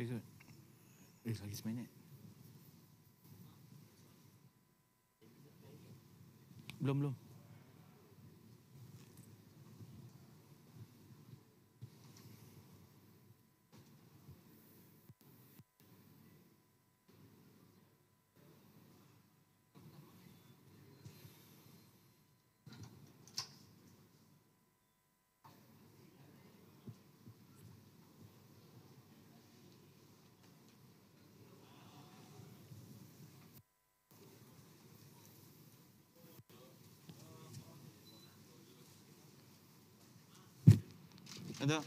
Okay, good. Eh, lagi seminit. Belum, belum. Amanda.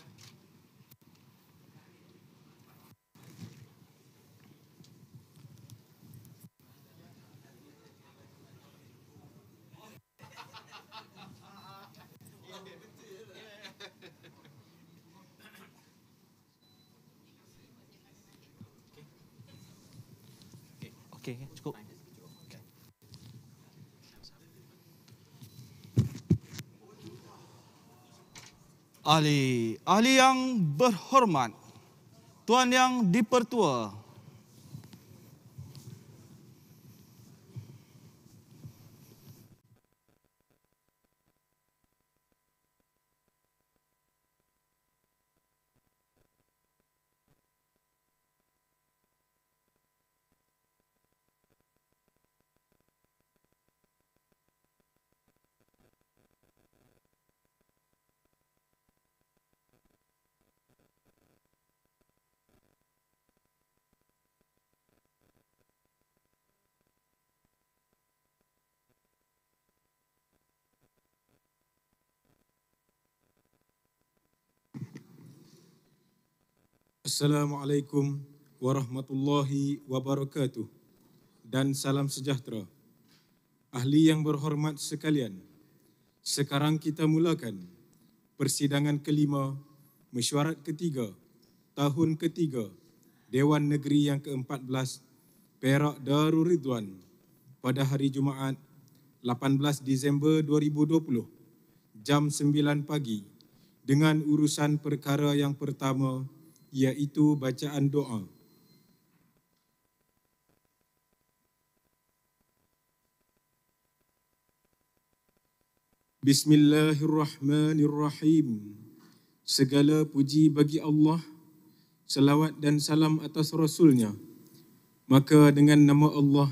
Okay, cukup. ahli, ahli yang berhormat, tuan yang dipertua, Assalamualaikum warahmatullahi wabarakatuh dan salam sejahtera. Ahli yang berhormat sekalian, sekarang kita mulakan persidangan kelima, mesyuarat ketiga, tahun ketiga, Dewan Negeri yang ke-14, Perak Darul Ridwan pada hari Jumaat 18 Disember 2020, jam 9 pagi dengan urusan perkara yang pertama, iaitu bacaan doa. Bismillahirrahmanirrahim. Segala puji bagi Allah, selawat dan salam atas Rasulnya. Maka dengan nama Allah,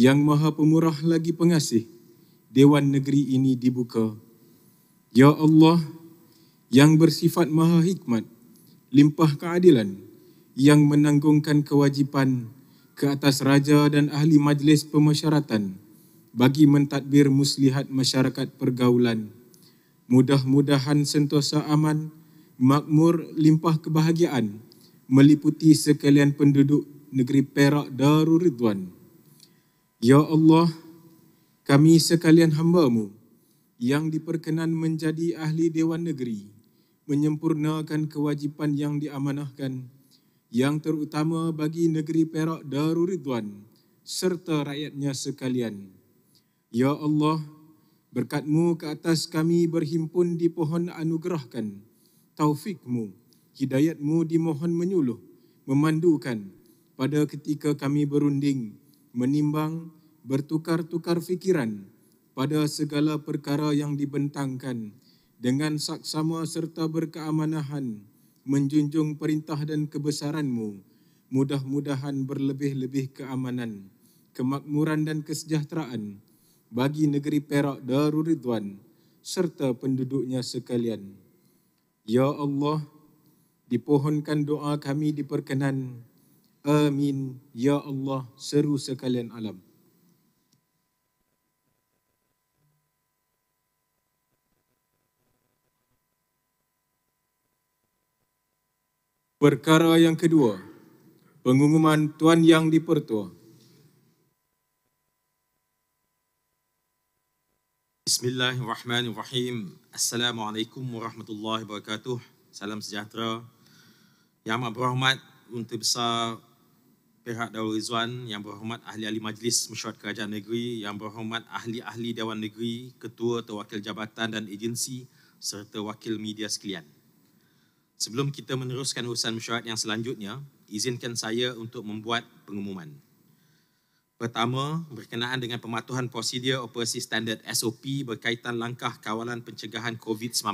yang maha pemurah lagi pengasih, Dewan Negeri ini dibuka. Ya Allah, yang bersifat maha hikmat, limpah keadilan yang menanggungkan kewajipan ke atas raja dan ahli majlis pemasyaratan bagi mentadbir muslihat masyarakat pergaulan. Mudah-mudahan sentosa aman, makmur limpah kebahagiaan meliputi sekalian penduduk negeri Perak Darul Ridwan. Ya Allah, kami sekalian hambamu yang diperkenan menjadi ahli Dewan Negeri, menyempurnakan kewajipan yang diamanahkan yang terutama bagi negeri Perak Darul Ridwan serta rakyatnya sekalian. Ya Allah, berkatmu ke atas kami berhimpun di pohon anugerahkan. Taufikmu, hidayatmu dimohon menyuluh, memandukan pada ketika kami berunding, menimbang, bertukar-tukar fikiran pada segala perkara yang dibentangkan dengan saksama serta berkeamanahan menjunjung perintah dan kebesaranmu, mudah-mudahan berlebih-lebih keamanan, kemakmuran dan kesejahteraan bagi negeri Perak Darul Ridwan serta penduduknya sekalian. Ya Allah, dipohonkan doa kami diperkenan. Amin. Ya Allah, seru sekalian alam. Perkara yang kedua, pengumuman Tuan Yang Dipertua. Bismillahirrahmanirrahim. Assalamualaikum warahmatullahi wabarakatuh. Salam sejahtera. Yang amat berhormat, Menteri Besar Pihak Darul Rizwan, Yang berhormat Ahli-Ahli Majlis Mesyuarat Kerajaan Negeri, Yang berhormat Ahli-Ahli Dewan Negeri, Ketua Terwakil Jabatan dan Agensi, serta Wakil Media sekalian. Sebelum kita meneruskan urusan mesyuarat yang selanjutnya, izinkan saya untuk membuat pengumuman. Pertama, berkenaan dengan pematuhan prosedur operasi standard SOP berkaitan langkah kawalan pencegahan COVID-19.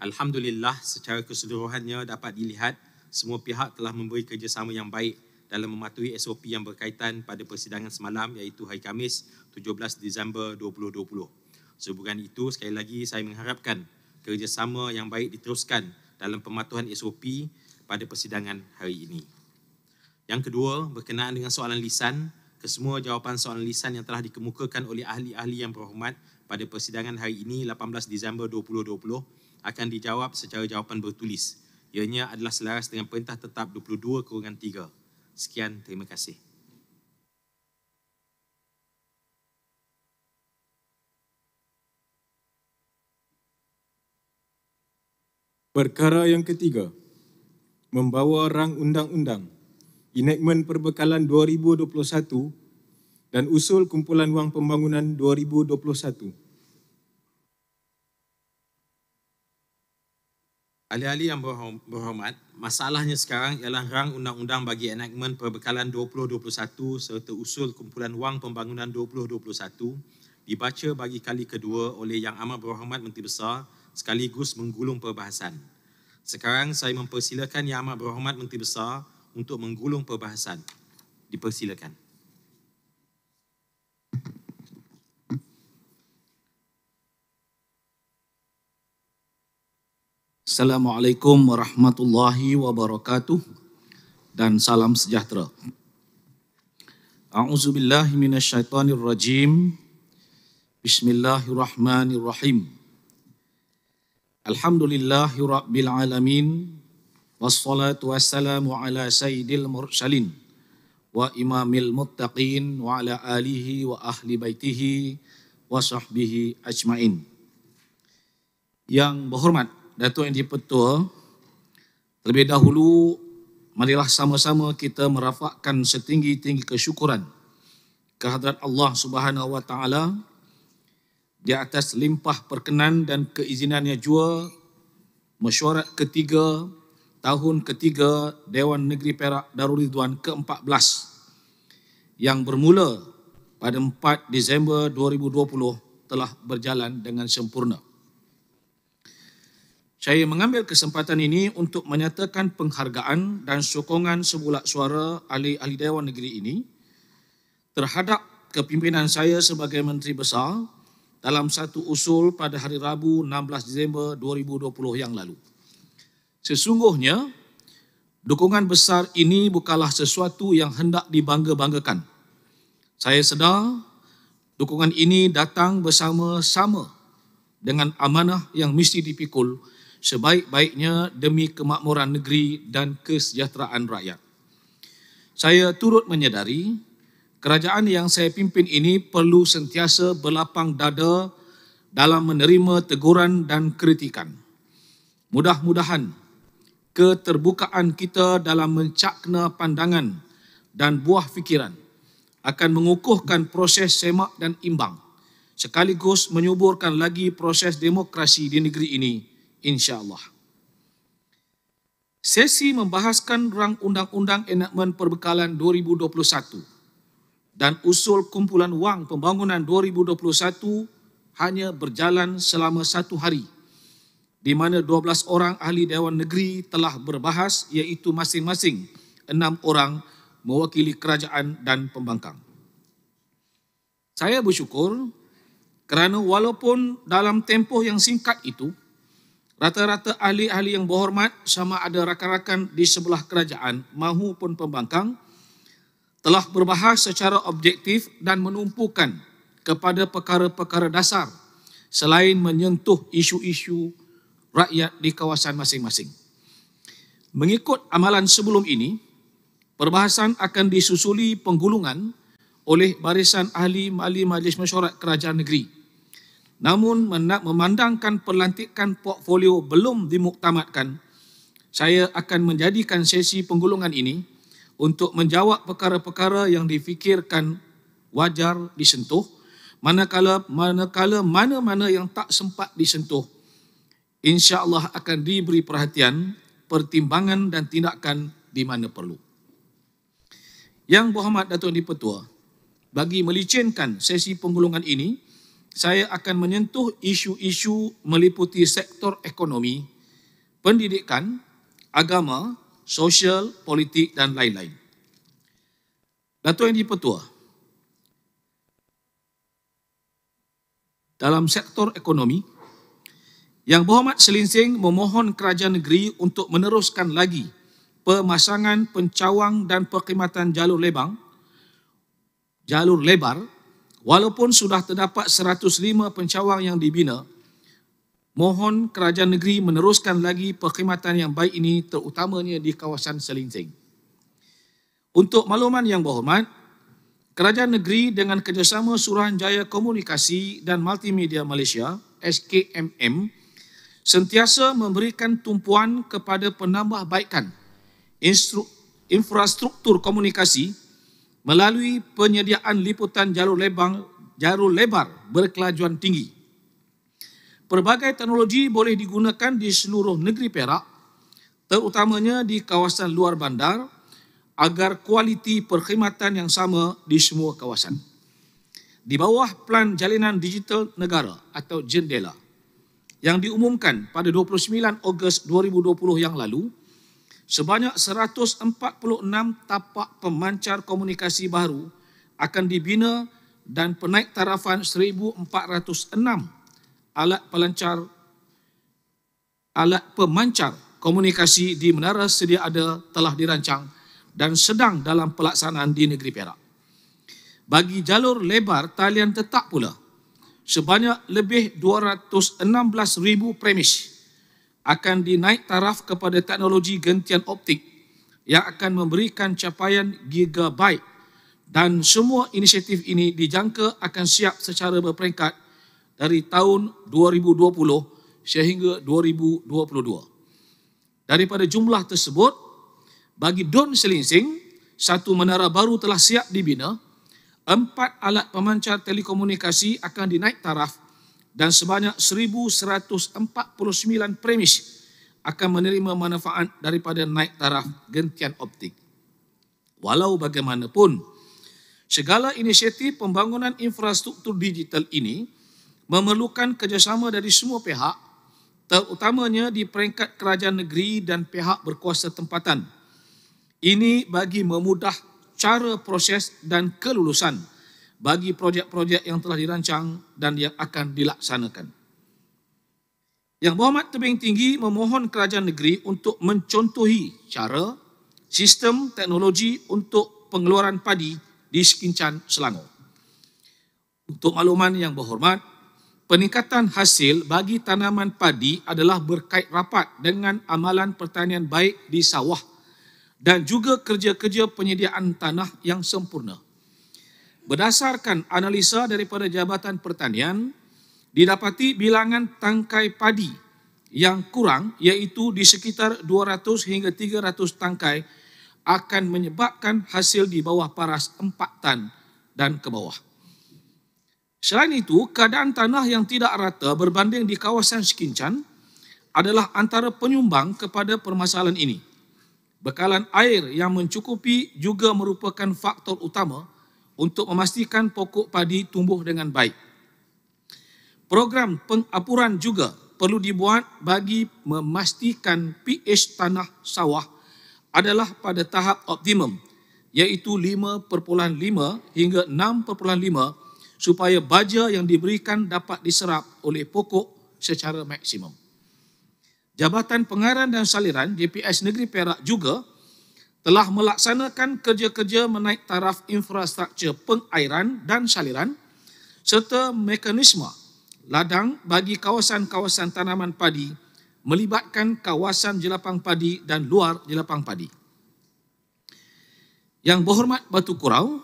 Alhamdulillah, secara keseluruhannya dapat dilihat semua pihak telah memberi kerjasama yang baik dalam mematuhi SOP yang berkaitan pada persidangan semalam iaitu hari Khamis 17 Disember 2020. Sehubungan itu, sekali lagi saya mengharapkan kerjasama yang baik diteruskan dalam pematuhan SOP pada persidangan hari ini. Yang kedua, berkenaan dengan soalan lisan, kesemua jawapan soalan lisan yang telah dikemukakan oleh ahli-ahli yang berhormat pada persidangan hari ini 18 Disember 2020 akan dijawab secara jawapan bertulis. Ianya adalah selaras dengan perintah tetap 22 3. Sekian, terima kasih. Perkara yang ketiga, membawa rang undang-undang enakmen perbekalan 2021 dan usul kumpulan wang pembangunan 2021. Ahli-ahli yang berhormat, masalahnya sekarang ialah rang undang-undang bagi enakmen perbekalan 2021 serta usul kumpulan wang pembangunan 2021 dibaca bagi kali kedua oleh Yang Amat Berhormat Menteri Besar sekaligus menggulung perbahasan. Sekarang saya mempersilakan Yang Amat Berhormat Menteri Besar untuk menggulung perbahasan. Dipersilakan. Assalamualaikum warahmatullahi wabarakatuh dan salam sejahtera. A'udzubillahi minasyaitonirrajim. Bismillahirrahmanirrahim. Bismillahirrahmanirrahim. Alhamdulillahirrabbilalamin Wassalatu wassalamu ala sayyidil mursalin Wa imamil muttaqin wa ala alihi wa ahli baitihi wa sahbihi ajmain Yang berhormat Datuk Yang Dipertua Terlebih dahulu Marilah sama-sama kita merafakkan setinggi-tinggi kesyukuran kehadrat Allah Subhanahu Wa Taala di atas limpah perkenan dan keizinannya jua mesyuarat ketiga tahun ketiga Dewan Negeri Perak Darul Ridwan ke-14 yang bermula pada 4 Disember 2020 telah berjalan dengan sempurna. Saya mengambil kesempatan ini untuk menyatakan penghargaan dan sokongan sebulat suara ahli-ahli Dewan Negeri ini terhadap kepimpinan saya sebagai Menteri Besar dalam satu usul pada hari Rabu 16 Disember 2020 yang lalu. Sesungguhnya, dukungan besar ini bukanlah sesuatu yang hendak dibangga-banggakan. Saya sedar dukungan ini datang bersama-sama dengan amanah yang mesti dipikul sebaik-baiknya demi kemakmuran negeri dan kesejahteraan rakyat. Saya turut menyedari kerajaan yang saya pimpin ini perlu sentiasa berlapang dada dalam menerima teguran dan kritikan. Mudah-mudahan keterbukaan kita dalam mencakna pandangan dan buah fikiran akan mengukuhkan proses semak dan imbang sekaligus menyuburkan lagi proses demokrasi di negeri ini insya-Allah. Sesi membahaskan rang undang-undang Enakmen perbekalan 2021 dan usul kumpulan wang pembangunan 2021 hanya berjalan selama satu hari di mana 12 orang ahli Dewan Negeri telah berbahas iaitu masing-masing enam orang mewakili kerajaan dan pembangkang. Saya bersyukur kerana walaupun dalam tempoh yang singkat itu, rata-rata ahli-ahli yang berhormat sama ada rakan-rakan di sebelah kerajaan maupun pembangkang – telah berbahas secara objektif dan menumpukan kepada perkara-perkara dasar selain menyentuh isu-isu rakyat di kawasan masing-masing. Mengikut amalan sebelum ini, perbahasan akan disusuli penggulungan oleh barisan ahli mali majlis mesyuarat kerajaan negeri. Namun memandangkan pelantikan portfolio belum dimuktamadkan, saya akan menjadikan sesi penggulungan ini untuk menjawab perkara-perkara yang difikirkan wajar disentuh manakala manakala mana-mana yang tak sempat disentuh insya-Allah akan diberi perhatian pertimbangan dan tindakan di mana perlu yang berhormat Datuk Di Petua bagi melicinkan sesi penggulungan ini saya akan menyentuh isu-isu meliputi sektor ekonomi pendidikan agama sosial, politik dan lain-lain. Datuk Yang Dipertua, dalam sektor ekonomi, Yang Berhormat Selinsing memohon kerajaan negeri untuk meneruskan lagi pemasangan pencawang dan perkhidmatan jalur lebar, jalur lebar walaupun sudah terdapat 105 pencawang yang dibina mohon kerajaan negeri meneruskan lagi perkhidmatan yang baik ini terutamanya di kawasan Selinting. Untuk makluman yang berhormat, kerajaan negeri dengan kerjasama Suruhanjaya Komunikasi dan Multimedia Malaysia SKMM sentiasa memberikan tumpuan kepada penambahbaikan infrastruktur komunikasi melalui penyediaan liputan jalur lebar, jalur lebar berkelajuan tinggi. Perbagai teknologi boleh digunakan di seluruh negeri Perak, terutamanya di kawasan luar bandar, agar kualiti perkhidmatan yang sama di semua kawasan. Di bawah Plan Jalinan Digital Negara atau JENDELA, yang diumumkan pada 29 Ogos 2020 yang lalu, sebanyak 146 tapak pemancar komunikasi baru akan dibina dan penaik tarafan 1,406 alat pelancar, alat pemancar komunikasi di menara sedia ada telah dirancang dan sedang dalam pelaksanaan di negeri Perak. Bagi jalur lebar talian tetap pula, sebanyak lebih 216 ribu premis akan dinaik taraf kepada teknologi gentian optik yang akan memberikan capaian gigabyte dan semua inisiatif ini dijangka akan siap secara berperingkat dari tahun 2020 sehingga 2022. Daripada jumlah tersebut, bagi Don Selingsing, satu menara baru telah siap dibina, empat alat pemancar telekomunikasi akan dinaik taraf dan sebanyak 1,149 premis akan menerima manfaat daripada naik taraf gentian optik. Walau bagaimanapun, segala inisiatif pembangunan infrastruktur digital ini memerlukan kerjasama dari semua pihak terutamanya di peringkat kerajaan negeri dan pihak berkuasa tempatan. Ini bagi memudah cara proses dan kelulusan bagi projek-projek yang telah dirancang dan yang akan dilaksanakan. Yang Berhormat Tebing Tinggi memohon kerajaan negeri untuk mencontohi cara sistem teknologi untuk pengeluaran padi di Sekincan Selangor. Untuk makluman yang berhormat, peningkatan hasil bagi tanaman padi adalah berkait rapat dengan amalan pertanian baik di sawah dan juga kerja-kerja penyediaan tanah yang sempurna. Berdasarkan analisa daripada Jabatan Pertanian, didapati bilangan tangkai padi yang kurang iaitu di sekitar 200 hingga 300 tangkai akan menyebabkan hasil di bawah paras 4 tan dan ke bawah. Selain itu, keadaan tanah yang tidak rata berbanding di kawasan Skinchan adalah antara penyumbang kepada permasalahan ini. Bekalan air yang mencukupi juga merupakan faktor utama untuk memastikan pokok padi tumbuh dengan baik. Program pengapuran juga perlu dibuat bagi memastikan pH tanah sawah adalah pada tahap optimum iaitu 5.5 hingga 6.5 supaya baja yang diberikan dapat diserap oleh pokok secara maksimum. Jabatan Pengairan dan Saliran JPS Negeri Perak juga telah melaksanakan kerja-kerja menaik taraf infrastruktur pengairan dan saliran serta mekanisme ladang bagi kawasan-kawasan tanaman padi melibatkan kawasan jelapang padi dan luar jelapang padi. Yang berhormat Batu Kurau,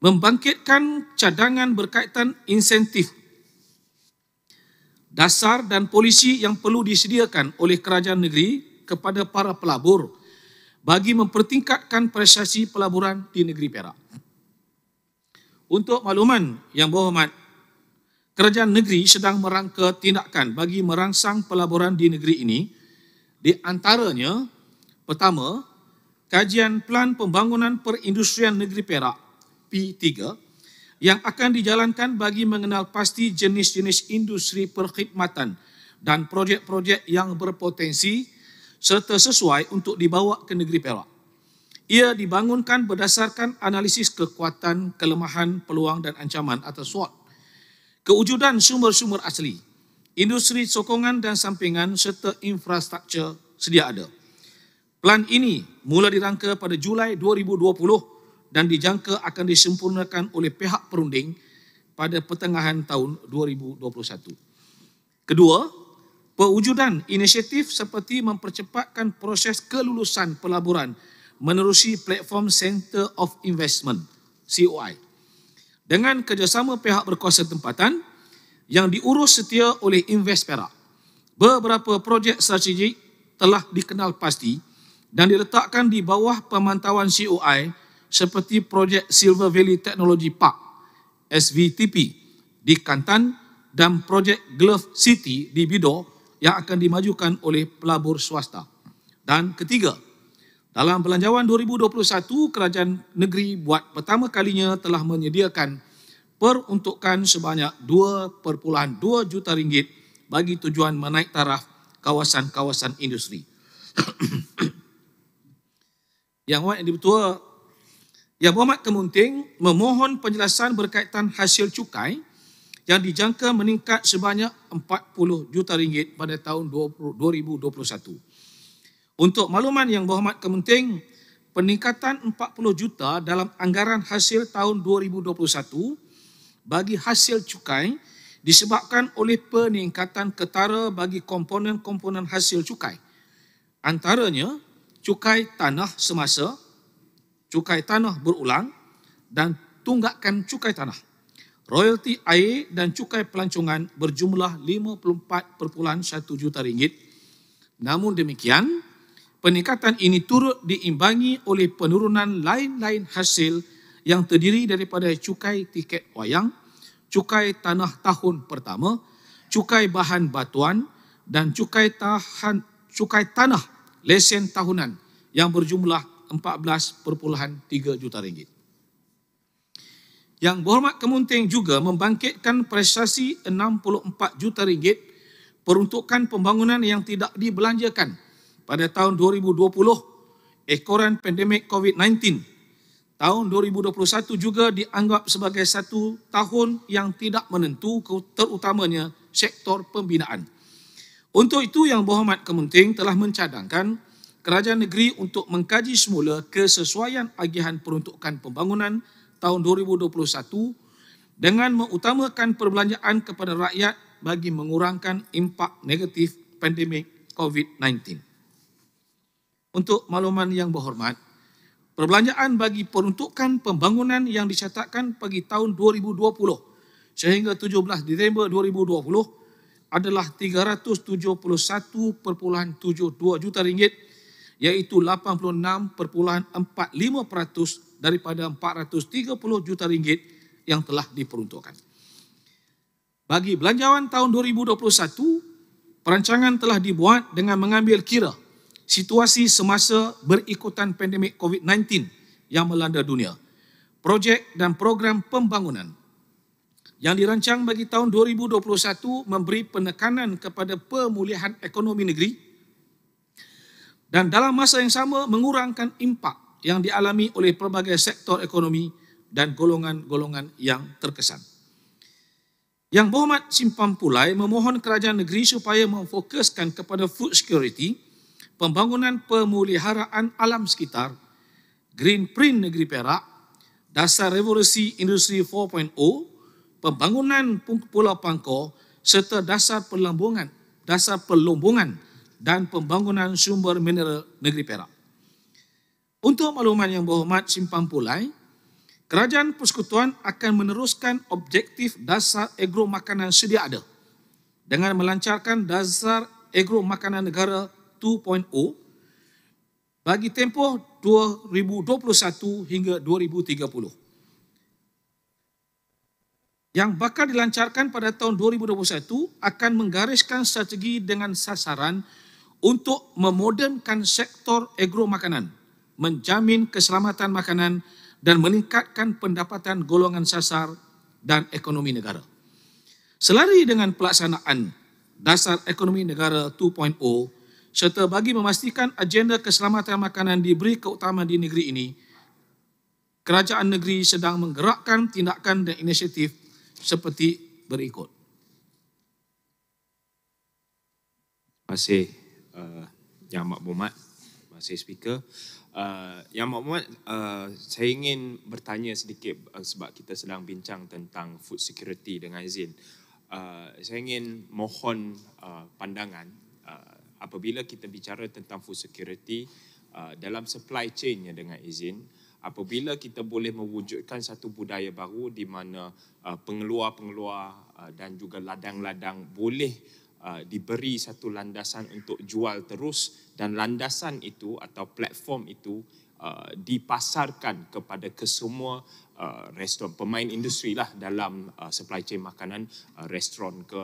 membangkitkan cadangan berkaitan insentif dasar dan polisi yang perlu disediakan oleh kerajaan negeri kepada para pelabur bagi mempertingkatkan prestasi pelaburan di negeri Perak. Untuk makluman yang berhormat, kerajaan negeri sedang merangka tindakan bagi merangsang pelaburan di negeri ini di antaranya, pertama, kajian pelan pembangunan perindustrian negeri Perak P3 yang akan dijalankan bagi mengenal pasti jenis-jenis industri perkhidmatan dan projek-projek yang berpotensi serta sesuai untuk dibawa ke negeri Perak. Ia dibangunkan berdasarkan analisis kekuatan, kelemahan, peluang dan ancaman atau SWOT. Kewujudan sumber-sumber asli, industri sokongan dan sampingan serta infrastruktur sedia ada. Plan ini mula dirangka pada Julai 2020 dan dijangka akan disempurnakan oleh pihak perunding pada pertengahan tahun 2021. Kedua, perwujudan inisiatif seperti mempercepatkan proses kelulusan pelaburan menerusi platform Center of Investment, COI. Dengan kerjasama pihak berkuasa tempatan yang diurus setia oleh Invest Perak, beberapa projek strategik telah dikenal pasti dan diletakkan di bawah pemantauan COI – seperti projek Silver Valley Technology Park SVTP di Kantan dan projek Glove City di Bidor yang akan dimajukan oleh pelabur swasta. Dan ketiga, dalam belanjawan 2021, kerajaan negeri buat pertama kalinya telah menyediakan peruntukan sebanyak 2.2 juta ringgit bagi tujuan menaik taraf kawasan-kawasan industri. yang Wan yang dipertua yang berhormat Kemunting memohon penjelasan berkaitan hasil cukai yang dijangka meningkat sebanyak 40 juta ringgit pada tahun 2021. Untuk makluman yang berhormat Kemunting, peningkatan 40 juta dalam anggaran hasil tahun 2021 bagi hasil cukai disebabkan oleh peningkatan ketara bagi komponen-komponen hasil cukai. Antaranya, cukai tanah semasa cukai tanah berulang dan tunggakan cukai tanah. Royalti air dan cukai pelancongan berjumlah 54.1 juta ringgit. Namun demikian, peningkatan ini turut diimbangi oleh penurunan lain-lain hasil yang terdiri daripada cukai tiket wayang, cukai tanah tahun pertama, cukai bahan batuan dan cukai tahan cukai tanah lesen tahunan yang berjumlah 14.3 juta ringgit. Yang berhormat kemunting juga membangkitkan prestasi 64 juta ringgit peruntukan pembangunan yang tidak dibelanjakan pada tahun 2020 ekoran pandemik COVID-19. Tahun 2021 juga dianggap sebagai satu tahun yang tidak menentu terutamanya sektor pembinaan. Untuk itu yang berhormat kemunting telah mencadangkan kerajaan negeri untuk mengkaji semula kesesuaian agihan peruntukan pembangunan tahun 2021 dengan mengutamakan perbelanjaan kepada rakyat bagi mengurangkan impak negatif pandemik COVID-19. Untuk makluman yang berhormat, perbelanjaan bagi peruntukan pembangunan yang dicatatkan bagi tahun 2020 sehingga 17 Disember 2020 adalah 371.72 juta ringgit iaitu 86.45% daripada 430 juta ringgit yang telah diperuntukkan. Bagi belanjawan tahun 2021, perancangan telah dibuat dengan mengambil kira situasi semasa berikutan pandemik COVID-19 yang melanda dunia. Projek dan program pembangunan yang dirancang bagi tahun 2021 memberi penekanan kepada pemulihan ekonomi negeri dan dalam masa yang sama mengurangkan impak yang dialami oleh pelbagai sektor ekonomi dan golongan-golongan yang terkesan. Yang berhormat Simpan Pulai memohon kerajaan negeri supaya memfokuskan kepada food security, pembangunan pemuliharaan alam sekitar, green print negeri Perak, dasar revolusi industri 4.0, pembangunan Pulau Pangkor serta dasar pelombongan. dasar pelombongan dan pembangunan sumber mineral negeri Perak. Untuk makluman yang berhormat simpang pulai, Kerajaan Persekutuan akan meneruskan objektif dasar agro makanan sedia ada dengan melancarkan dasar agro makanan negara 2.0 bagi tempoh 2021 hingga 2030. Yang bakal dilancarkan pada tahun 2021 akan menggariskan strategi dengan sasaran untuk memodernkan sektor agro makanan, menjamin keselamatan makanan dan meningkatkan pendapatan golongan sasar dan ekonomi negara. Selari dengan pelaksanaan dasar ekonomi negara 2.0 serta bagi memastikan agenda keselamatan makanan diberi keutamaan di negeri ini, kerajaan negeri sedang menggerakkan tindakan dan inisiatif seperti berikut. Terima kasih. Yang Mak Muhammad masih speaker. Uh, yang Mak Muhammad, uh, saya ingin bertanya sedikit uh, sebab kita sedang bincang tentang food security dengan Zin. Uh, saya ingin mohon uh, pandangan uh, apabila kita bicara tentang food security uh, dalam supply chainnya dengan izin apabila kita boleh mewujudkan satu budaya baru di mana uh, pengeluar-pengeluar uh, dan juga ladang-ladang boleh Uh, diberi satu landasan untuk jual terus dan landasan itu atau platform itu uh, dipasarkan kepada kesemua uh, restoran pemain industri lah dalam uh, supply chain makanan uh, restoran ke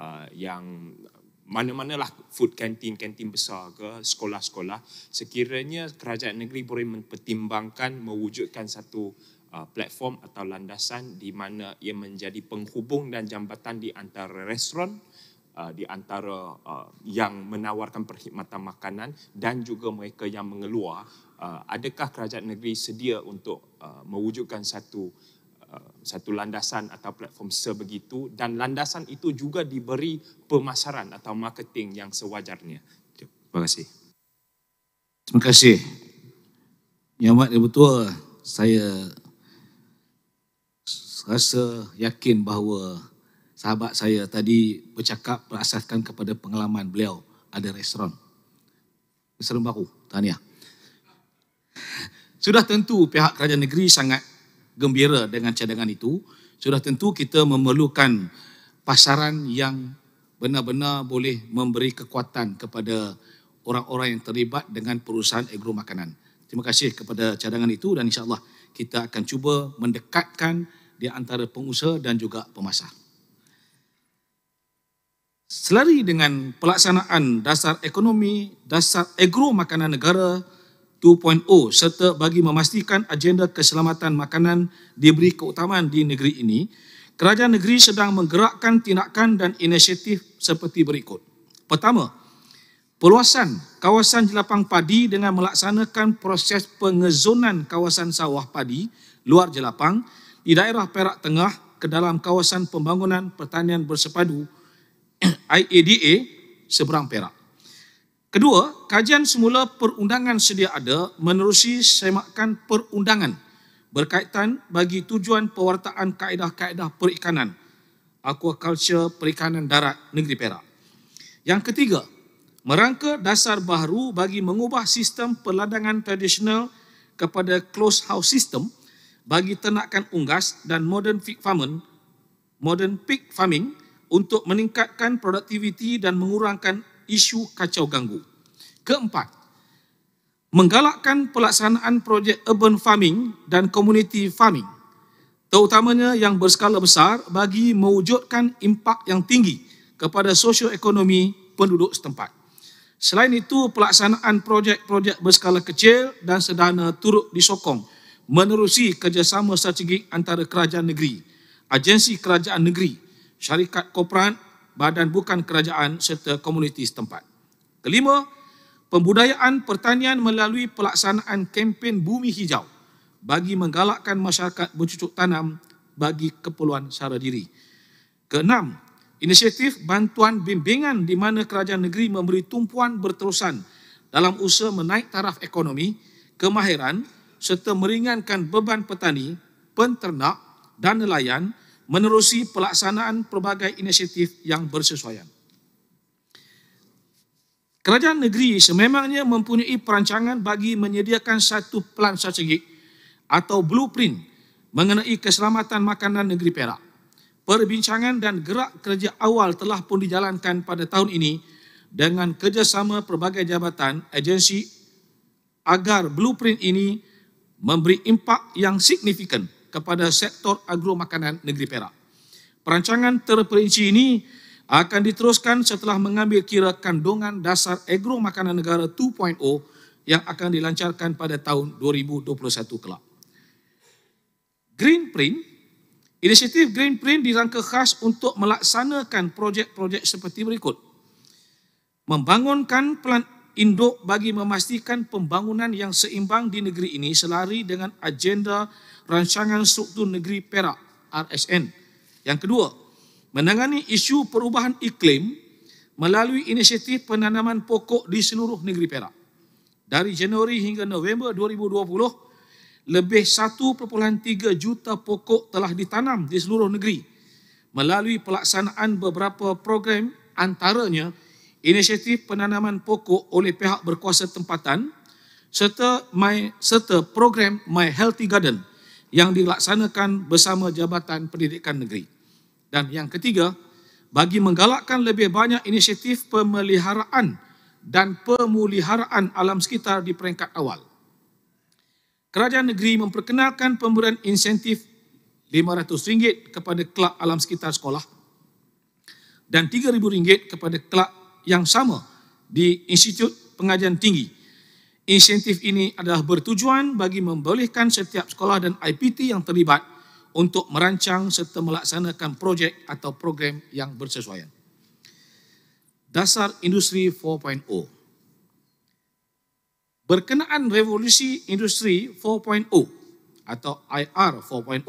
uh, yang mana mana lah food canteen canteen besar ke sekolah-sekolah sekiranya kerajaan negeri boleh mempertimbangkan mewujudkan satu uh, platform atau landasan di mana ia menjadi penghubung dan jambatan di antara restoran uh, Uh, di antara uh, yang menawarkan perkhidmatan makanan dan juga mereka yang mengeluar, uh, adakah kerajaan negeri sedia untuk uh, mewujudkan satu uh, satu landasan atau platform sebegitu dan landasan itu juga diberi pemasaran atau marketing yang sewajarnya? Terima kasih. Terima kasih. Yang amat betul saya rasa yakin bahawa sahabat saya tadi bercakap berasaskan kepada pengalaman beliau ada restoran. Restoran baru, Tania. Sudah tentu pihak kerajaan negeri sangat gembira dengan cadangan itu. Sudah tentu kita memerlukan pasaran yang benar-benar boleh memberi kekuatan kepada orang-orang yang terlibat dengan perusahaan agro makanan. Terima kasih kepada cadangan itu dan insyaAllah kita akan cuba mendekatkan di antara pengusaha dan juga pemasar selari dengan pelaksanaan dasar ekonomi, dasar agro makanan negara 2.0 serta bagi memastikan agenda keselamatan makanan diberi keutamaan di negeri ini, kerajaan negeri sedang menggerakkan tindakan dan inisiatif seperti berikut. Pertama, peluasan kawasan jelapang padi dengan melaksanakan proses pengezonan kawasan sawah padi luar jelapang di daerah Perak Tengah ke dalam kawasan pembangunan pertanian bersepadu IADA seberang Perak. Kedua, kajian semula perundangan sedia ada menerusi semakan perundangan berkaitan bagi tujuan pewartaan kaedah-kaedah perikanan aquaculture perikanan darat negeri Perak. Yang ketiga, merangka dasar baru bagi mengubah sistem perladangan tradisional kepada close house system bagi ternakan unggas dan modern pig farming, modern pig farming untuk meningkatkan produktiviti dan mengurangkan isu kacau ganggu. Keempat, menggalakkan pelaksanaan projek urban farming dan community farming, terutamanya yang berskala besar bagi mewujudkan impak yang tinggi kepada sosioekonomi penduduk setempat. Selain itu, pelaksanaan projek-projek berskala kecil dan sederhana turut disokong menerusi kerjasama strategik antara kerajaan negeri, agensi kerajaan negeri syarikat korporat, badan bukan kerajaan serta komuniti setempat. Kelima, pembudayaan pertanian melalui pelaksanaan kempen bumi hijau bagi menggalakkan masyarakat bercucuk tanam bagi keperluan secara diri. Keenam, inisiatif bantuan bimbingan di mana kerajaan negeri memberi tumpuan berterusan dalam usaha menaik taraf ekonomi, kemahiran serta meringankan beban petani, penternak dan nelayan, menerusi pelaksanaan pelbagai inisiatif yang bersesuaian. Kerajaan negeri sememangnya mempunyai perancangan bagi menyediakan satu plan strategik atau blueprint mengenai keselamatan makanan negeri Perak. Perbincangan dan gerak kerja awal telah pun dijalankan pada tahun ini dengan kerjasama pelbagai jabatan agensi agar blueprint ini memberi impak yang signifikan kepada sektor agro makanan negeri Perak. Perancangan terperinci ini akan diteruskan setelah mengambil kira kandungan dasar agro makanan negara 2.0 yang akan dilancarkan pada tahun 2021 kelak. Green Print, inisiatif Green Print dirangka khas untuk melaksanakan projek-projek seperti berikut. Membangunkan pelan induk bagi memastikan pembangunan yang seimbang di negeri ini selari dengan agenda Rancangan Struktur Negeri Perak RSN. Yang kedua, menangani isu perubahan iklim melalui inisiatif penanaman pokok di seluruh negeri Perak. Dari Januari hingga November 2020, lebih 1.3 juta pokok telah ditanam di seluruh negeri melalui pelaksanaan beberapa program antaranya inisiatif penanaman pokok oleh pihak berkuasa tempatan serta my, serta program My Healthy Garden yang dilaksanakan bersama Jabatan Pendidikan Negeri. Dan yang ketiga, bagi menggalakkan lebih banyak inisiatif pemeliharaan dan pemuliharaan alam sekitar di peringkat awal. Kerajaan Negeri memperkenalkan pemberian insentif RM500 kepada kelab alam sekitar sekolah dan RM3,000 kepada kelab yang sama di Institut Pengajian Tinggi Insentif ini adalah bertujuan bagi membolehkan setiap sekolah dan IPT yang terlibat untuk merancang serta melaksanakan projek atau program yang bersesuaian. Dasar Industri 4.0 Berkenaan revolusi industri 4.0 atau IR 4.0,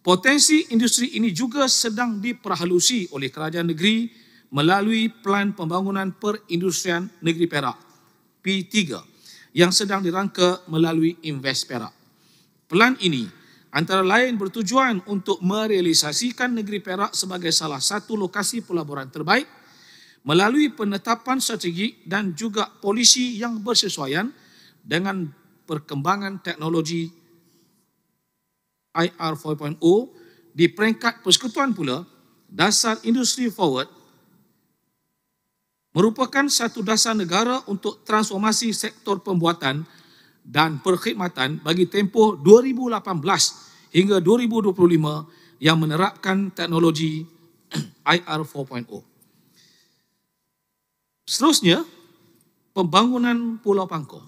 potensi industri ini juga sedang diperhalusi oleh kerajaan negeri melalui Plan Pembangunan Perindustrian Negeri Perak P3 yang sedang dirangka melalui Invest Perak. Pelan ini antara lain bertujuan untuk merealisasikan negeri Perak sebagai salah satu lokasi pelaburan terbaik melalui penetapan strategi dan juga polisi yang bersesuaian dengan perkembangan teknologi IR 4.0 di peringkat persekutuan pula dasar industri forward merupakan satu dasar negara untuk transformasi sektor pembuatan dan perkhidmatan bagi tempoh 2018 hingga 2025 yang menerapkan teknologi IR 4.0. Seterusnya, pembangunan Pulau Pangkor.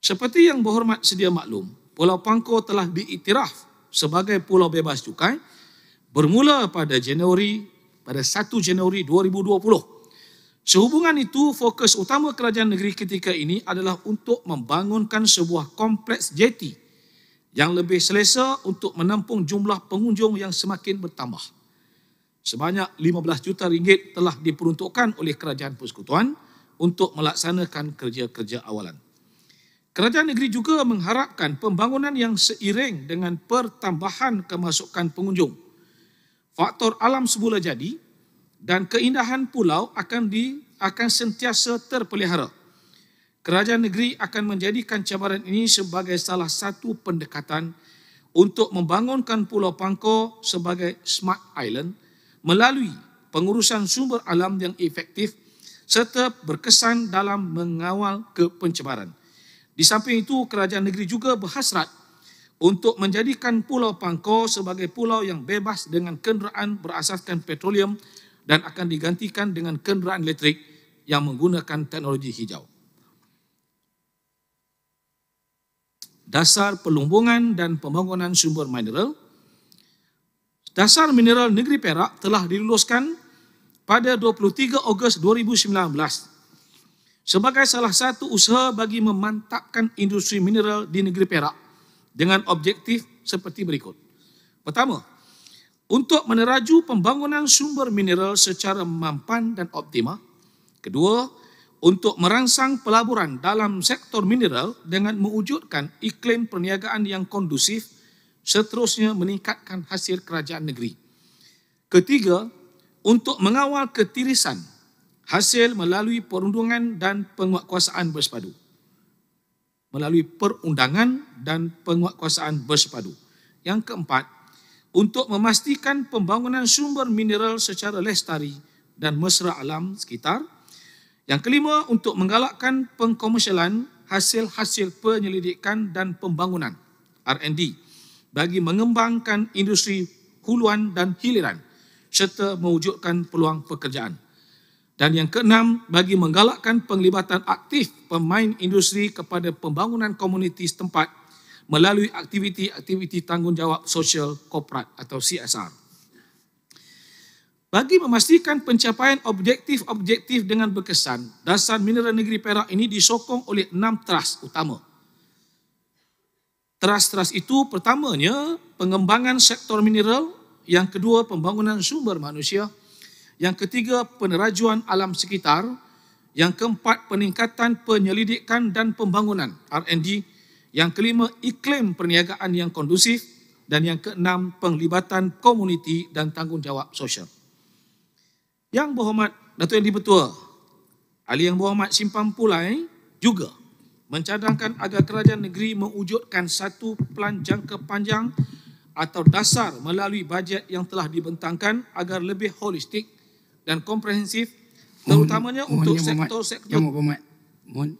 Seperti yang berhormat sedia maklum, Pulau Pangkor telah diiktiraf sebagai pulau bebas cukai bermula pada Januari pada 1 Januari 2020 Sehubungan itu, fokus utama kerajaan negeri ketika ini adalah untuk membangunkan sebuah kompleks jeti yang lebih selesa untuk menampung jumlah pengunjung yang semakin bertambah. Sebanyak 15 juta ringgit telah diperuntukkan oleh Kerajaan Persekutuan untuk melaksanakan kerja-kerja awalan. Kerajaan negeri juga mengharapkan pembangunan yang seiring dengan pertambahan kemasukan pengunjung. Faktor alam semula jadi dan keindahan pulau akan di akan sentiasa terpelihara. Kerajaan negeri akan menjadikan cabaran ini sebagai salah satu pendekatan untuk membangunkan Pulau Pangkor sebagai smart island melalui pengurusan sumber alam yang efektif serta berkesan dalam mengawal kepencemaran. Di samping itu, kerajaan negeri juga berhasrat untuk menjadikan Pulau Pangkor sebagai pulau yang bebas dengan kenderaan berasaskan petroleum dan akan digantikan dengan kenderaan elektrik yang menggunakan teknologi hijau. Dasar pelumbungan dan pembangunan sumber mineral Dasar mineral negeri Perak telah diluluskan pada 23 Ogos 2019 sebagai salah satu usaha bagi memantapkan industri mineral di negeri Perak dengan objektif seperti berikut. Pertama, untuk meneraju pembangunan sumber mineral secara mampan dan optimal. Kedua, untuk merangsang pelaburan dalam sektor mineral dengan mewujudkan iklim perniagaan yang kondusif, seterusnya meningkatkan hasil kerajaan negeri. Ketiga, untuk mengawal ketirisan hasil melalui perundangan dan penguatkuasaan bersepadu. Melalui perundangan dan penguatkuasaan bersepadu. Yang keempat, untuk memastikan pembangunan sumber mineral secara lestari dan mesra alam sekitar. Yang kelima, untuk menggalakkan pengkomersialan hasil-hasil penyelidikan dan pembangunan R&D bagi mengembangkan industri huluan dan hiliran serta mewujudkan peluang pekerjaan. Dan yang keenam, bagi menggalakkan penglibatan aktif pemain industri kepada pembangunan komuniti setempat melalui aktiviti-aktiviti tanggungjawab sosial korporat atau CSR. Bagi memastikan pencapaian objektif-objektif dengan berkesan, dasar mineral negeri Perak ini disokong oleh enam teras utama. Teras-teras itu pertamanya pengembangan sektor mineral, yang kedua pembangunan sumber manusia, yang ketiga penerajuan alam sekitar, yang keempat peningkatan penyelidikan dan pembangunan R&D, yang kelima, iklim perniagaan yang kondusif. Dan yang keenam, penglibatan komuniti dan tanggungjawab sosial. Yang berhormat, Datuk Yang Dipertua, Ali Yang Berhormat Simpang Pulai juga mencadangkan agar kerajaan negeri mewujudkan satu pelan jangka panjang atau dasar melalui bajet yang telah dibentangkan agar lebih holistik dan komprehensif terutamanya mohon, untuk sektor-sektor. Mohon, sektor, sektor, mohon, mohon,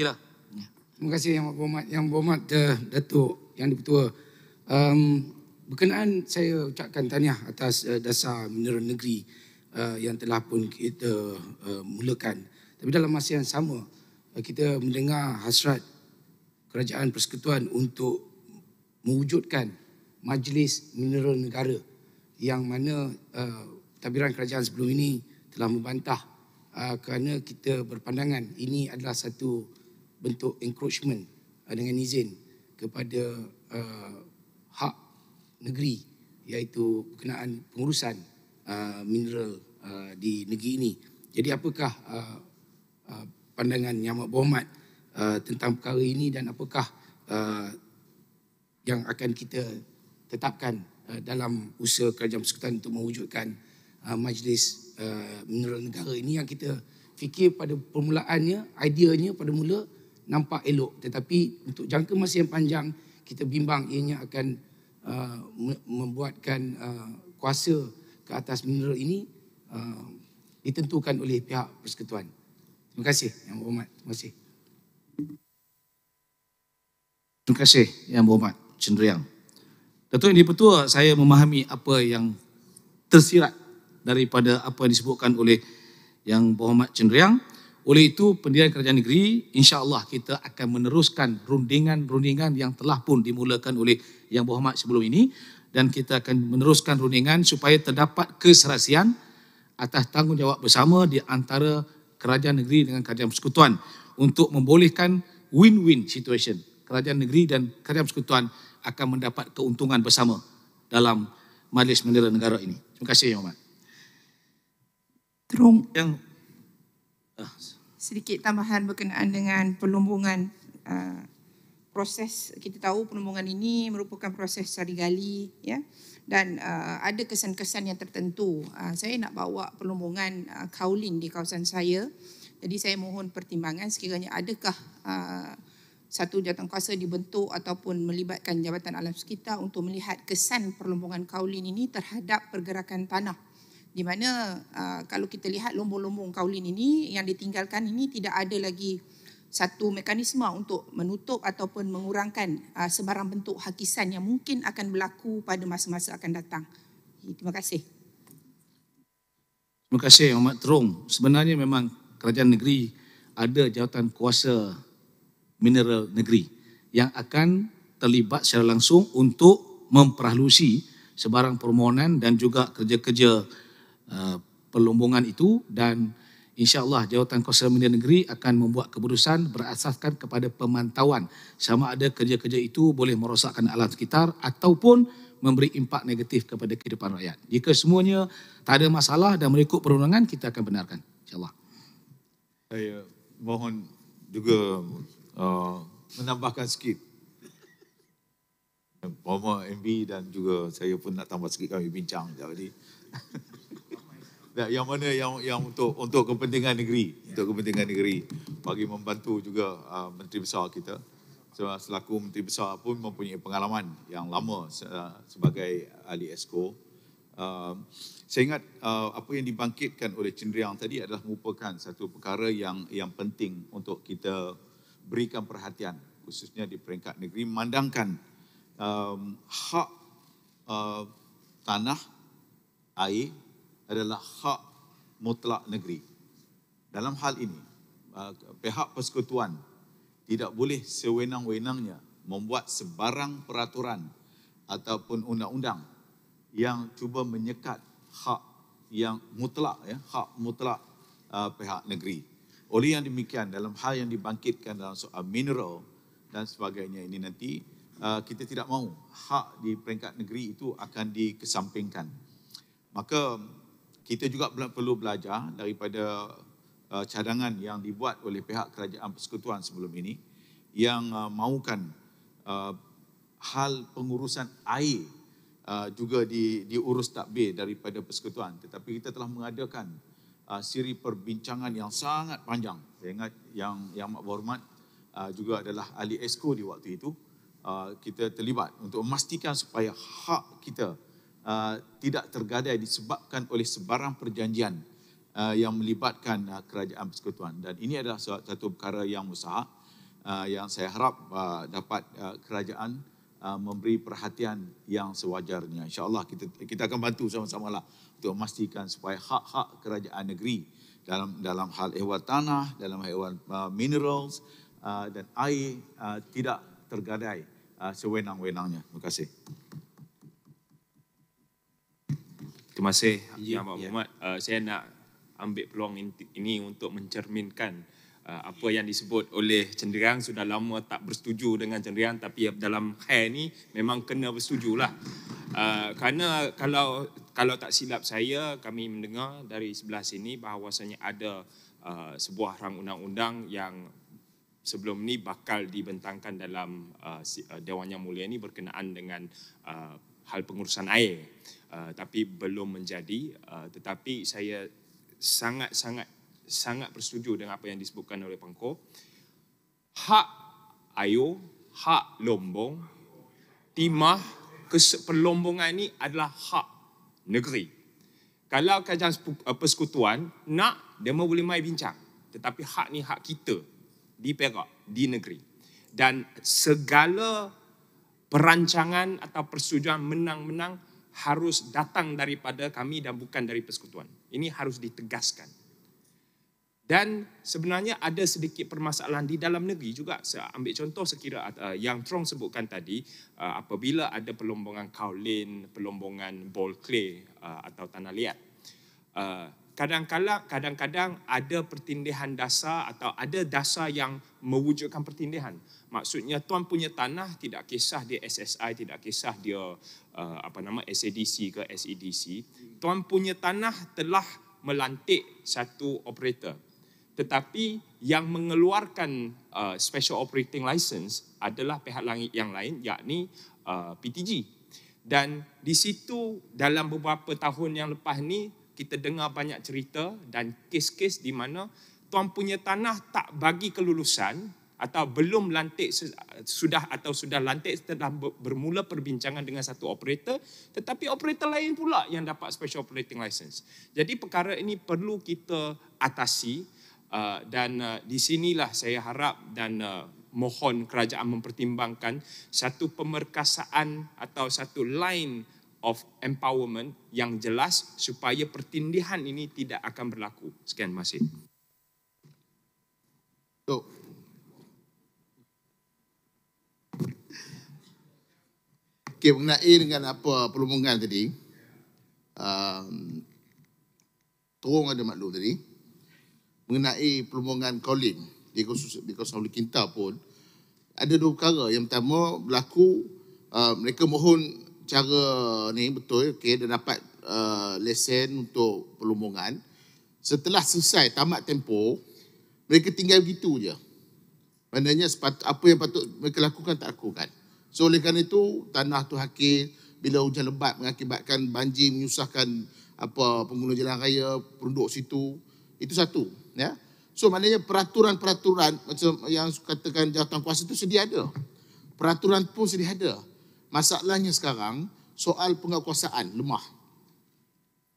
Kira. Ya. Terima kasih yang berhormat yang berhormat uh, Datuk Yang di-Pertua. Um, berkenaan saya ucapkan tahniah atas uh, dasar mineral negeri uh, yang telah pun kita uh, mulakan. Tapi dalam masa yang sama uh, kita mendengar hasrat kerajaan persekutuan untuk mewujudkan majlis mineral negara yang mana uh, tabiran kerajaan sebelum ini telah membantah uh, kerana kita berpandangan ini adalah satu bentuk encroachment eh, dengan izin kepada uh, hak negeri iaitu berkenaan pengurusan uh, mineral uh, di negeri ini. Jadi apakah uh, uh, pandangan Yang Amat Berhormat uh, tentang perkara ini dan apakah uh, yang akan kita tetapkan uh, dalam usaha Kerajaan Persekutuan untuk mewujudkan uh, majlis uh, mineral negara ini yang kita fikir pada permulaannya, ideanya pada mula nampak elok tetapi untuk jangka masa yang panjang kita bimbang ianya akan uh, membuatkan uh, kuasa ke atas mineral ini uh, ditentukan oleh pihak persekutuan. Terima kasih Yang Berhormat. Terima kasih. Terima kasih Yang Berhormat Cendriang. Datuk Yang Dipertua, saya memahami apa yang tersirat daripada apa yang disebutkan oleh Yang Berhormat Cendriang. Cendriang. Oleh itu pendirian kerajaan negeri Insya Allah kita akan meneruskan rundingan-rundingan yang telah pun dimulakan oleh Yang Berhormat sebelum ini dan kita akan meneruskan rundingan supaya terdapat keserasian atas tanggungjawab bersama di antara kerajaan negeri dengan kerajaan persekutuan untuk membolehkan win-win situation. Kerajaan negeri dan kerajaan persekutuan akan mendapat keuntungan bersama dalam Majlis Bendera Negara ini. Terima kasih Yang Berhormat. Terung. Yang sedikit tambahan berkenaan dengan pelumbungan uh, proses kita tahu pelumbungan ini merupakan proses sari gali ya dan uh, ada kesan-kesan yang tertentu uh, saya nak bawa pelumbungan uh, kaulin di kawasan saya jadi saya mohon pertimbangan sekiranya adakah uh, satu jawatankuasa dibentuk ataupun melibatkan jabatan alam sekitar untuk melihat kesan perlumbungan kaulin ini terhadap pergerakan tanah di mana uh, kalau kita lihat lombong-lombong kaulin ini yang ditinggalkan ini tidak ada lagi satu mekanisme untuk menutup ataupun mengurangkan uh, sebarang bentuk hakisan yang mungkin akan berlaku pada masa-masa akan datang. Terima kasih. Terima kasih Muhammad Terung. Sebenarnya memang kerajaan negeri ada jawatan kuasa mineral negeri yang akan terlibat secara langsung untuk memperhalusi sebarang permohonan dan juga kerja-kerja Uh, perlombongan itu dan insyaAllah Jawatan Kuasa Media Negeri akan membuat keputusan berasaskan kepada pemantauan sama ada kerja-kerja itu boleh merosakkan alam sekitar ataupun memberi impak negatif kepada kehidupan rakyat. Jika semuanya tak ada masalah dan mengikut perundangan, kita akan benarkan. InsyaAllah. Saya mohon juga uh, menambahkan sikit. Bama MB dan juga saya pun nak tambah sikit kami bincang. Jadi, Tak, yang mana yang yang untuk untuk kepentingan negeri, untuk kepentingan negeri bagi membantu juga uh, menteri besar kita. Sebab selaku menteri besar pun mempunyai pengalaman yang lama uh, sebagai ahli esko. Uh, saya ingat uh, apa yang dibangkitkan oleh Cendriang tadi adalah merupakan satu perkara yang yang penting untuk kita berikan perhatian khususnya di peringkat negeri memandangkan um, hak uh, tanah air adalah hak mutlak negeri. Dalam hal ini, ah, pihak persekutuan tidak boleh sewenang-wenangnya membuat sebarang peraturan ataupun undang-undang yang cuba menyekat hak yang mutlak ya hak mutlak uh, pihak negeri. Oleh yang demikian dalam hal yang dibangkitkan dalam soal mineral dan sebagainya ini nanti uh, kita tidak mahu hak di peringkat negeri itu akan dikesampingkan. Maka kita juga perlu belajar daripada uh, cadangan yang dibuat oleh pihak kerajaan persekutuan sebelum ini yang uh, mahukan uh, hal pengurusan air uh, juga di diurus takbir daripada persekutuan tetapi kita telah mengadakan uh, siri perbincangan yang sangat panjang saya ingat yang yang amat berhormat uh, juga adalah ahli esko di waktu itu uh, kita terlibat untuk memastikan supaya hak kita Uh, tidak tergadai disebabkan oleh sebarang perjanjian uh, yang melibatkan uh, kerajaan persekutuan. Dan ini adalah satu perkara yang usaha yang saya harap dapat kerajaan memberi perhatian yang sewajarnya. InsyaAllah kita kita akan bantu sama-sama lah untuk memastikan supaya hak-hak kerajaan negeri dalam dalam hal ehwal tanah, dalam ehwal uh, minerals dan air tidak tergadai sewenang-wenangnya. Terima kasih. Terima kasih ya, Encik Ahmad yeah. Muhammad. Uh, saya nak ambil peluang ini untuk mencerminkan uh, apa yang disebut oleh cenderang sudah lama tak bersetuju dengan cenderang tapi dalam khair ni memang kena bersetujulah. Uh, kerana kalau kalau tak silap saya kami mendengar dari sebelah sini bahawasanya ada uh, sebuah rang undang-undang yang sebelum ni bakal dibentangkan dalam uh, uh Dewan Yang Mulia ini berkenaan dengan uh, hal pengurusan air. Uh, tapi belum menjadi. Uh, tetapi saya sangat-sangat sangat bersetuju dengan apa yang disebutkan oleh Pangko. Hak ayo, hak lombong, timah, perlombongan ini adalah hak negeri. Kalau kajian uh, persekutuan nak, dia mahu boleh mai bincang. Tetapi hak ni hak kita di Perak, di negeri. Dan segala perancangan atau persetujuan menang-menang harus datang daripada kami dan bukan dari persekutuan. Ini harus ditegaskan. Dan sebenarnya ada sedikit permasalahan di dalam negeri juga. Saya ambil contoh sekira uh, yang Trong sebutkan tadi, uh, apabila ada pelombongan kaolin, pelombongan ball clay uh, atau tanah liat. Kadang-kadang kadang-kadang ada pertindihan dasar atau ada dasar yang mewujudkan pertindihan. Maksudnya tuan punya tanah tidak kisah dia SSI, tidak kisah dia uh, apa nama SADC ke SEDC. Tuan punya tanah telah melantik satu operator. Tetapi yang mengeluarkan uh, special operating license adalah pihak langit yang lain yakni uh, PTG. Dan di situ dalam beberapa tahun yang lepas ni kita dengar banyak cerita dan kes-kes di mana tuan punya tanah tak bagi kelulusan atau belum lantik sudah atau sudah lantik telah bermula perbincangan dengan satu operator tetapi operator lain pula yang dapat special operating license. Jadi perkara ini perlu kita atasi uh, dan uh, di sinilah saya harap dan uh, mohon kerajaan mempertimbangkan satu pemerkasaan atau satu line of empowerment yang jelas supaya pertindihan ini tidak akan berlaku. Sekian masih. Go. Oh. Okay, mengenai dengan apa perlombongan tadi. Um, Turung ada maklum tadi. Mengenai perlombongan Colin di khusus di kawasan Ulu Kinta pun. Ada dua perkara. Yang pertama berlaku uh, mereka mohon cara ni betul. Okay, dan dapat uh, lesen untuk perlombongan. Setelah selesai tamat tempoh, mereka tinggal begitu je. Maknanya apa yang patut mereka lakukan tak lakukan. So oleh kerana itu tanah tu hakir bila hujan lebat mengakibatkan banjir menyusahkan apa pengguna jalan raya penduduk situ itu satu ya. So maknanya peraturan-peraturan macam yang katakan jawatan kuasa itu sedia ada. Peraturan pun sedia ada. Masalahnya sekarang soal penguasaan lemah.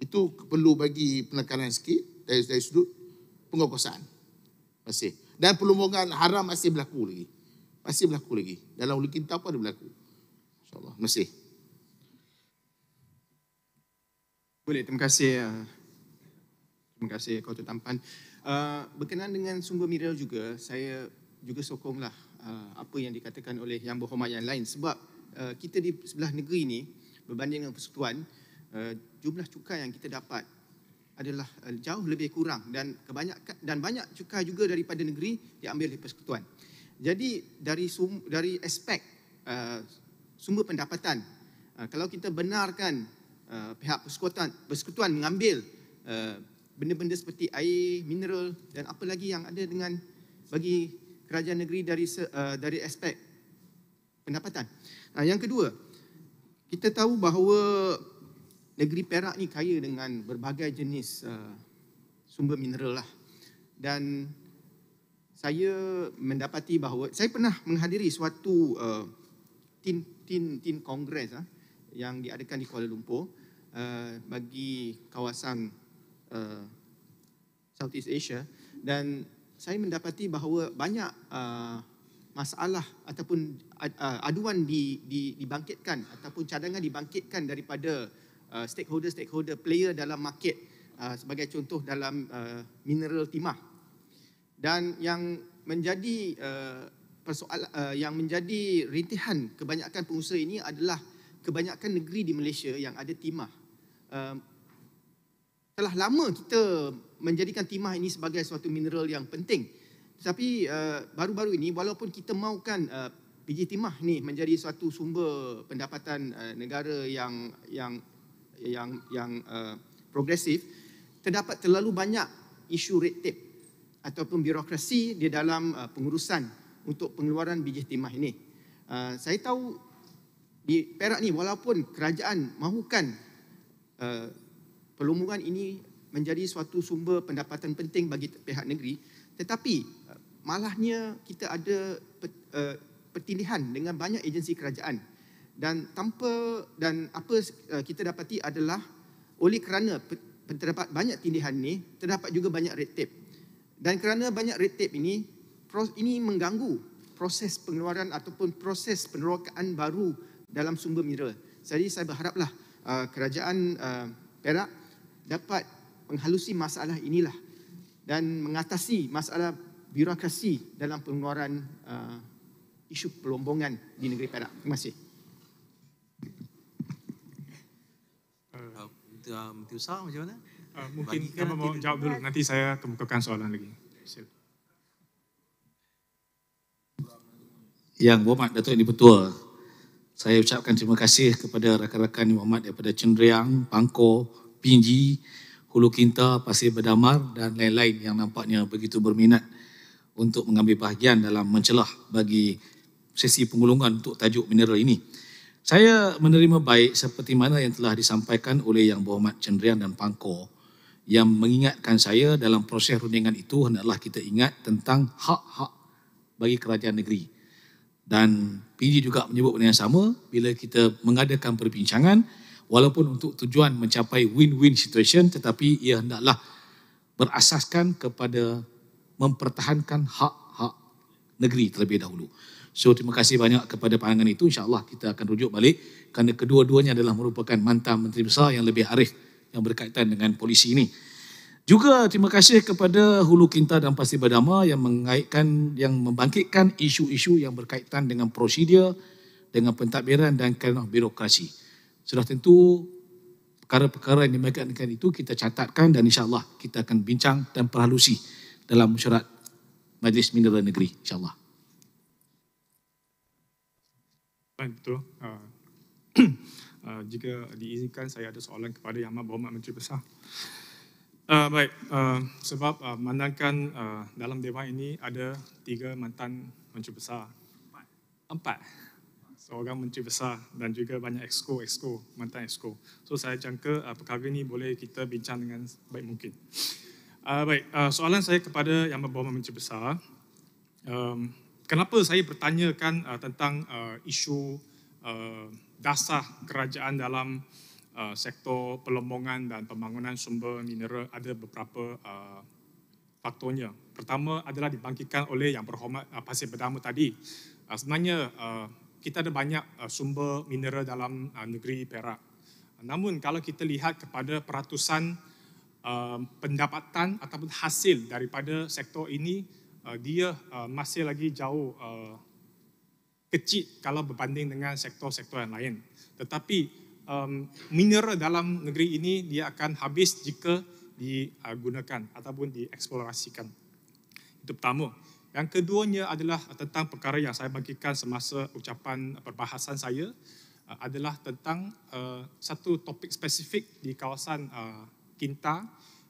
Itu perlu bagi penekanan sikit dari, dari sudut penguasaan. Masih. Dan pelumbungan haram masih berlaku lagi. Masih berlaku lagi. Dalam ulu kita pun ada berlaku. InsyaAllah. Masih. Boleh. Terima kasih. Eh, terima kasih Kau tu Tampan. Uh, berkenaan dengan sumber miral juga, saya juga sokonglah uh, eh, apa yang dikatakan oleh yang berhormat yang lain. Sebab kita di sebelah negeri ini, berbanding dengan persekutuan, jumlah cukai yang kita dapat adalah eh, jauh lebih kurang dan kebanyakan dan banyak cukai juga daripada negeri diambil oleh persekutuan. Jadi dari sum, dari aspek uh, sumber pendapatan uh, kalau kita benarkan uh, pihak persekutuan persekutuan mengambil uh, benda-benda seperti air, mineral dan apa lagi yang ada dengan bagi kerajaan negeri dari uh, dari aspek pendapatan. Uh, yang kedua, kita tahu bahawa negeri Perak ni kaya dengan berbagai jenis uh, sumber mineral lah. Dan saya mendapati bahawa saya pernah menghadiri suatu uh, tin tin tin kongres ah uh, yang diadakan di Kuala Lumpur uh, bagi kawasan uh, Southeast Asia dan saya mendapati bahawa banyak uh, masalah ataupun uh, aduan dibangkitkan ataupun cadangan dibangkitkan daripada Uh, stakeholder-stakeholder uh, player dalam market uh, sebagai contoh dalam uh, mineral timah. Dan yang menjadi uh, persoalan uh, yang menjadi rintihan kebanyakan pengusaha ini adalah kebanyakan negeri di Malaysia yang ada timah. Uh, telah lama kita menjadikan timah ini sebagai suatu mineral yang penting. Tetapi uh, baru-baru uh, ini walaupun kita mahukan uh, biji timah ni menjadi suatu sumber pendapatan uh, negara yang yang yang yang uh, progresif terdapat terlalu banyak isu red tape ataupun birokrasi di dalam uh, pengurusan untuk pengeluaran biji timah ini. Uh, saya tahu di Perak ni walaupun kerajaan mahukan uh, pelumbungan ini menjadi suatu sumber pendapatan penting bagi pihak negeri tetapi uh, malahnya kita ada pet, uh, pertindihan dengan banyak agensi kerajaan dan tanpa dan apa eh, kita dapati adalah oleh kerana terdapat banyak tindihan ini terdapat juga banyak red tape dan kerana banyak red tape ini ini mengganggu proses pengeluaran ataupun proses penerokaan baru dalam sumber mineral. Jadi saya berharaplah eh, kerajaan eh, Perak dapat menghalusi masalah inilah dan mengatasi masalah birokrasi dalam pengeluaran isu pelombongan di negeri Perak. Terima kasih. uh, ah, menteri usaha macam mana? Uh, mungkin kamu mau jawab dulu, nanti saya kemukakan soalan lagi. Sila. Yang Muhammad Datuk Ini Petua, saya ucapkan terima kasih kepada rakan-rakan Muhammad daripada Cendriang, Pangko, Pinji, Hulu Kinta, Pasir Berdamar dan lain-lain yang nampaknya begitu berminat untuk mengambil bahagian dalam mencelah bagi sesi pengulungan untuk tajuk mineral ini. Saya menerima baik seperti mana yang telah disampaikan oleh Yang Berhormat Cendrian dan Pangko yang mengingatkan saya dalam proses rundingan itu hendaklah kita ingat tentang hak-hak bagi kerajaan negeri. Dan PG juga menyebut benda yang sama bila kita mengadakan perbincangan walaupun untuk tujuan mencapai win-win situation tetapi ia hendaklah berasaskan kepada mempertahankan hak-hak negeri terlebih dahulu. So terima kasih banyak kepada pandangan itu. InsyaAllah kita akan rujuk balik. Kerana kedua-duanya adalah merupakan mantan Menteri Besar yang lebih arif yang berkaitan dengan polisi ini. Juga terima kasih kepada Hulu Kinta dan Pasti Badama yang mengaitkan, yang membangkitkan isu-isu yang berkaitan dengan prosedur, dengan pentadbiran dan kerana birokrasi. Sudah tentu perkara-perkara yang dimaksudkan itu kita catatkan dan insyaAllah kita akan bincang dan perhalusi dalam syarat Majlis Mineral Negeri insyaAllah. Puan ah, Ketua, uh, uh, ah, jika diizinkan saya ada soalan kepada Yang Amat Berhormat Menteri Besar. Uh, baik, uh, sebab uh, mandangkan uh, dalam Dewan ini ada tiga mantan Menteri Besar. Empat. Empat. Seorang Menteri Besar dan juga banyak exco-exco, mantan exco. So saya jangka uh, perkara ini boleh kita bincang dengan baik mungkin. Uh, baik, uh, soalan saya kepada Yang Amat Berhormat Menteri Besar. Um, kenapa saya bertanyakan uh, tentang uh, isu uh, dasar kerajaan dalam uh, sektor pelembongan dan pembangunan sumber mineral ada beberapa uh, faktornya. Pertama adalah dibangkitkan oleh yang berhormat uh, Pasir Berdama tadi. Uh, sebenarnya uh, kita ada banyak uh, sumber mineral dalam uh, negeri Perak. Namun kalau kita lihat kepada peratusan uh, pendapatan ataupun hasil daripada sektor ini uh, dia uh, masih lagi jauh uh, kecil kalau berbanding dengan sektor-sektor yang lain. Tetapi um, mineral dalam negeri ini dia akan habis jika digunakan ataupun dieksplorasikan. Itu pertama. Yang keduanya adalah tentang perkara yang saya bagikan semasa ucapan perbahasan saya uh, adalah tentang uh, satu topik spesifik di kawasan uh, Kinta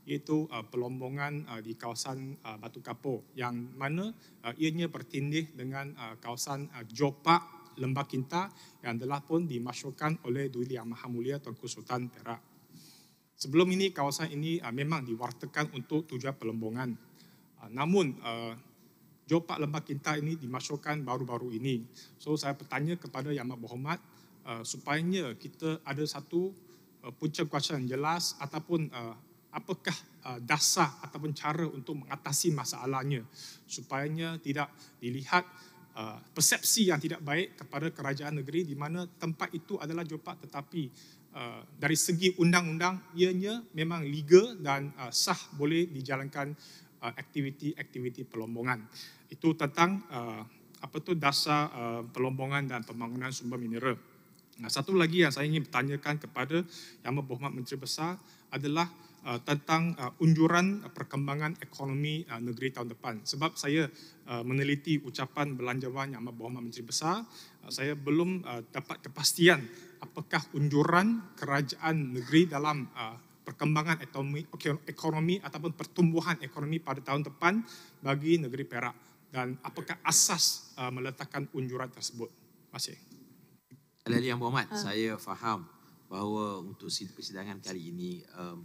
iaitu uh, pelombongan uh, di kawasan uh, Batu Kapo yang mana uh, ianya bertindih dengan uh, kawasan uh, Jopak Lembah Kinta yang telah pun dimasukkan oleh Duli Yang Maha Mulia Tengku Sultan Perak. Sebelum ini kawasan ini uh, memang diwartakan untuk tujuan pelombongan. Uh, namun uh, Jopak Lembah Kinta ini dimasukkan baru-baru ini. So saya bertanya kepada Yang Maha Berhormat uh, supaya kita ada satu uh, punca kuasa yang jelas ataupun uh, apakah uh, dasar ataupun cara untuk mengatasi masalahnya supaya tidak dilihat uh, persepsi yang tidak baik kepada kerajaan negeri di mana tempat itu adalah jopak tetapi uh, dari segi undang-undang ianya memang legal dan sah boleh dijalankan aktiviti-aktiviti pelombongan itu tentang apa tu dasar pelombongan dan pembangunan sumber mineral. Nah, satu lagi yang saya ingin bertanyakan kepada Yang Berhormat Menteri Besar adalah Uh, tentang uh, unjuran uh, perkembangan ekonomi uh, negeri tahun depan. Sebab saya uh, meneliti ucapan belanjawan yang amat berhormat Menteri Besar, uh, saya belum uh, dapat kepastian apakah unjuran kerajaan negeri dalam uh, perkembangan ekonomi, ekonomi ataupun pertumbuhan ekonomi pada tahun depan bagi negeri Perak dan apakah asas uh, meletakkan unjuran tersebut. Masih. Ali yang berhormat, ha. saya faham bahawa untuk persidangan kali ini um,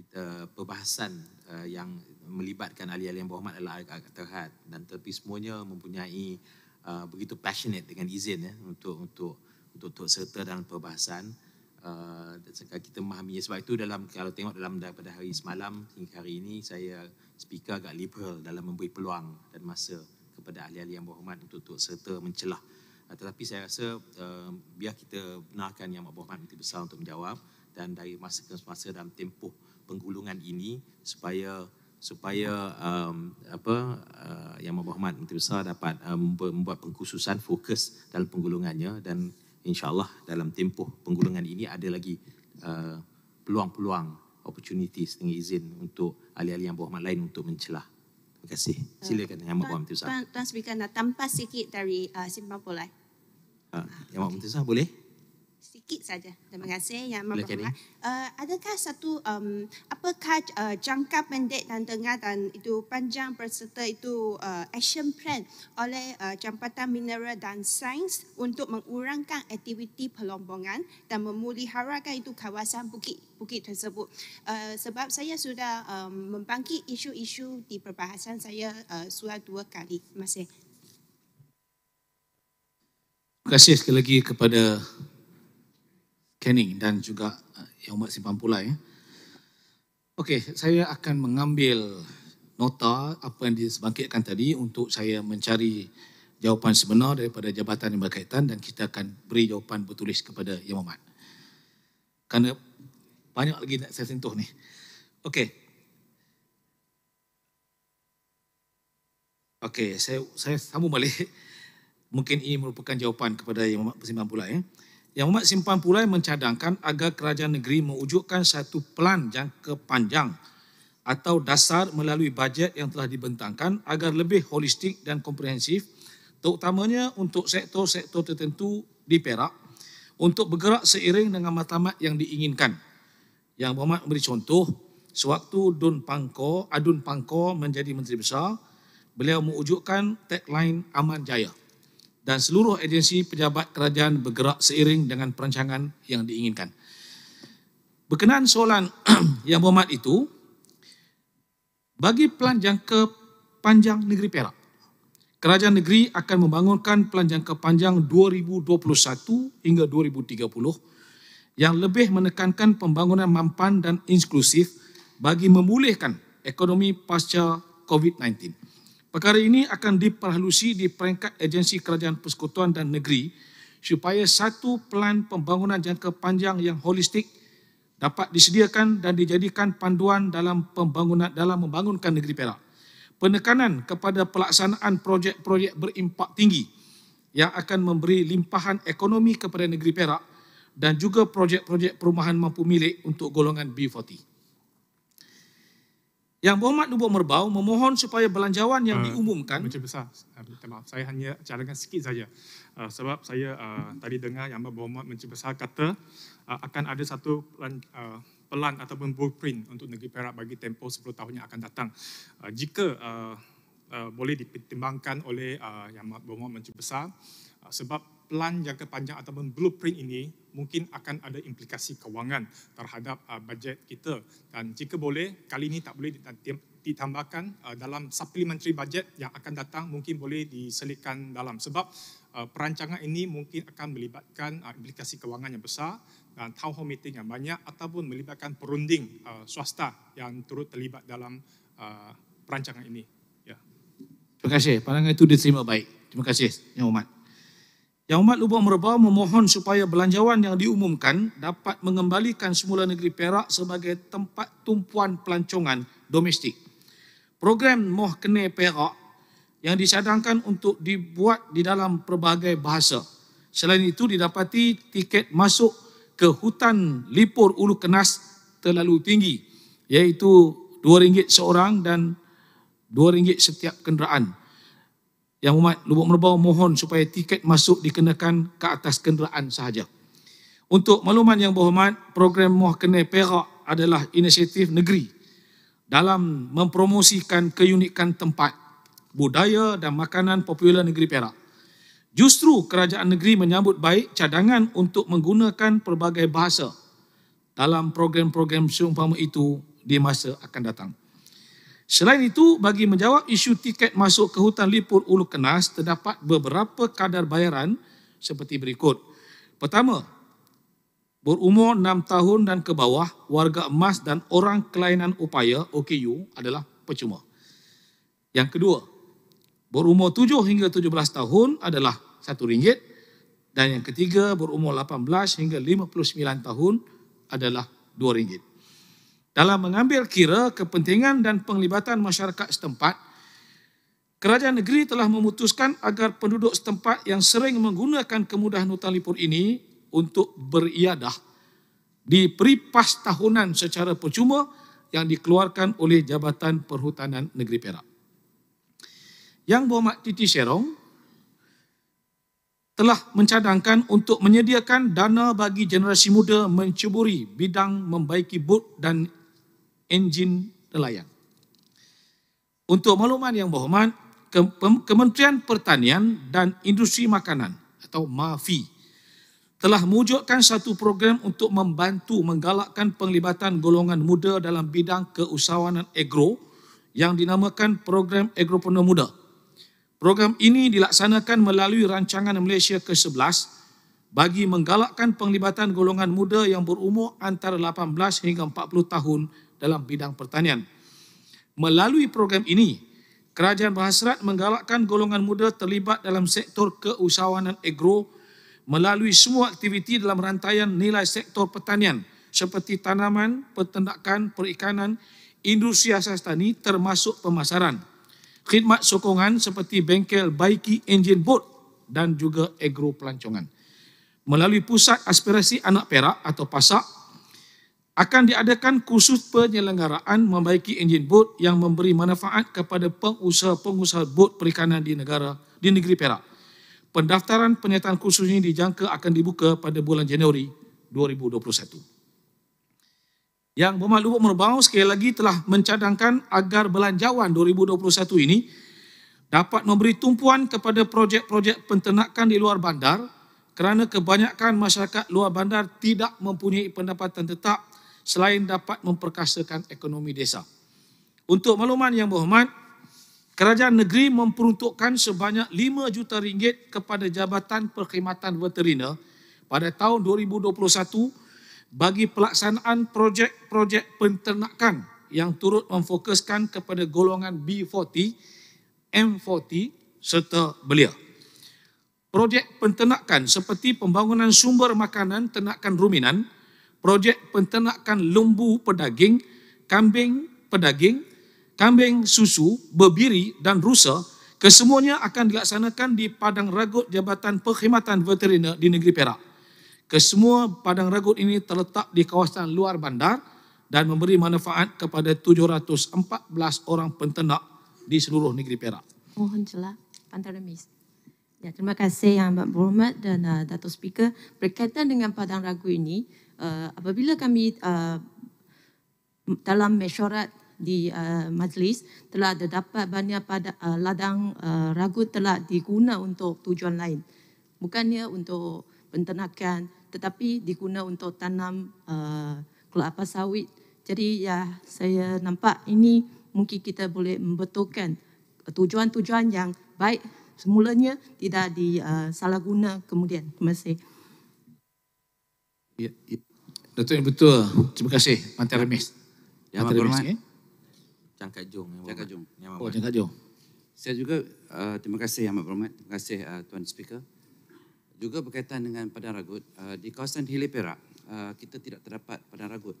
kita perbahasan uh, yang melibatkan ahli-ahli yang berhormat adalah agak terhad dan tetapi semuanya mempunyai uh, begitu passionate dengan izin ya untuk untuk untuk, untuk serta dalam perbahasan uh, kita memahaminya sebab itu dalam kalau tengok dalam daripada hari semalam hingga hari ini saya speaker agak liberal dalam memberi peluang dan masa kepada ahli-ahli yang berhormat untuk, untuk serta mencelah uh, tetapi saya rasa uh, biar kita benarkan yang berhormat menteri besar untuk menjawab dan dari masa ke masa dalam tempoh penggulungan ini supaya supaya um, apa uh, yang berhormat menteri besar dapat um, membuat pengkhususan fokus dalam penggulungannya dan insyaallah dalam tempoh penggulungan ini ada lagi uh, peluang-peluang opportunities dengan izin untuk ahli-ahli yang berhormat lain untuk mencelah. Terima kasih. Silakan uh, Yang Mahu Menteri Besar. Tuan, Tuan Speaker, nak tambah sikit dari uh, Simpan Pola. Uh, ah, yang Mahu okay. Menteri Besar boleh? sikit saja. Terima ah, kasih yang memberikan. Uh, eh, adakah satu um, apakah uh, jangka pendek dan tengah dan itu panjang berserta itu uh, action plan oleh uh, Jabatan Mineral dan Sains untuk mengurangkan aktiviti pelombongan dan memuliharakan itu kawasan bukit-bukit tersebut. Uh, sebab saya sudah um, membangkit isu-isu di perbahasan saya uh, sudah dua kali. Terima Terima kasih sekali lagi kepada Canning dan juga uh, yang umat simpan pula ya. Okey, saya akan mengambil nota apa yang disebangkitkan tadi untuk saya mencari jawapan sebenar daripada jabatan yang berkaitan dan kita akan beri jawapan bertulis kepada Yang Mohamad. Kerana banyak lagi nak saya sentuh ni. Okey. Okey, saya saya sambung balik. Mungkin ini merupakan jawapan kepada Yang Mohamad Persimpan pula ya. Eh. Yang umat simpan pula mencadangkan agar kerajaan negeri mewujudkan satu pelan jangka panjang atau dasar melalui bajet yang telah dibentangkan agar lebih holistik dan komprehensif terutamanya untuk sektor-sektor tertentu di Perak untuk bergerak seiring dengan matlamat yang diinginkan. Yang berhormat memberi contoh, sewaktu Dun Pangko, Adun Pangko menjadi Menteri Besar, beliau mewujudkan tagline Aman Jaya dan seluruh agensi pejabat kerajaan bergerak seiring dengan perancangan yang diinginkan. Berkenaan soalan yang berhormat itu, bagi pelan jangka panjang negeri Perak, kerajaan negeri akan membangunkan pelan jangka panjang 2021 hingga 2030 yang lebih menekankan pembangunan mampan dan inklusif bagi memulihkan ekonomi pasca COVID-19. Perkara ini akan diperhalusi di peringkat agensi kerajaan persekutuan dan negeri supaya satu pelan pembangunan jangka panjang yang holistik dapat disediakan dan dijadikan panduan dalam pembangunan dalam membangunkan negeri Perak. Penekanan kepada pelaksanaan projek-projek berimpak tinggi yang akan memberi limpahan ekonomi kepada negeri Perak dan juga projek-projek perumahan mampu milik untuk golongan B40. Yang Muhammad Lubuk Merbau memohon supaya belanjawan yang uh, diumumkan. Menteri Besar, ah, minta maaf. Saya hanya cadangkan sikit saja. Uh, sebab saya uh, tadi dengar yang Muhammad Menteri Besar kata uh, akan ada satu pelan, uh, pelan ataupun blueprint untuk negeri Perak bagi tempoh 10 tahun yang akan datang. Uh, jika uh, uh, boleh dipertimbangkan oleh uh, yang Muhammad Menteri Besar uh, sebab plan jangka panjang ataupun blueprint ini mungkin akan ada implikasi kewangan terhadap uh, bajet kita dan jika boleh kali ini tak boleh ditambahkan uh, dalam supplementary budget yang akan datang mungkin boleh diselitkan dalam sebab uh, perancangan ini mungkin akan melibatkan uh, implikasi kewangan yang besar dan town hall meeting yang banyak ataupun melibatkan perunding uh, swasta yang turut terlibat dalam uh, perancangan ini. Ya. Terima kasih. Pandangan itu diterima baik. Terima kasih, Yang Umat. Yang Umat Lubang Merbau memohon supaya belanjawan yang diumumkan dapat mengembalikan semula negeri Perak sebagai tempat tumpuan pelancongan domestik. Program Moh Kene Perak yang disadangkan untuk dibuat di dalam pelbagai bahasa. Selain itu didapati tiket masuk ke hutan Lipur Ulu Kenas terlalu tinggi iaitu RM2 seorang dan RM2 setiap kenderaan. Yang umat lubuk merbau mohon supaya tiket masuk dikenakan ke atas kenderaan sahaja. Untuk makluman yang berhormat, program Moh Kenai Perak adalah inisiatif negeri dalam mempromosikan keunikan tempat, budaya dan makanan popular negeri Perak. Justru kerajaan negeri menyambut baik cadangan untuk menggunakan pelbagai bahasa dalam program-program seumpama itu di masa akan datang. Selain itu, bagi menjawab isu tiket masuk ke hutan Lipur Ulu Kenas, terdapat beberapa kadar bayaran seperti berikut. Pertama, berumur enam tahun dan ke bawah, warga emas dan orang kelainan upaya OKU adalah percuma. Yang kedua, berumur tujuh hingga tujuh belas tahun adalah satu ringgit, Dan yang ketiga, berumur lapan belas hingga lima puluh sembilan tahun adalah dua ringgit dalam mengambil kira kepentingan dan penglibatan masyarakat setempat, kerajaan negeri telah memutuskan agar penduduk setempat yang sering menggunakan kemudahan hutan lipur ini untuk beriadah di pas tahunan secara percuma yang dikeluarkan oleh Jabatan Perhutanan Negeri Perak. Yang Berhormat Titi Serong telah mencadangkan untuk menyediakan dana bagi generasi muda mencuburi bidang membaiki bot dan enjin nelayan. Untuk makluman yang berhormat, Kementerian Pertanian dan Industri Makanan atau MAFI telah mewujudkan satu program untuk membantu menggalakkan penglibatan golongan muda dalam bidang keusahawanan agro yang dinamakan Program Agropreneur Muda. Program ini dilaksanakan melalui rancangan Malaysia ke-11 bagi menggalakkan penglibatan golongan muda yang berumur antara 18 hingga 40 tahun dalam bidang pertanian. Melalui program ini, Kerajaan Berhasrat menggalakkan golongan muda terlibat dalam sektor keusahawanan agro melalui semua aktiviti dalam rantaian nilai sektor pertanian seperti tanaman, pertendakan, perikanan, industri asas tani termasuk pemasaran. Khidmat sokongan seperti bengkel baiki engine boat dan juga agro pelancongan. Melalui Pusat Aspirasi Anak Perak atau PASAK akan diadakan khusus penyelenggaraan membaiki enjin bot yang memberi manfaat kepada pengusaha-pengusaha bot perikanan di negara di negeri Perak. Pendaftaran penyertaan khusus ini dijangka akan dibuka pada bulan Januari 2021. Yang bermaklumat merbau sekali lagi telah mencadangkan agar belanjawan 2021 ini dapat memberi tumpuan kepada projek-projek penternakan di luar bandar kerana kebanyakan masyarakat luar bandar tidak mempunyai pendapatan tetap selain dapat memperkasakan ekonomi desa. Untuk makluman yang berhormat, kerajaan negeri memperuntukkan sebanyak 5 juta ringgit kepada Jabatan Perkhidmatan Veterina pada tahun 2021 bagi pelaksanaan projek-projek penternakan yang turut memfokuskan kepada golongan B40, M40 serta belia. Projek penternakan seperti pembangunan sumber makanan ternakan ruminan, projek penternakan lembu pedaging, kambing pedaging, kambing susu, berbiri dan rusa, kesemuanya akan dilaksanakan di Padang Ragut Jabatan Perkhidmatan Veteriner di Negeri Perak. Kesemua padang ragut ini terletak di kawasan luar bandar dan memberi manfaat kepada 714 orang penternak di seluruh negeri Perak. Mohon celah, Pantai Remis. Ya, terima kasih yang Amat Berhormat dan uh, Dato' Speaker. Berkaitan dengan padang ragu ini, uh, apabila kami uh, dalam mesyuarat di uh, majlis telah terdapat banyak pada, uh, ladang uh, ragut telah diguna untuk tujuan lain. Bukannya untuk penternakan tetapi diguna untuk tanam uh, kelapa sawit. Jadi ya saya nampak ini mungkin kita boleh membetulkan tujuan-tujuan yang baik semulanya tidak disalahguna uh, kemudian. Terima kasih. Yeah, yeah. Datuk yang betul. Terima kasih. Pantai Remis. Yang Pantai berhormat. Remis, eh? Cangkat Jong. Yang Cangkat Jong. Yang oh, Cangkat Jong. Saya juga uh, terima kasih Yang Berhormat. Terima kasih uh, Tuan Speaker. Juga berkaitan dengan Padang Ragut. Uh, di kawasan Hilir Perak, uh, kita tidak terdapat Padang Ragut.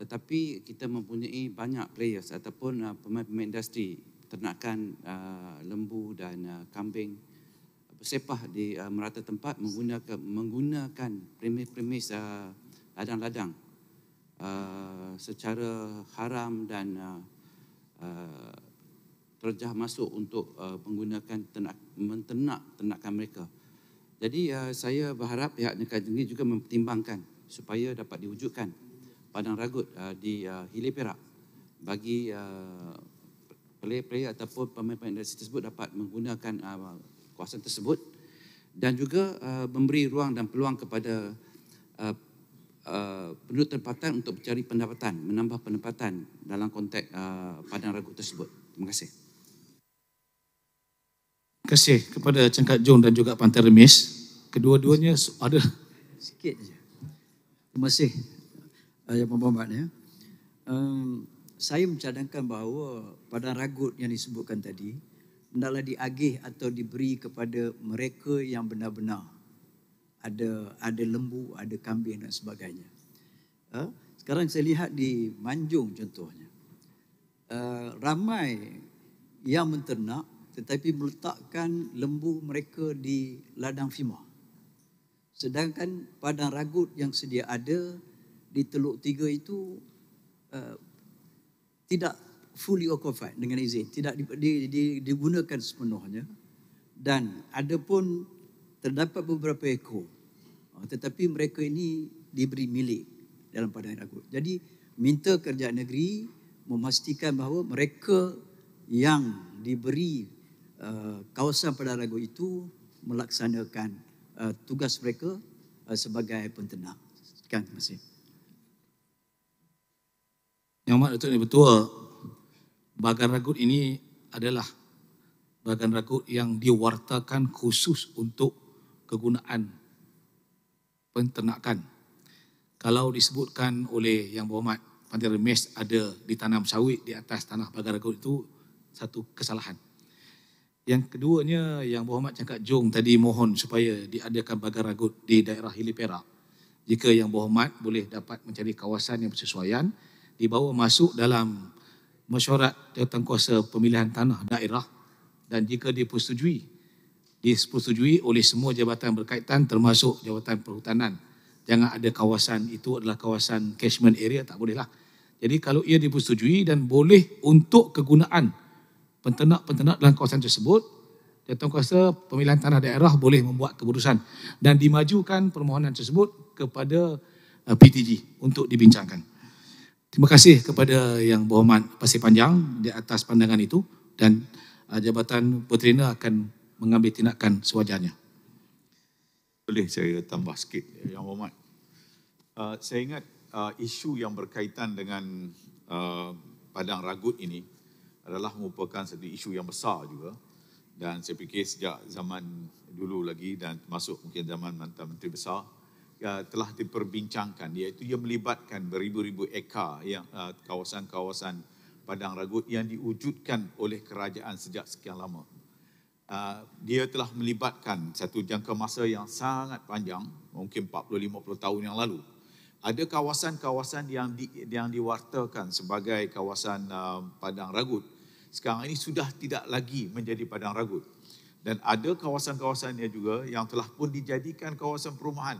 Tetapi kita mempunyai banyak players ataupun uh, pemain-pemain industri ternakan uh, lembu dan uh, kambing sepah di uh, merata tempat menggunakan menggunakan premis-premis uh, ladang-ladang uh, secara haram dan uh, uh, terjah masuk untuk uh, menggunakan ternak, menternak ternakan mereka. Jadi uh, saya berharap pihak negara ini juga mempertimbangkan supaya dapat diwujudkan padang ragut uh, di uh, Hilir Perak bagi uh, player-player ataupun pemain-pemain industri tersebut dapat menggunakan uh, kawasan tersebut dan juga uh, memberi ruang dan peluang kepada uh, Eh, penduduk tempatan untuk mencari pendapatan, menambah pendapatan dalam konteks uh, padang ragu tersebut. Terima kasih. Terima kasih kepada Cengkat Jong dan juga Pantai Remis. Kedua-duanya ada sikit saja. Terima kasih uh, Yang Mohamad. Ya. Um, saya mencadangkan bahawa pada ragut yang disebutkan tadi hendaklah diagih atau diberi kepada mereka yang benar-benar ada ada lembu, ada kambing dan sebagainya. Uh, sekarang saya lihat di Manjung contohnya. Uh, ramai yang menternak tetapi meletakkan lembu mereka di ladang Fima. Sedangkan padang ragut yang sedia ada di Teluk Tiga itu uh, tidak fully occupied dengan izin, tidak di, di, di, digunakan sepenuhnya dan ada pun terdapat beberapa ekor Ah, tetapi mereka ini diberi milik dalam pandangan aku. Jadi minta kerja negeri memastikan bahawa mereka yang diberi uh, kawasan padang lagu itu melaksanakan uh, tugas mereka uh, sebagai pentenang. Sekian terima kasih. Yang amat Datuk Nibetua, bagan ragut ini adalah bagan ragut yang diwartakan khusus untuk kegunaan penternakan. Kalau disebutkan oleh Yang Berhormat, Pantai Remes ada ditanam sawit di atas tanah pagar ragut itu satu kesalahan. Yang keduanya, Yang Berhormat cakap Jong tadi mohon supaya diadakan pagar ragut di daerah Hili Perak. Jika Yang Berhormat boleh dapat mencari kawasan yang bersesuaian, dibawa masuk dalam mesyuarat kuasa pemilihan tanah daerah dan jika dipersetujui disetujui oleh semua jabatan berkaitan termasuk jabatan perhutanan. Jangan ada kawasan itu adalah kawasan catchment area, tak bolehlah. Jadi kalau ia disetujui dan boleh untuk kegunaan penternak-penternak dalam kawasan tersebut, Datang Kuasa Pemilihan Tanah Daerah boleh membuat keputusan dan dimajukan permohonan tersebut kepada eh, PTG untuk dibincangkan. Terima kasih kepada Yang Berhormat Pasir Panjang di atas pandangan itu dan eh, Jabatan Puterina akan mengambil tindakan sewajarnya. Boleh saya tambah sikit eh, Yang Hormat? Uh, saya ingat uh, isu yang berkaitan dengan uh, padang ragut ini adalah merupakan satu isu yang besar juga dan saya fikir sejak zaman dulu lagi dan masuk mungkin zaman mantan menteri besar uh, telah diperbincangkan iaitu ia melibatkan beribu-ribu ekar yang kawasan-kawasan uh, padang ragut yang diwujudkan oleh kerajaan sejak sekian lama. Ah, dia telah melibatkan satu jangka masa yang sangat panjang, mungkin 40-50 tahun yang lalu. Ada kawasan-kawasan yang di, yang diwartakan sebagai kawasan uh, padang ragut. Sekarang ini sudah tidak lagi menjadi padang ragut. Dan ada kawasan-kawasannya juga yang telah pun dijadikan kawasan perumahan.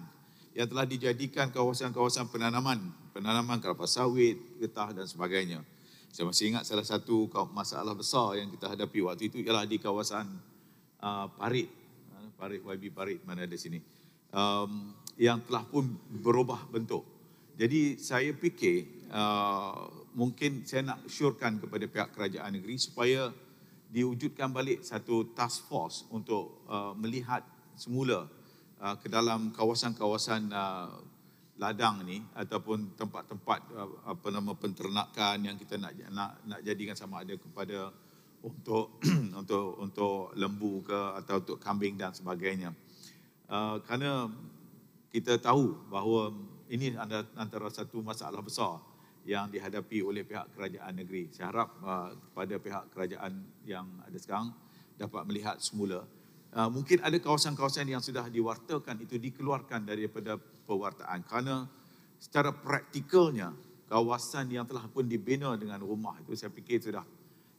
Yang telah dijadikan kawasan-kawasan penanaman. Penanaman kelapa sawit, getah dan sebagainya. Saya masih ingat salah satu masalah besar yang kita hadapi waktu itu ialah di kawasan Ah, Parit. Ah, Parit YB Parit mana ada sini. Um, yang telah pun berubah bentuk. Jadi saya fikir uh, mungkin saya nak syurkan kepada pihak kerajaan negeri supaya diwujudkan balik satu task force untuk uh, melihat semula uh, ke dalam kawasan-kawasan uh, ladang ni ataupun tempat-tempat uh, apa nama penternakan yang kita nak nak nak jadikan sama ada kepada untuk untuk untuk lembu ke atau untuk kambing dan sebagainya. Uh, kerana kita tahu bahawa ini antara satu masalah besar yang dihadapi oleh pihak kerajaan negeri. Saya harap uh, kepada pihak kerajaan yang ada sekarang dapat melihat semula. Uh, mungkin ada kawasan-kawasan yang sudah diwartakan itu dikeluarkan daripada pewartaan. Kerana secara praktikalnya kawasan yang telah pun dibina dengan rumah itu saya fikir sudah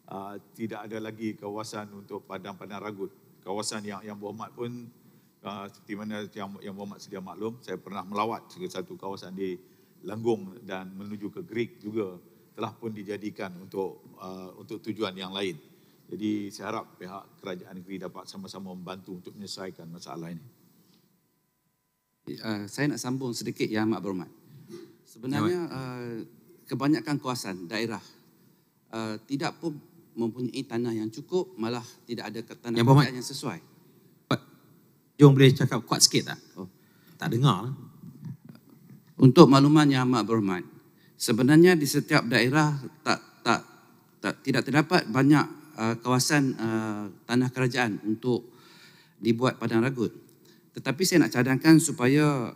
Ah, tidak ada lagi kawasan untuk padang-padang ragut. Kawasan yang yang berhormat pun uh, mana yang yang berhormat sedia maklum, saya pernah melawat ke satu kawasan di Langgung dan menuju ke Greek juga telah pun dijadikan untuk uh, untuk tujuan yang lain. Jadi saya harap pihak kerajaan negeri dapat sama-sama membantu untuk menyelesaikan masalah ini. Uh, saya nak sambung sedikit yang amat berhormat. Sebenarnya uh, kebanyakan kawasan daerah uh, tidak pun mempunyai tanah yang cukup malah tidak ada tanah yang, berhormat, yang sesuai. Jom boleh cakap kuat sikit tak? Oh. Tak dengar. Untuk makluman yang amat berhormat, sebenarnya di setiap daerah tak tak, tak tidak terdapat banyak uh, kawasan uh, tanah kerajaan untuk dibuat padang ragut. Tetapi saya nak cadangkan supaya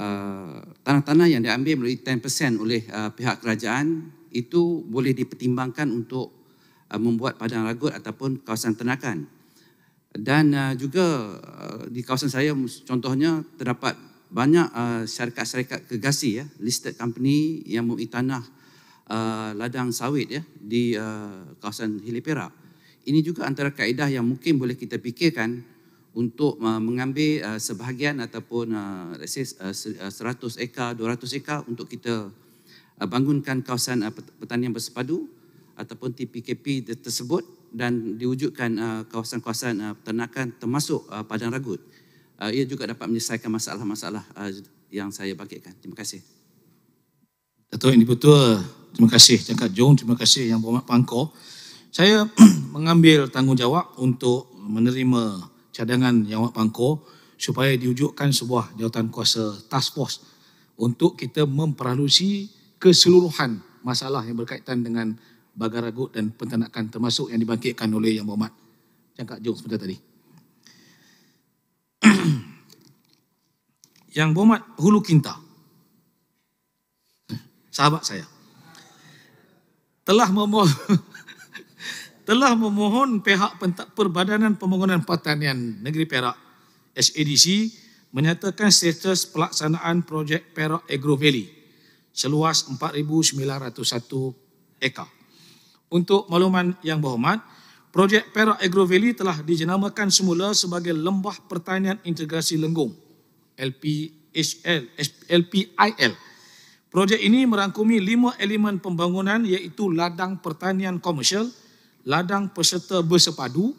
uh, tanah-tanah yang diambil melalui 10% oleh uh, pihak kerajaan itu boleh dipertimbangkan untuk Uh, membuat padang ragut ataupun kawasan ternakan. Dan uh, juga uh, di kawasan saya contohnya terdapat banyak syarikat-syarikat kegasi ya, listed company yang mempunyai tanah ladang sawit ya di kawasan Hilipera. Ini juga antara kaedah yang mungkin boleh kita fikirkan untuk mengambil sebahagian ataupun let's say 100 ekar, 200 ekar untuk kita bangunkan kawasan pertanian bersepadu ataupun TPKP tersebut dan diwujudkan uh, kawasan-kawasan uh, peternakan termasuk uh, padang ragut. Ia juga dapat menyelesaikan masalah-masalah yang saya bagikan. Terima kasih. Datuk Yang Dipertua, terima kasih. Cakap Jong, terima kasih yang berhormat Pangkor. Saya mengambil tanggungjawab untuk menerima cadangan yang berhormat Pangkor supaya diwujudkan sebuah jawatan kuasa task force untuk kita memperhalusi keseluruhan masalah yang berkaitan dengan bagaragut dan pentanakan termasuk yang dibangkitkan oleh Yang Muhammad Cangkak Jung sebentar tadi. yang Muhammad Hulu Kinta, sahabat saya, telah memohon telah memohon pihak Perbadanan Pembangunan Pertanian Negeri Perak SADC menyatakan status pelaksanaan projek Perak Agro Valley seluas 4,901 ekar. Untuk makluman yang berhormat, projek Perak Agro Valley telah dijenamakan semula sebagai Lembah Pertanian Integrasi Lenggong LPHL, LPIL. Projek ini merangkumi lima elemen pembangunan iaitu ladang pertanian komersial, ladang peserta bersepadu,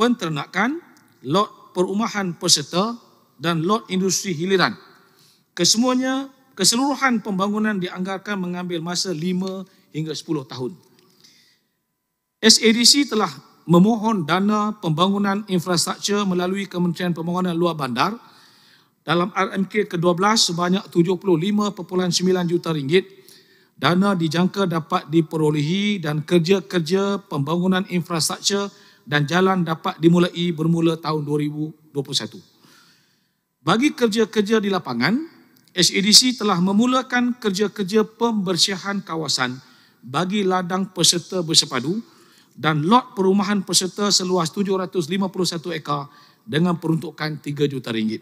penternakan, lot perumahan peserta dan lot industri hiliran. Kesemuanya, keseluruhan pembangunan dianggarkan mengambil masa 5 hingga 10 tahun. SADC telah memohon dana pembangunan infrastruktur melalui Kementerian Pembangunan Luar Bandar dalam RMK ke-12 sebanyak 75.9 juta ringgit dana dijangka dapat diperolehi dan kerja-kerja pembangunan infrastruktur dan jalan dapat dimulai bermula tahun 2021. Bagi kerja-kerja di lapangan, SEDC telah memulakan kerja-kerja pembersihan kawasan bagi ladang peserta bersepadu dan lot perumahan peserta seluas 751 ekar dengan peruntukan 3 juta ringgit.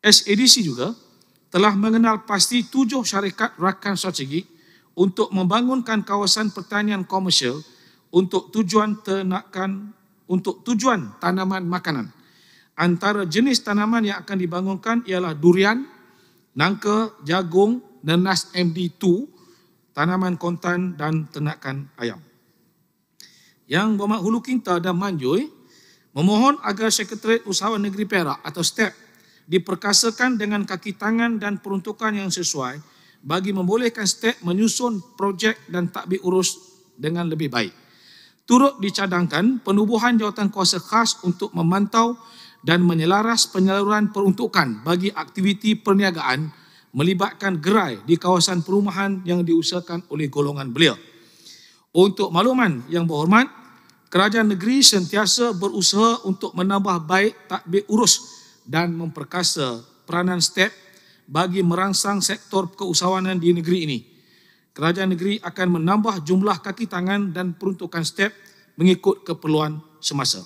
SADC juga telah mengenal pasti tujuh syarikat rakan strategik untuk membangunkan kawasan pertanian komersial untuk tujuan ternakan untuk tujuan tanaman makanan. Antara jenis tanaman yang akan dibangunkan ialah durian, nangka, jagung, nenas MD2, tanaman kontan dan ternakan ayam yang berhormat Hulu Kinta dan Manjoy memohon agar Sekretariat Usahawan Negeri Perak atau STEP diperkasakan dengan kaki tangan dan peruntukan yang sesuai bagi membolehkan STEP menyusun projek dan takbir urus dengan lebih baik. Turut dicadangkan penubuhan jawatan kuasa khas untuk memantau dan menyelaras penyaluran peruntukan bagi aktiviti perniagaan melibatkan gerai di kawasan perumahan yang diusahakan oleh golongan belia. Untuk makluman yang berhormat, kerajaan negeri sentiasa berusaha untuk menambah baik tadbir urus dan memperkasa peranan STEP bagi merangsang sektor keusahawanan di negeri ini. Kerajaan negeri akan menambah jumlah kaki tangan dan peruntukan STEP mengikut keperluan semasa.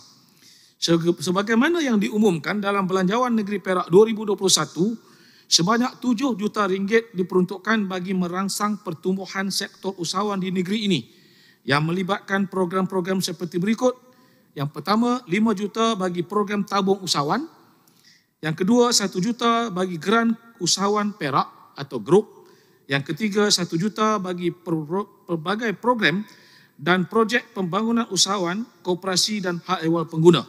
Sebagaimana yang diumumkan dalam Belanjawan Negeri Perak 2021, sebanyak 7 juta ringgit diperuntukkan bagi merangsang pertumbuhan sektor usahawan di negeri ini yang melibatkan program-program seperti berikut. Yang pertama, 5 juta bagi program tabung usahawan. Yang kedua, 1 juta bagi geran usahawan perak atau grup. Yang ketiga, 1 juta bagi pelbagai program dan projek pembangunan usahawan, kooperasi dan hak ehwal pengguna.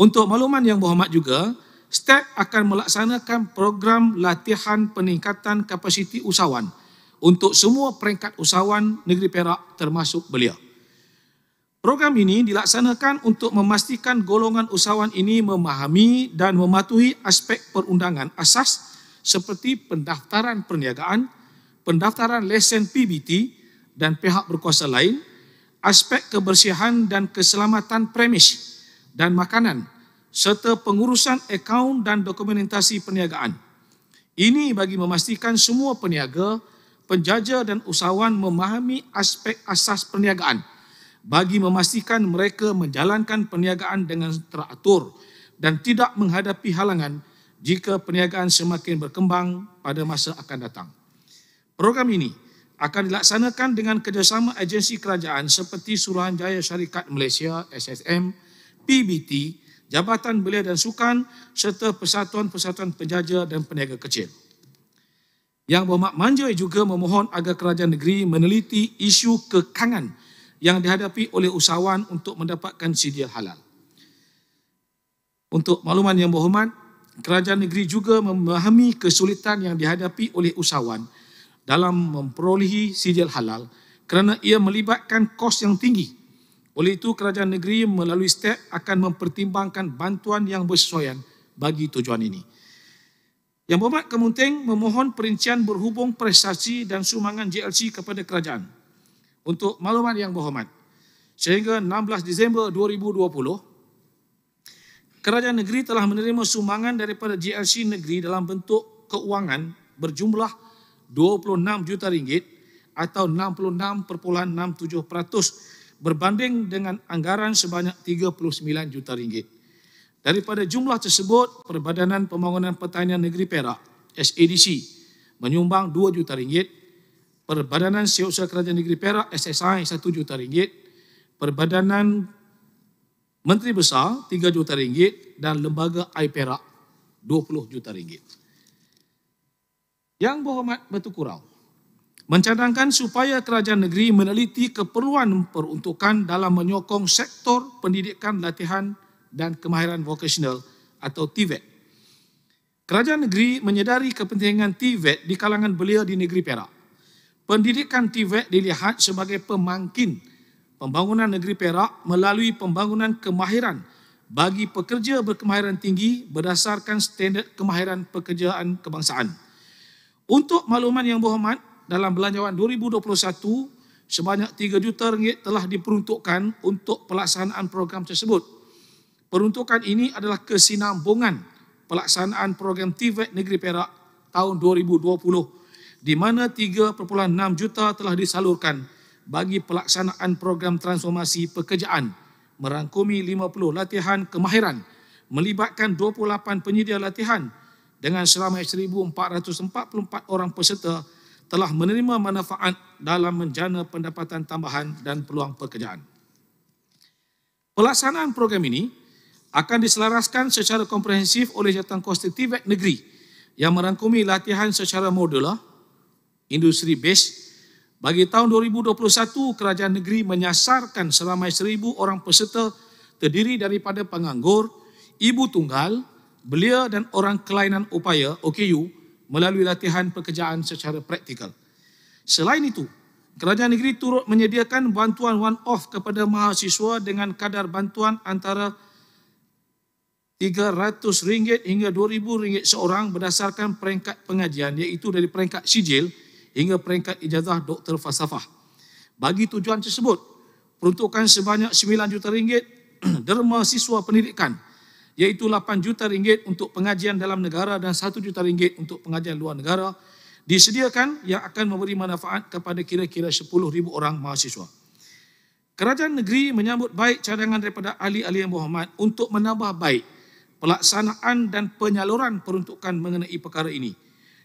Untuk makluman yang berhormat juga, STEP akan melaksanakan program latihan peningkatan kapasiti usahawan – untuk semua peringkat usahawan negeri Perak termasuk beliau. Program ini dilaksanakan untuk memastikan golongan usahawan ini memahami dan mematuhi aspek perundangan asas seperti pendaftaran perniagaan, pendaftaran lesen PBT dan pihak berkuasa lain, aspek kebersihan dan keselamatan premis dan makanan serta pengurusan akaun dan dokumentasi perniagaan. Ini bagi memastikan semua peniaga penjaja dan usahawan memahami aspek asas perniagaan bagi memastikan mereka menjalankan perniagaan dengan teratur dan tidak menghadapi halangan jika perniagaan semakin berkembang pada masa akan datang. Program ini akan dilaksanakan dengan kerjasama agensi kerajaan seperti Suruhanjaya Syarikat Malaysia SSM, PBT, Jabatan Belia dan Sukan serta Persatuan-Persatuan Penjaja dan Peniaga Kecil. Yang berhormat Manjoy juga memohon agar kerajaan negeri meneliti isu kekangan yang dihadapi oleh usahawan untuk mendapatkan sidia halal. Untuk makluman yang berhormat, kerajaan negeri juga memahami kesulitan yang dihadapi oleh usahawan dalam memperolehi sidia halal kerana ia melibatkan kos yang tinggi. Oleh itu, kerajaan negeri melalui STEP akan mempertimbangkan bantuan yang bersesuaian bagi tujuan ini. Yang berbuat kemunting memohon perincian berhubung prestasi dan sumangan JLC kepada kerajaan. Untuk maklumat yang berhormat, sehingga 16 Disember 2020, kerajaan negeri telah menerima sumangan daripada JLC negeri dalam bentuk keuangan berjumlah 26 juta ringgit atau 66.67% berbanding dengan anggaran sebanyak 39 juta ringgit. Daripada jumlah tersebut, Perbadanan Pembangunan Pertanian Negeri Perak, SADC, menyumbang RM2 juta. Ringgit. Perbadanan Siusaha Kerajaan Negeri Perak, SSI, RM1 juta. Ringgit. Perbadanan Menteri Besar, RM3 juta. Ringgit. Dan Lembaga AI Perak, RM20 juta. Ringgit. Yang berhormat bertukurau, mencadangkan supaya kerajaan negeri meneliti keperluan peruntukan dalam menyokong sektor pendidikan latihan pendidikan dan kemahiran vokasional atau TVET. E Kerajaan negeri menyedari kepentingan TVET e di kalangan belia di negeri Perak. Pendidikan TVET e dilihat sebagai pemangkin pembangunan negeri Perak melalui pembangunan kemahiran bagi pekerja berkemahiran tinggi berdasarkan standard kemahiran pekerjaan kebangsaan. Untuk makluman yang berhormat, dalam belanjawan 2021, sebanyak 3 juta ringgit telah diperuntukkan untuk pelaksanaan program tersebut Peruntukan ini adalah kesinambungan pelaksanaan program TVET e Negeri Perak tahun 2020 di mana 3.6 juta telah disalurkan bagi pelaksanaan program transformasi pekerjaan merangkumi 50 latihan kemahiran melibatkan 28 penyedia latihan dengan seramai 1,444 orang peserta telah menerima manfaat dalam menjana pendapatan tambahan dan peluang pekerjaan. Pelaksanaan program ini akan diselaraskan secara komprehensif oleh jatuan konstitutif negeri yang merangkumi latihan secara modular, industri base. Bagi tahun 2021, kerajaan negeri menyasarkan seramai 1,000 orang peserta terdiri daripada penganggur, ibu tunggal, belia dan orang kelainan upaya OKU melalui latihan pekerjaan secara praktikal. Selain itu, kerajaan negeri turut menyediakan bantuan one-off kepada mahasiswa dengan kadar bantuan antara RM300 hingga RM2,000 seorang berdasarkan peringkat pengajian iaitu dari peringkat sijil hingga peringkat ijazah doktor falsafah. Bagi tujuan tersebut, peruntukan sebanyak RM9 juta ringgit derma siswa pendidikan iaitu RM8 juta ringgit untuk pengajian dalam negara dan RM1 juta ringgit untuk pengajian luar negara disediakan yang akan memberi manfaat kepada kira-kira 10,000 orang mahasiswa. Kerajaan negeri menyambut baik cadangan daripada ahli-ahli yang berhormat untuk menambah baik pelaksanaan dan penyaluran peruntukan mengenai perkara ini.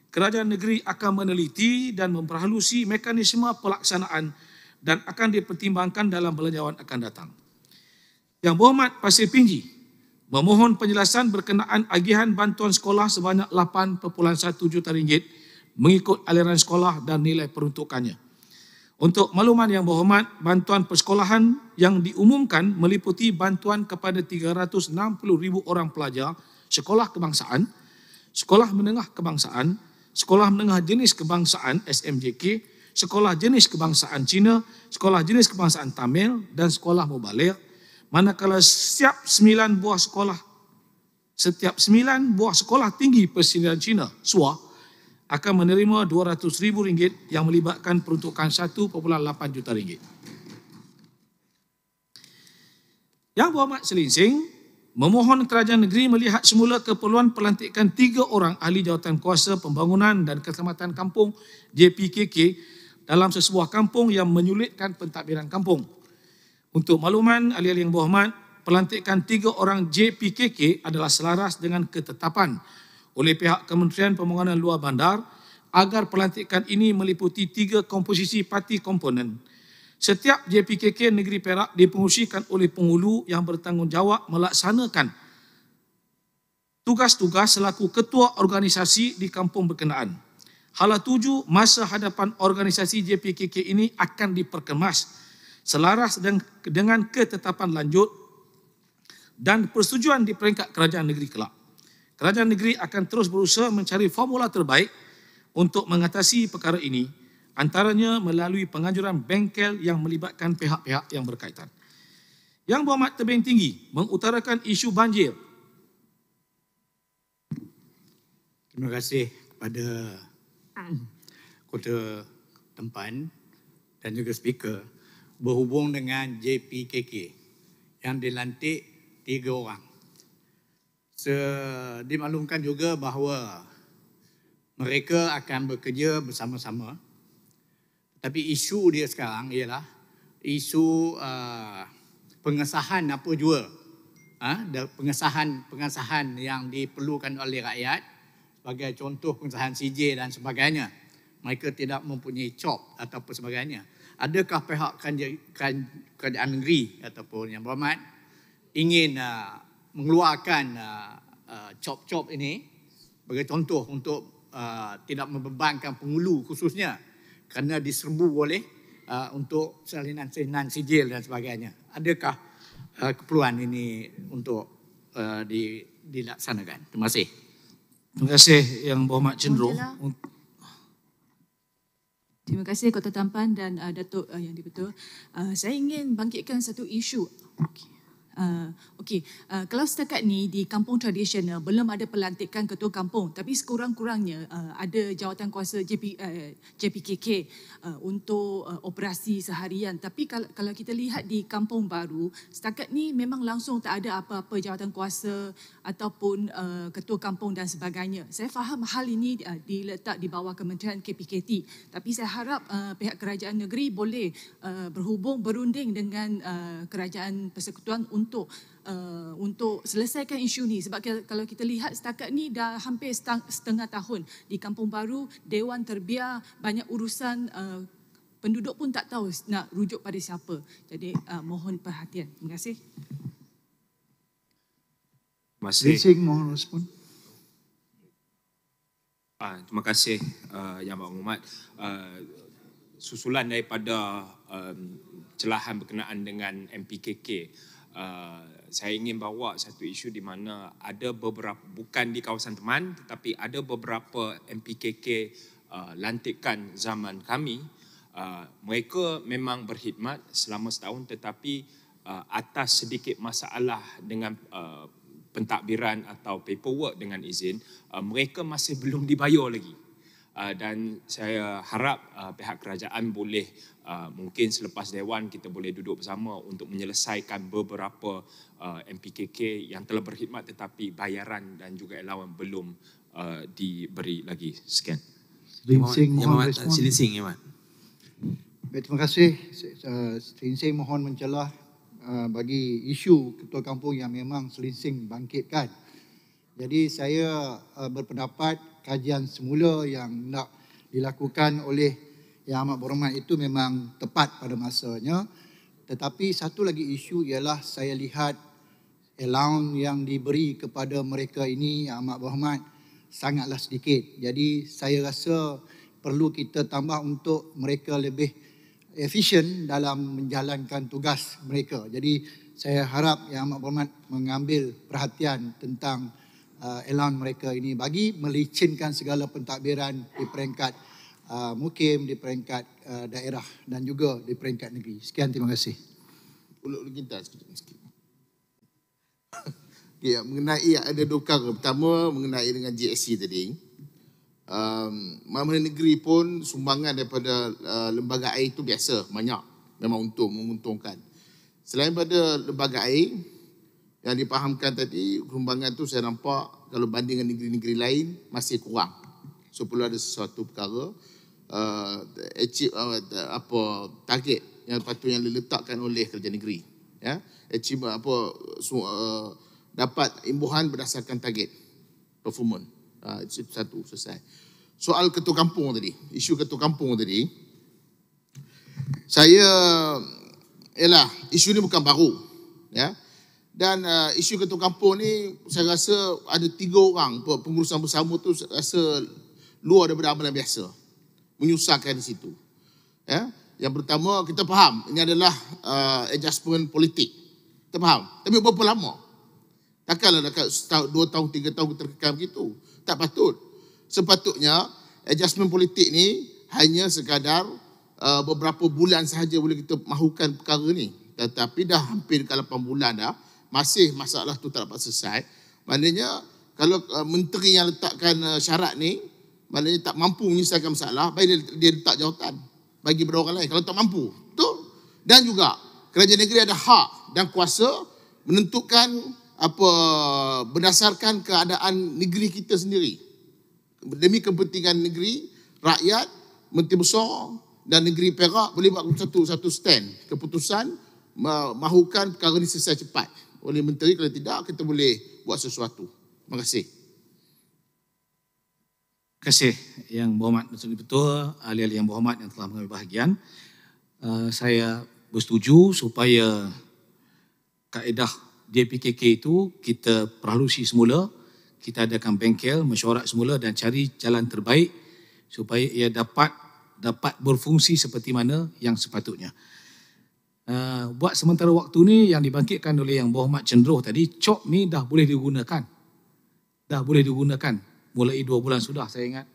Kerajaan negeri akan meneliti dan memperhalusi mekanisme pelaksanaan dan akan dipertimbangkan dalam belanjawan akan datang. Yang berhormat Pasir Pinji memohon penjelasan berkenaan agihan bantuan sekolah sebanyak 8.1 juta ringgit mengikut aliran sekolah dan nilai peruntukannya. Untuk makluman yang berhormat, bantuan persekolahan yang diumumkan meliputi bantuan kepada 360 ribu orang pelajar sekolah kebangsaan, sekolah menengah kebangsaan, sekolah menengah jenis kebangsaan SMJK, sekolah jenis kebangsaan Cina, sekolah jenis kebangsaan Tamil dan sekolah mubalik. Manakala setiap 9 buah sekolah setiap 9 buah sekolah tinggi persediaan Cina, SUA, akan menerima RM200,000 yang melibatkan peruntukan 1.8 juta ringgit. Yang berhormat Selinsing, memohon kerajaan negeri melihat semula keperluan pelantikan tiga orang ahli jawatan kuasa pembangunan dan keselamatan kampung JPKK dalam sesebuah kampung yang menyulitkan pentadbiran kampung. Untuk makluman ahli-ahli yang berhormat, pelantikan tiga orang JPKK adalah selaras dengan ketetapan oleh pihak Kementerian Pembangunan Luar Bandar agar pelantikan ini meliputi tiga komposisi parti komponen. Setiap JPKK Negeri Perak dipengusikan oleh penghulu yang bertanggungjawab melaksanakan tugas-tugas selaku ketua organisasi di kampung berkenaan. Hala tuju masa hadapan organisasi JPKK ini akan diperkemas selaras dengan ketetapan lanjut dan persetujuan di peringkat kerajaan negeri kelak. Kerajaan negeri akan terus berusaha mencari formula terbaik untuk mengatasi perkara ini antaranya melalui penganjuran bengkel yang melibatkan pihak-pihak yang berkaitan. Yang Berhormat Tebing Tinggi mengutarakan isu banjir. Terima kasih kepada Kota Tempan dan juga Speaker berhubung dengan JPKK yang dilantik tiga orang dimaklumkan juga bahawa mereka akan bekerja bersama-sama. Tapi isu dia sekarang ialah isu uh, pengesahan apa jua. Ha? Pengesahan-pengesahan yang diperlukan oleh rakyat sebagai contoh pengesahan CJ dan sebagainya. Mereka tidak mempunyai cop ataupun sebagainya. Adakah pihak kerajaan negeri ataupun yang berhormat ingin uh, mengeluarkan cop-cop uh, uh, ini sebagai contoh untuk uh, tidak membebankan pengulu khususnya kerana diserbu oleh uh, untuk salinan-salinan sijil dan sebagainya. Adakah uh, keperluan ini untuk uh, di, dilaksanakan? Terima kasih. Terima kasih Yang Berhormat Cendro. Terima kasih Kota Tampan dan uh, Datuk uh, Yang Dipertua. Uh, saya ingin bangkitkan satu isu. Okay. Ah, okay. Uh, ah, kalau setakat ni di kampung tradisional belum ada pelantikan ketua kampung tapi sekurang-kurangnya uh, ada jawatan kuasa JP, uh, JPKK uh, untuk uh, operasi seharian. Tapi kalau, kalau kita lihat di kampung baru, setakat ni memang langsung tak ada apa-apa jawatan kuasa ataupun uh, ketua kampung dan sebagainya. Saya faham hal ini uh, diletak di bawah kementerian KPKT tapi saya harap uh, pihak kerajaan negeri boleh uh, berhubung berunding dengan uh, kerajaan persekutuan untuk untuk uh, untuk selesaikan isu ni sebab kalau kita lihat setakat ni dah hampir setengah tahun di Kampung Baru dewan terbiar banyak urusan uh, penduduk pun tak tahu nak rujuk pada siapa. Jadi uh, mohon perhatian. Terima kasih. Masih. Sing mohon respon. Ah, terima kasih uh, Yang Bang Umat. Uh, susulan daripada um, celahan berkenaan dengan MPKK. Uh, uh, saya ingin bawa satu isu di mana ada beberapa bukan di kawasan teman tetapi ada beberapa MPKK uh, ah, lantikan zaman kami uh, mereka memang berkhidmat selama setahun tetapi uh, atas sedikit masalah dengan uh, pentadbiran atau paperwork dengan izin uh, mereka masih belum dibayar lagi Ah, dan saya harap uh, pihak kerajaan boleh uh, mungkin selepas dewan kita boleh duduk bersama untuk menyelesaikan beberapa uh, MPKK yang telah berkhidmat tetapi bayaran dan juga elawan belum uh, diberi lagi. Sekian. Sri Singh mohon respon. Terima kasih. Sri Singh mohon mencelah bagi isu ketua kampung yang memang selising bangkitkan. Jadi saya berpendapat kajian semula yang nak dilakukan oleh yang amat berhormat itu memang tepat pada masanya. Tetapi satu lagi isu ialah saya lihat allowance yang diberi kepada mereka ini yang amat berhormat sangatlah sedikit. Jadi saya rasa perlu kita tambah untuk mereka lebih efisien dalam menjalankan tugas mereka. Jadi saya harap yang amat berhormat mengambil perhatian tentang uh, elaun mereka ini bagi melicinkan segala pentadbiran di peringkat uh, mukim, di peringkat uh, daerah dan juga di peringkat negeri. Sekian, terima kasih. Uluk lu kita sekejap. sekejap. okay, mengenai ada dua perkara. Pertama, mengenai dengan GSC tadi. Um, Mahmudah Negeri pun sumbangan daripada uh, lembaga air itu biasa, banyak. Memang untung, menguntungkan. Selain pada lembaga air, yang dipahamkan tadi perkembangan tu saya nampak kalau banding dengan negeri-negeri lain masih kurang. So perlu ada sesuatu perkara uh, achieve, uh, apa target yang patut yang diletakkan oleh kerja negeri. Ya, achieve apa so, uh, eh, dapat imbuhan berdasarkan target performance. Uh, satu selesai. Soal ketua kampung tadi, isu ketua kampung tadi, saya, ialah isu ni bukan baru. Ya, dan uh, isu ketua kampung ni saya rasa ada tiga orang pengurusan bersama tu saya rasa luar daripada amalan biasa menyusahkan di situ ya yang pertama kita faham ini adalah uh, adjustment politik kita faham tapi berapa lama takkanlah dekat setahun, dua tahun tiga tahun kita kekal begitu tak patut sepatutnya adjustment politik ni hanya sekadar uh, beberapa bulan sahaja boleh kita mahukan perkara ni tetapi dah hampir dekat 8 bulan dah masih masalah tu tak dapat selesai. Maknanya kalau uh, menteri yang letakkan uh, syarat ni maknanya tak mampu menyelesaikan masalah, baik dia, dia letak jawatan bagi beberapa orang lain kalau tak mampu. tu, Dan juga kerajaan negeri ada hak dan kuasa menentukan apa berdasarkan keadaan negeri kita sendiri. Demi kepentingan negeri, rakyat, menteri besar dan negeri Perak boleh buat satu satu stand keputusan mahukan perkara ini selesai cepat oleh menteri kalau tidak kita boleh buat sesuatu. Terima kasih. Terima kasih yang berhormat Datuk betul ahli-ahli yang berhormat yang telah mengambil bahagian. Uh, saya bersetuju supaya kaedah JPKK itu kita perhalusi semula, kita adakan bengkel, mesyuarat semula dan cari jalan terbaik supaya ia dapat dapat berfungsi seperti mana yang sepatutnya. Ah, buat sementara waktu ni yang dibangkitkan oleh yang Muhammad Cendroh tadi, cop ni dah boleh digunakan. Dah boleh digunakan. Mulai dua bulan sudah saya ingat.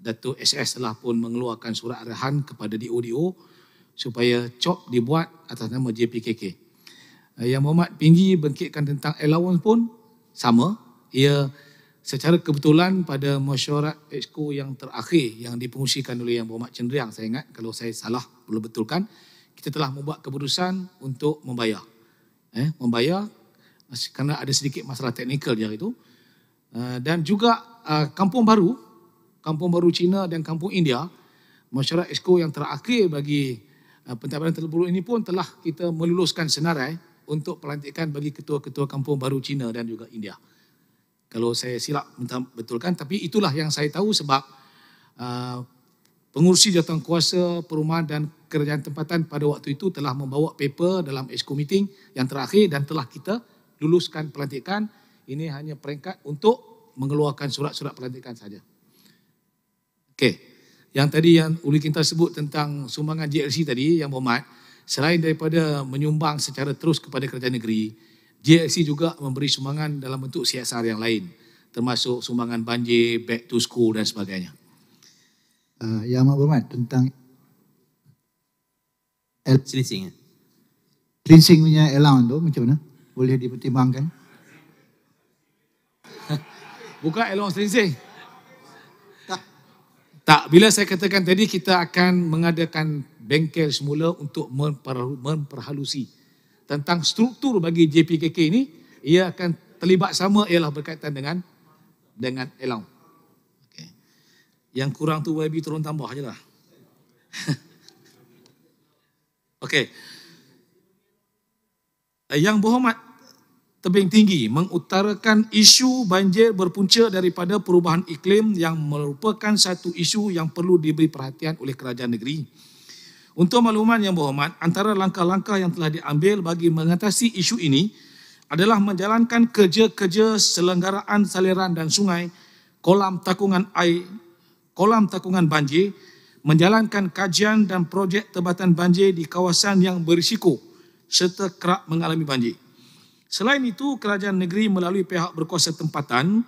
Dato' SS telah pun mengeluarkan surat arahan kepada DODO supaya cop dibuat atas nama JPKK. Ah, yang Muhammad Pinggi bangkitkan tentang allowance pun sama. Ia secara kebetulan pada mesyuarat exco yang terakhir yang dipengusikan oleh yang Muhammad Cendriang saya ingat kalau saya salah perlu betulkan kita telah membuat keputusan untuk membayar. Eh, membayar kerana ada sedikit masalah teknikal yang itu. Uh, eh, dan juga uh, kampung baru, kampung baru China dan kampung India, masyarakat esko yang terakhir bagi uh, pentadbiran terburuk ini pun telah kita meluluskan senarai untuk pelantikan bagi ketua-ketua kampung baru China dan juga India. Kalau saya silap betulkan, tapi itulah yang saya tahu sebab uh, pengurusi jawatan kuasa perumahan dan kerajaan tempatan pada waktu itu telah membawa paper dalam exco meeting yang terakhir dan telah kita luluskan pelantikan. Ini hanya peringkat untuk mengeluarkan surat-surat pelantikan saja. Okey. Yang tadi yang Uli Kintas sebut tentang sumbangan JLC tadi yang berhormat, selain daripada menyumbang secara terus kepada kerajaan negeri, JLC juga memberi sumbangan dalam bentuk CSR yang lain termasuk sumbangan banjir, back to school dan sebagainya. Uh, yang amat berhormat tentang El- selisihnya. Selisih punya allowance tu macam mana? Boleh dipertimbangkan? Bukan allowance selisih. Tak. Tak, bila saya katakan tadi kita akan mengadakan bengkel semula untuk memperhalusi tentang struktur bagi JPKK ini, ia akan terlibat sama ialah berkaitan dengan dengan allowance. Yang kurang tu YB turun tambah je lah. Okey. Yang berhormat tebing tinggi mengutarakan isu banjir berpunca daripada perubahan iklim yang merupakan satu isu yang perlu diberi perhatian oleh kerajaan negeri. Untuk makluman yang berhormat, antara langkah-langkah yang telah diambil bagi mengatasi isu ini adalah menjalankan kerja-kerja selenggaraan saliran dan sungai, kolam takungan air, kolam takungan banjir menjalankan kajian dan projek tebatan banjir di kawasan yang berisiko serta kerap mengalami banjir. Selain itu, kerajaan negeri melalui pihak berkuasa tempatan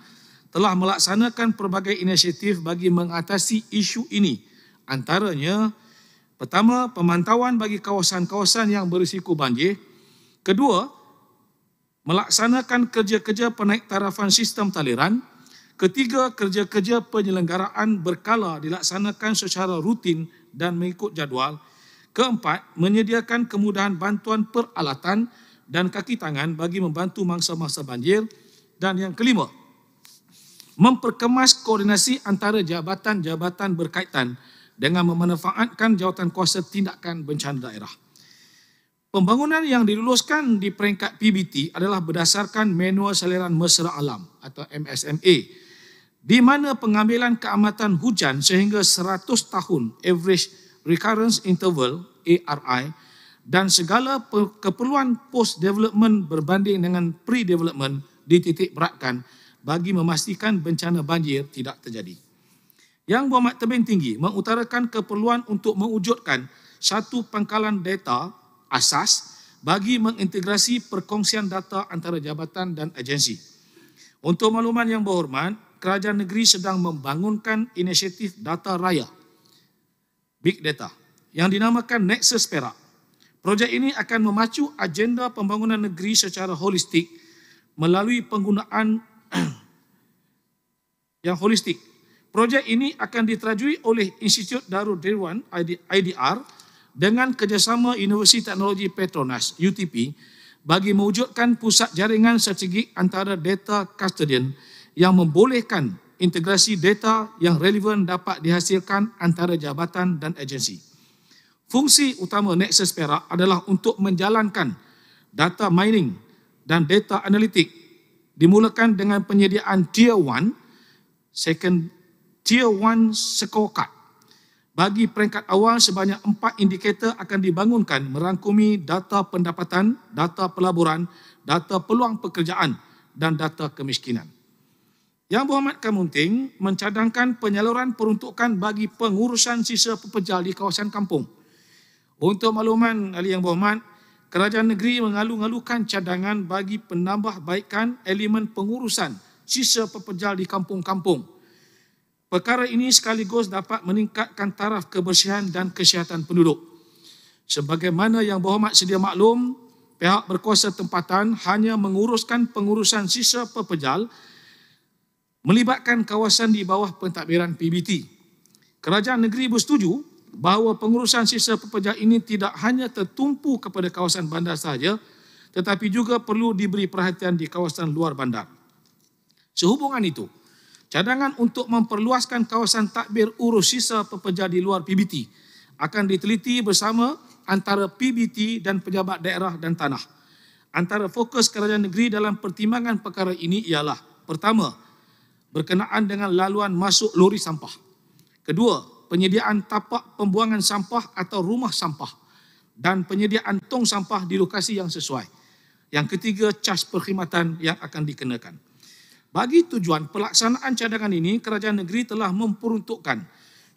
telah melaksanakan pelbagai inisiatif bagi mengatasi isu ini. Antaranya, pertama, pemantauan bagi kawasan-kawasan yang berisiko banjir. Kedua, melaksanakan kerja-kerja penaik penaiktarafan sistem taliran. Ketiga, kerja-kerja penyelenggaraan berkala dilaksanakan secara rutin dan mengikut jadual. Keempat, menyediakan kemudahan bantuan peralatan dan kaki tangan bagi membantu mangsa-mangsa banjir. Dan yang kelima, memperkemas koordinasi antara jabatan-jabatan berkaitan dengan memanfaatkan jawatan kuasa tindakan bencana daerah. Pembangunan yang diluluskan di peringkat PBT adalah berdasarkan Manual Saliran Mesra Alam atau MSMA di mana pengambilan keamatan hujan sehingga 100 tahun average recurrence interval ARI dan segala keperluan post development berbanding dengan pre development dititik beratkan bagi memastikan bencana banjir tidak terjadi. Yang Berhormat Tebing Tinggi mengutarakan keperluan untuk mewujudkan satu pangkalan data asas bagi mengintegrasi perkongsian data antara jabatan dan agensi. Untuk makluman yang berhormat, kerajaan negeri sedang membangunkan inisiatif data raya Big Data yang dinamakan Nexus Perak. Projek ini akan memacu agenda pembangunan negeri secara holistik melalui penggunaan yang holistik. Projek ini akan diterajui oleh Institut Darul Dewan IDR dengan kerjasama Universiti Teknologi Petronas UTP bagi mewujudkan pusat jaringan strategik antara data custodian yang membolehkan integrasi data yang relevan dapat dihasilkan antara jabatan dan agensi. Fungsi utama Nexus Perak adalah untuk menjalankan data mining dan data analitik dimulakan dengan penyediaan tier 1 second tier 1 scorecard bagi peringkat awal sebanyak 4 indikator akan dibangunkan merangkumi data pendapatan, data pelaburan, data peluang pekerjaan dan data kemiskinan. Yang berhormat Kamunting mencadangkan penyaluran peruntukan bagi pengurusan sisa pepejal di kawasan kampung. Untuk makluman Ali Yang Berhormat, Kerajaan Negeri mengalu-alukan cadangan bagi penambahbaikan elemen pengurusan sisa pepejal di kampung-kampung. Perkara ini sekaligus dapat meningkatkan taraf kebersihan dan kesihatan penduduk. Sebagaimana Yang Berhormat sedia maklum, pihak berkuasa tempatan hanya menguruskan pengurusan sisa pepejal melibatkan kawasan di bawah pentadbiran PBT. Kerajaan negeri bersetuju bahawa pengurusan sisa pepejal ini tidak hanya tertumpu kepada kawasan bandar sahaja tetapi juga perlu diberi perhatian di kawasan luar bandar. Sehubungan itu, cadangan untuk memperluaskan kawasan takbir urus sisa pepejal di luar PBT akan diteliti bersama antara PBT dan pejabat daerah dan tanah. Antara fokus kerajaan negeri dalam pertimbangan perkara ini ialah pertama, berkenaan dengan laluan masuk lori sampah. Kedua, penyediaan tapak pembuangan sampah atau rumah sampah dan penyediaan tong sampah di lokasi yang sesuai. Yang ketiga, cas perkhidmatan yang akan dikenakan. Bagi tujuan pelaksanaan cadangan ini, kerajaan negeri telah memperuntukkan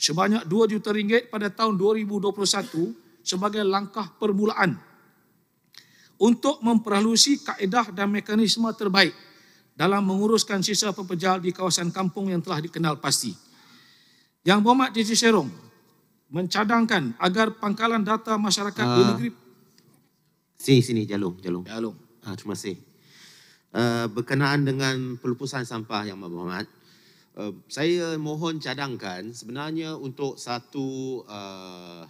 sebanyak dua juta ringgit pada tahun 2021 sebagai langkah permulaan untuk memperhalusi kaedah dan mekanisme terbaik dalam menguruskan sisa pepejal di kawasan kampung yang telah dikenal pasti. Yang berhormat DJ Serong mencadangkan agar pangkalan data masyarakat uh, di ah. negeri Si sini Jalung, Jalung. Jalung. Ah, terima kasih. Uh, berkenaan dengan pelupusan sampah yang berhormat, uh, saya mohon cadangkan sebenarnya untuk satu uh,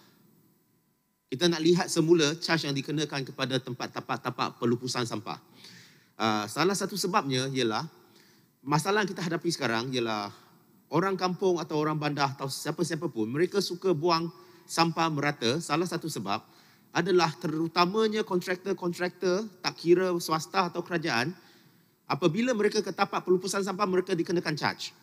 kita nak lihat semula charge yang dikenakan kepada tempat tapak-tapak pelupusan sampah. Ah, salah satu sebabnya ialah masalah yang kita hadapi sekarang ialah orang kampung atau orang bandar atau siapa-siapa pun mereka suka buang sampah merata salah satu sebab adalah terutamanya kontraktor-kontraktor tak kira swasta atau kerajaan apabila mereka ke tapak pelupusan sampah mereka dikenakan charge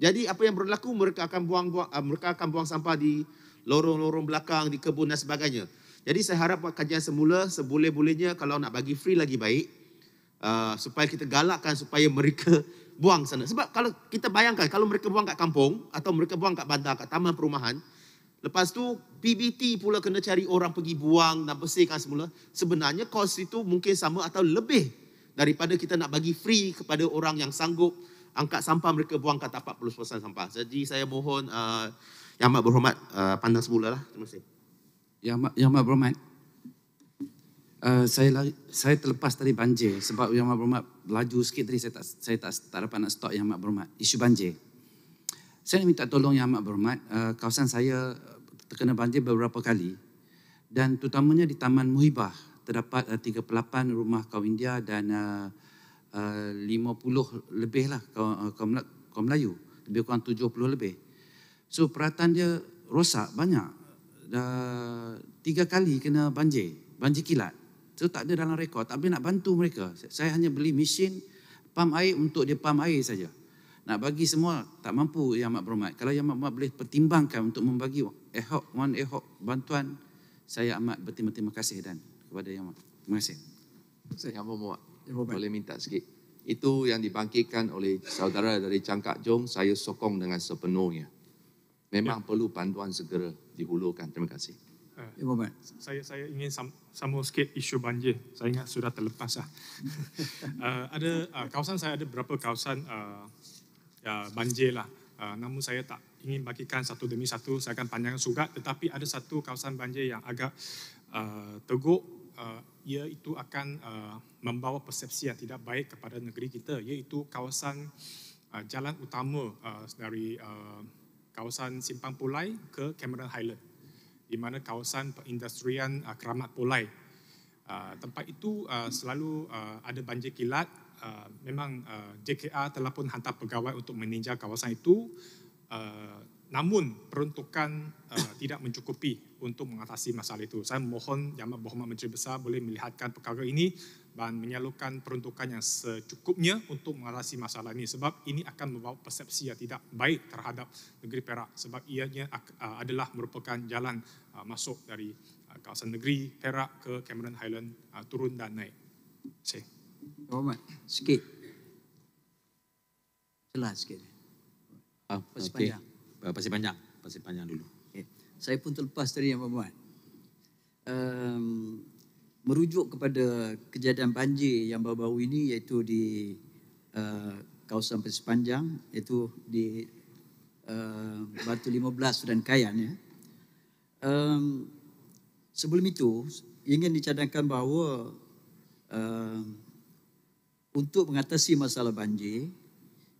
jadi apa yang berlaku mereka akan buang, buang ah, mereka akan buang sampah di lorong-lorong belakang di kebun dan sebagainya jadi saya harap buat kajian semula seboleh-bolehnya kalau nak bagi free lagi baik Uh, supaya kita galakkan supaya mereka buang sana. Sebab kalau kita bayangkan kalau mereka buang kat kampung atau mereka buang kat bandar, kat taman perumahan, lepas tu PBT pula kena cari orang pergi buang dan bersihkan semula. Sebenarnya kos itu mungkin sama atau lebih daripada kita nak bagi free kepada orang yang sanggup angkat sampah mereka buang kat tapak 40% sampah. Jadi saya mohon uh, Yang Amat Berhormat uh, pandang semula lah. Terima kasih. Yang Amat Berhormat, Eh, saya lari, saya terlepas tadi banjir sebab yang mak berumat laju sikit tadi saya tak saya tak, tak dapat nak stop yang mak berumat isu banjir. Saya minta tolong yang mak berumat uh, eh, kawasan saya eh, terkena banjir beberapa kali dan terutamanya di Taman Muhibah terdapat uh, 38 rumah kaum India dan uh, uh, 50 lebih lah kaum, uh, kaum, Melayu lebih kurang 70 lebih. So peralatan dia rosak banyak. Dah tiga kali kena banjir, banjir kilat itu tak ada dalam rekod. Tapi nak bantu mereka. Saya hanya beli mesin pam air untuk dia pam air saja. Nak bagi semua tak mampu yang mak berumat. Kalau yang mak boleh pertimbangkan untuk membagi oh, ehok one ehok bantuan saya amat ya berterima kasih dan kepada yang mak. Terima kasih. Saya ya mak mak ya boleh minta sikit. Itu yang dibangkitkan oleh saudara dari Cangkak Jong saya sokong dengan sepenuhnya. Memang ya. perlu bantuan segera dihulurkan. Terima kasih. Eh, moment. Saya saya ingin sam, sambung sikit isu banjir. Saya ingat sudah terlepas lah. uh, ada uh, kawasan saya ada beberapa kawasan uh, ya, banjir lah. Uh, namun saya tak ingin bagikan satu demi satu. Saya akan panjangkan juga. Tetapi ada satu kawasan banjir yang agak uh, teguk. Uh, ia itu akan uh, membawa persepsi yang tidak baik kepada negeri kita. Iaitu kawasan uh, jalan utama uh, dari uh, kawasan Simpang Pulai ke Cameron Highland di mana kawasan perindustrian uh, Keramat Polai. Uh, tempat itu uh, selalu uh, ada banjir kilat. Uh, memang uh, JKA telah pun hantar pegawai untuk meninjau kawasan itu. Uh, namun peruntukan uh, tidak mencukupi untuk mengatasi masalah itu. Saya mohon Yang Berhormat Menteri Besar boleh melihatkan perkara ini dan menyalurkan peruntukan yang secukupnya untuk mengatasi masalah ini sebab ini akan membawa persepsi yang tidak baik terhadap negeri Perak sebab ia uh, adalah merupakan jalan uh, masuk dari uh, kawasan negeri Perak ke Cameron Highland turun dan naik. Saya. Selamat. Sikit. Jelas sikit. Ah, pasir okay. panjang. Ah, pasir panjang. Pasir panjang dulu. Okay. Saya pun terlepas tadi yang Puan-Puan. Um, merujuk kepada kejadian banjir yang baru-baru ini iaitu di uh, kawasan Pasir Panjang iaitu di uh, Batu 15 dan Kayan ya. Um, sebelum itu ingin dicadangkan bahawa uh, untuk mengatasi masalah banjir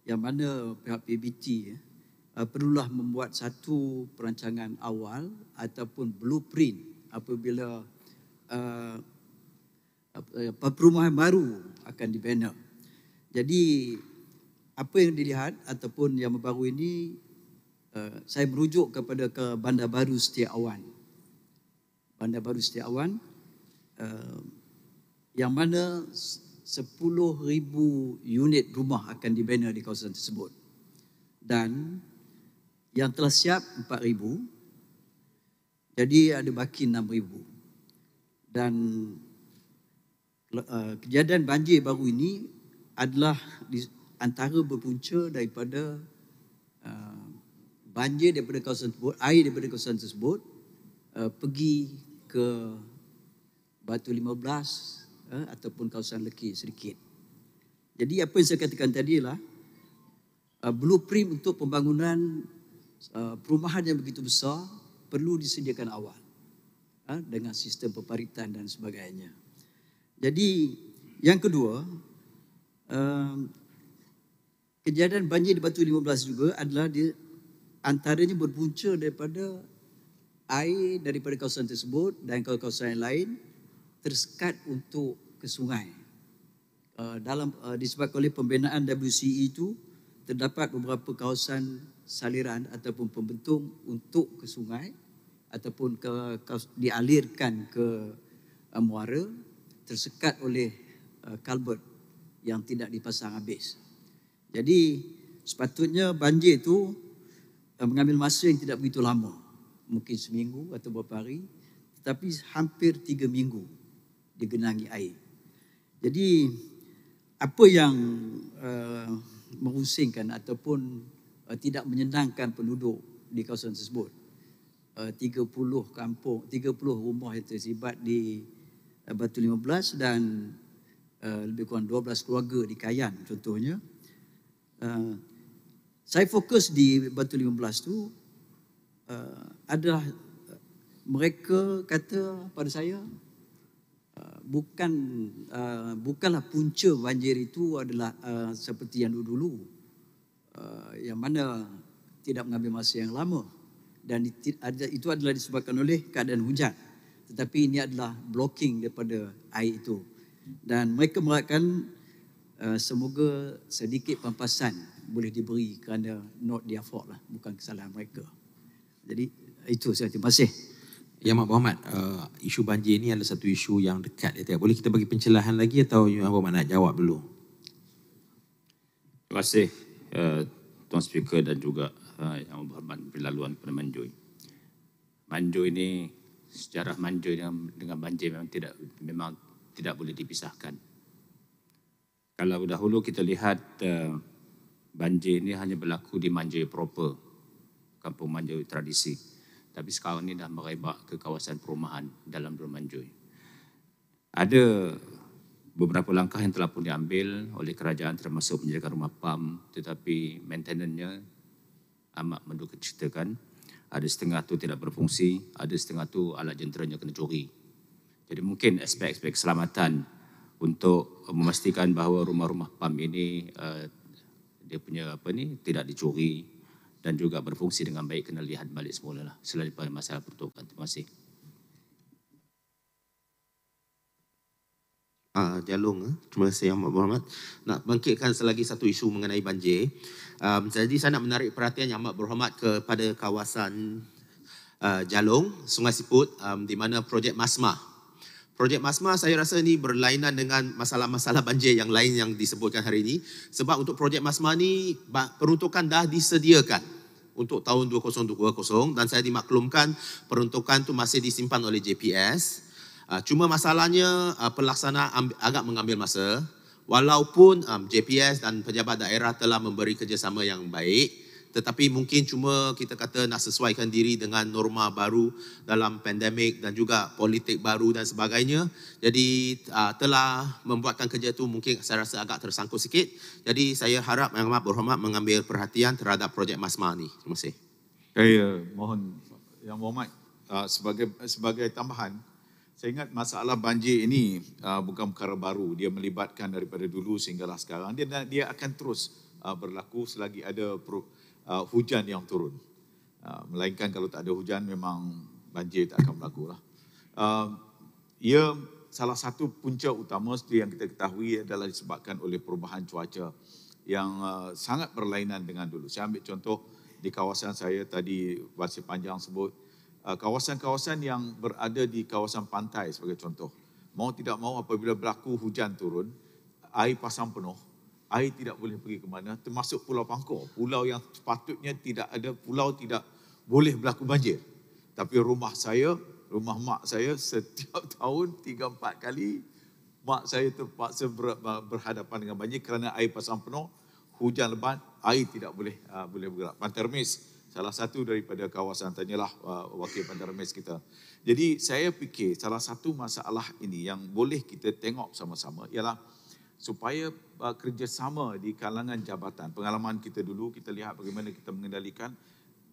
yang mana pihak PBT ya, uh, perlulah membuat satu perancangan awal ataupun blueprint apabila uh, uh, perumahan baru akan dibina. Jadi apa yang dilihat ataupun yang baru ini uh, saya merujuk kepada ke Bandar Baru Setia Awan. Bandar Baru Setia Awan uh, yang mana 10,000 unit rumah akan dibina di kawasan tersebut. Dan yang telah siap 4,000 jadi ada baki 6,000 dan Eh, kejadian banjir baru ini adalah di antara berpunca daripada eh, banjir daripada kawasan tersebut, air daripada kawasan tersebut eh, pergi ke Batu 15 uh, ataupun kawasan Lekir sedikit. Jadi apa yang saya katakan tadi ialah uh, blueprint untuk pembangunan perumahan yang begitu besar perlu disediakan awal dengan sistem peparitan dan sebagainya. Jadi yang kedua, um, kejadian banjir di Batu 15 juga adalah dia antaranya berpunca daripada air daripada kawasan tersebut dan kawasan yang lain tersekat untuk ke sungai. Uh, dalam uh, disebabkan oleh pembinaan WCE itu terdapat beberapa kawasan saliran ataupun pembentuk untuk ke sungai ataupun ke, ke dialirkan ke uh, muara tersekat oleh uh, kalbut uh, yang tidak dipasang habis. Jadi sepatutnya banjir itu uh, mengambil masa yang tidak begitu lama. Mungkin seminggu atau beberapa hari. Tetapi hampir tiga minggu digenangi air. Jadi apa yang uh, merusingkan ataupun uh, tidak menyenangkan penduduk di kawasan tersebut. Uh, 30 kampung, 30 rumah yang tersibat di batu 15 dan uh, lebih kurang 12 keluarga di Kayan contohnya. Uh, saya fokus di batu 15 tu uh, adalah mereka kata pada saya bukan uh, bukanlah punca banjir itu adalah uh, seperti yang dulu-dulu uh, yang mana tidak mengambil masa yang lama dan itu adalah disebabkan oleh keadaan hujan tetapi ini adalah blocking daripada air itu dan mereka meratkan uh, eh, semoga sedikit pampasan boleh diberi kerana not their fault lah bukan kesalahan mereka jadi itu saya terima kasih Ya Mak Muhammad, uh, isu banjir ini adalah satu isu yang dekat. Ya, Boleh kita bagi pencelahan lagi atau Mak Muhammad nak jawab dulu? Terima kasih uh, Tuan Speaker dan juga uh, Yang Berhormat Perlaluan kepada Manjoy. Manjoy ini sejarah manja dengan, dengan banjir memang tidak memang tidak boleh dipisahkan. Kalau dahulu kita lihat uh, banjir ini hanya berlaku di manja proper, kampung manja tradisi. Tapi sekarang ini dah merebak ke kawasan perumahan dalam Dua Manjoy. Ada beberapa langkah yang telah pun diambil oleh kerajaan termasuk menjaga rumah PAM tetapi maintenance amat mendukung ceritakan ada setengah tu tidak berfungsi, ada setengah tu alat jenteranya kena curi. Jadi mungkin aspek-aspek keselamatan untuk memastikan bahawa rumah-rumah PAM ini uh, dia punya apa ni tidak dicuri dan juga berfungsi dengan baik kena lihat balik semula lah selain pada masalah pertukaran Terima kasih. Uh, Jalung, eh. terima kasih Yang Berhormat. Nak bangkitkan selagi satu isu mengenai banjir. Um, jadi saya nak menarik perhatian yang amat berhormat kepada kawasan uh, Jalong, Sungai Siput um, di mana projek Masma. Projek Masma saya rasa ini berlainan dengan masalah-masalah banjir yang lain yang disebutkan hari ini. Sebab untuk projek Masma ini peruntukan dah disediakan untuk tahun 2020 dan saya dimaklumkan peruntukan itu masih disimpan oleh JPS. Uh, cuma masalahnya uh, pelaksanaan agak mengambil masa walaupun um, JPS dan pejabat daerah telah memberi kerjasama yang baik tetapi mungkin cuma kita kata nak sesuaikan diri dengan norma baru dalam pandemik dan juga politik baru dan sebagainya. Jadi uh, telah membuatkan kerja itu mungkin saya rasa agak tersangkut sikit. Jadi saya harap Yang Amat Berhormat mengambil perhatian terhadap projek MASMA ini. Terima kasih. Saya ya, mohon Yang Berhormat uh, sebagai sebagai tambahan saya ingat masalah banjir ini uh, bukan perkara baru. Dia melibatkan daripada dulu sehinggalah sekarang. Dia dia akan terus uh, berlaku selagi ada per, uh, hujan yang turun. Uh, melainkan kalau tak ada hujan memang banjir tak akan berlaku lah. Uh, ia salah satu punca utama seperti yang kita ketahui adalah disebabkan oleh perubahan cuaca yang uh, sangat berlainan dengan dulu. Saya ambil contoh di kawasan saya tadi Pasir Panjang sebut Ah, kawasan-kawasan yang berada di kawasan pantai sebagai contoh. Mau tidak mau apabila berlaku hujan turun, air pasang penuh, air tidak boleh pergi ke mana, termasuk Pulau Pangkor. Pulau yang sepatutnya tidak ada, pulau tidak boleh berlaku banjir. Tapi rumah saya, rumah mak saya setiap tahun 3-4 kali, mak saya terpaksa berhadapan dengan banjir kerana air pasang penuh, hujan lebat, air tidak boleh uh, boleh bergerak. Pantai Remis, salah satu daripada kawasan tanyalah uh, wakil bandar mes kita. Jadi saya fikir salah satu masalah ini yang boleh kita tengok sama-sama ialah supaya uh, kerjasama di kalangan jabatan. Pengalaman kita dulu kita lihat bagaimana kita mengendalikan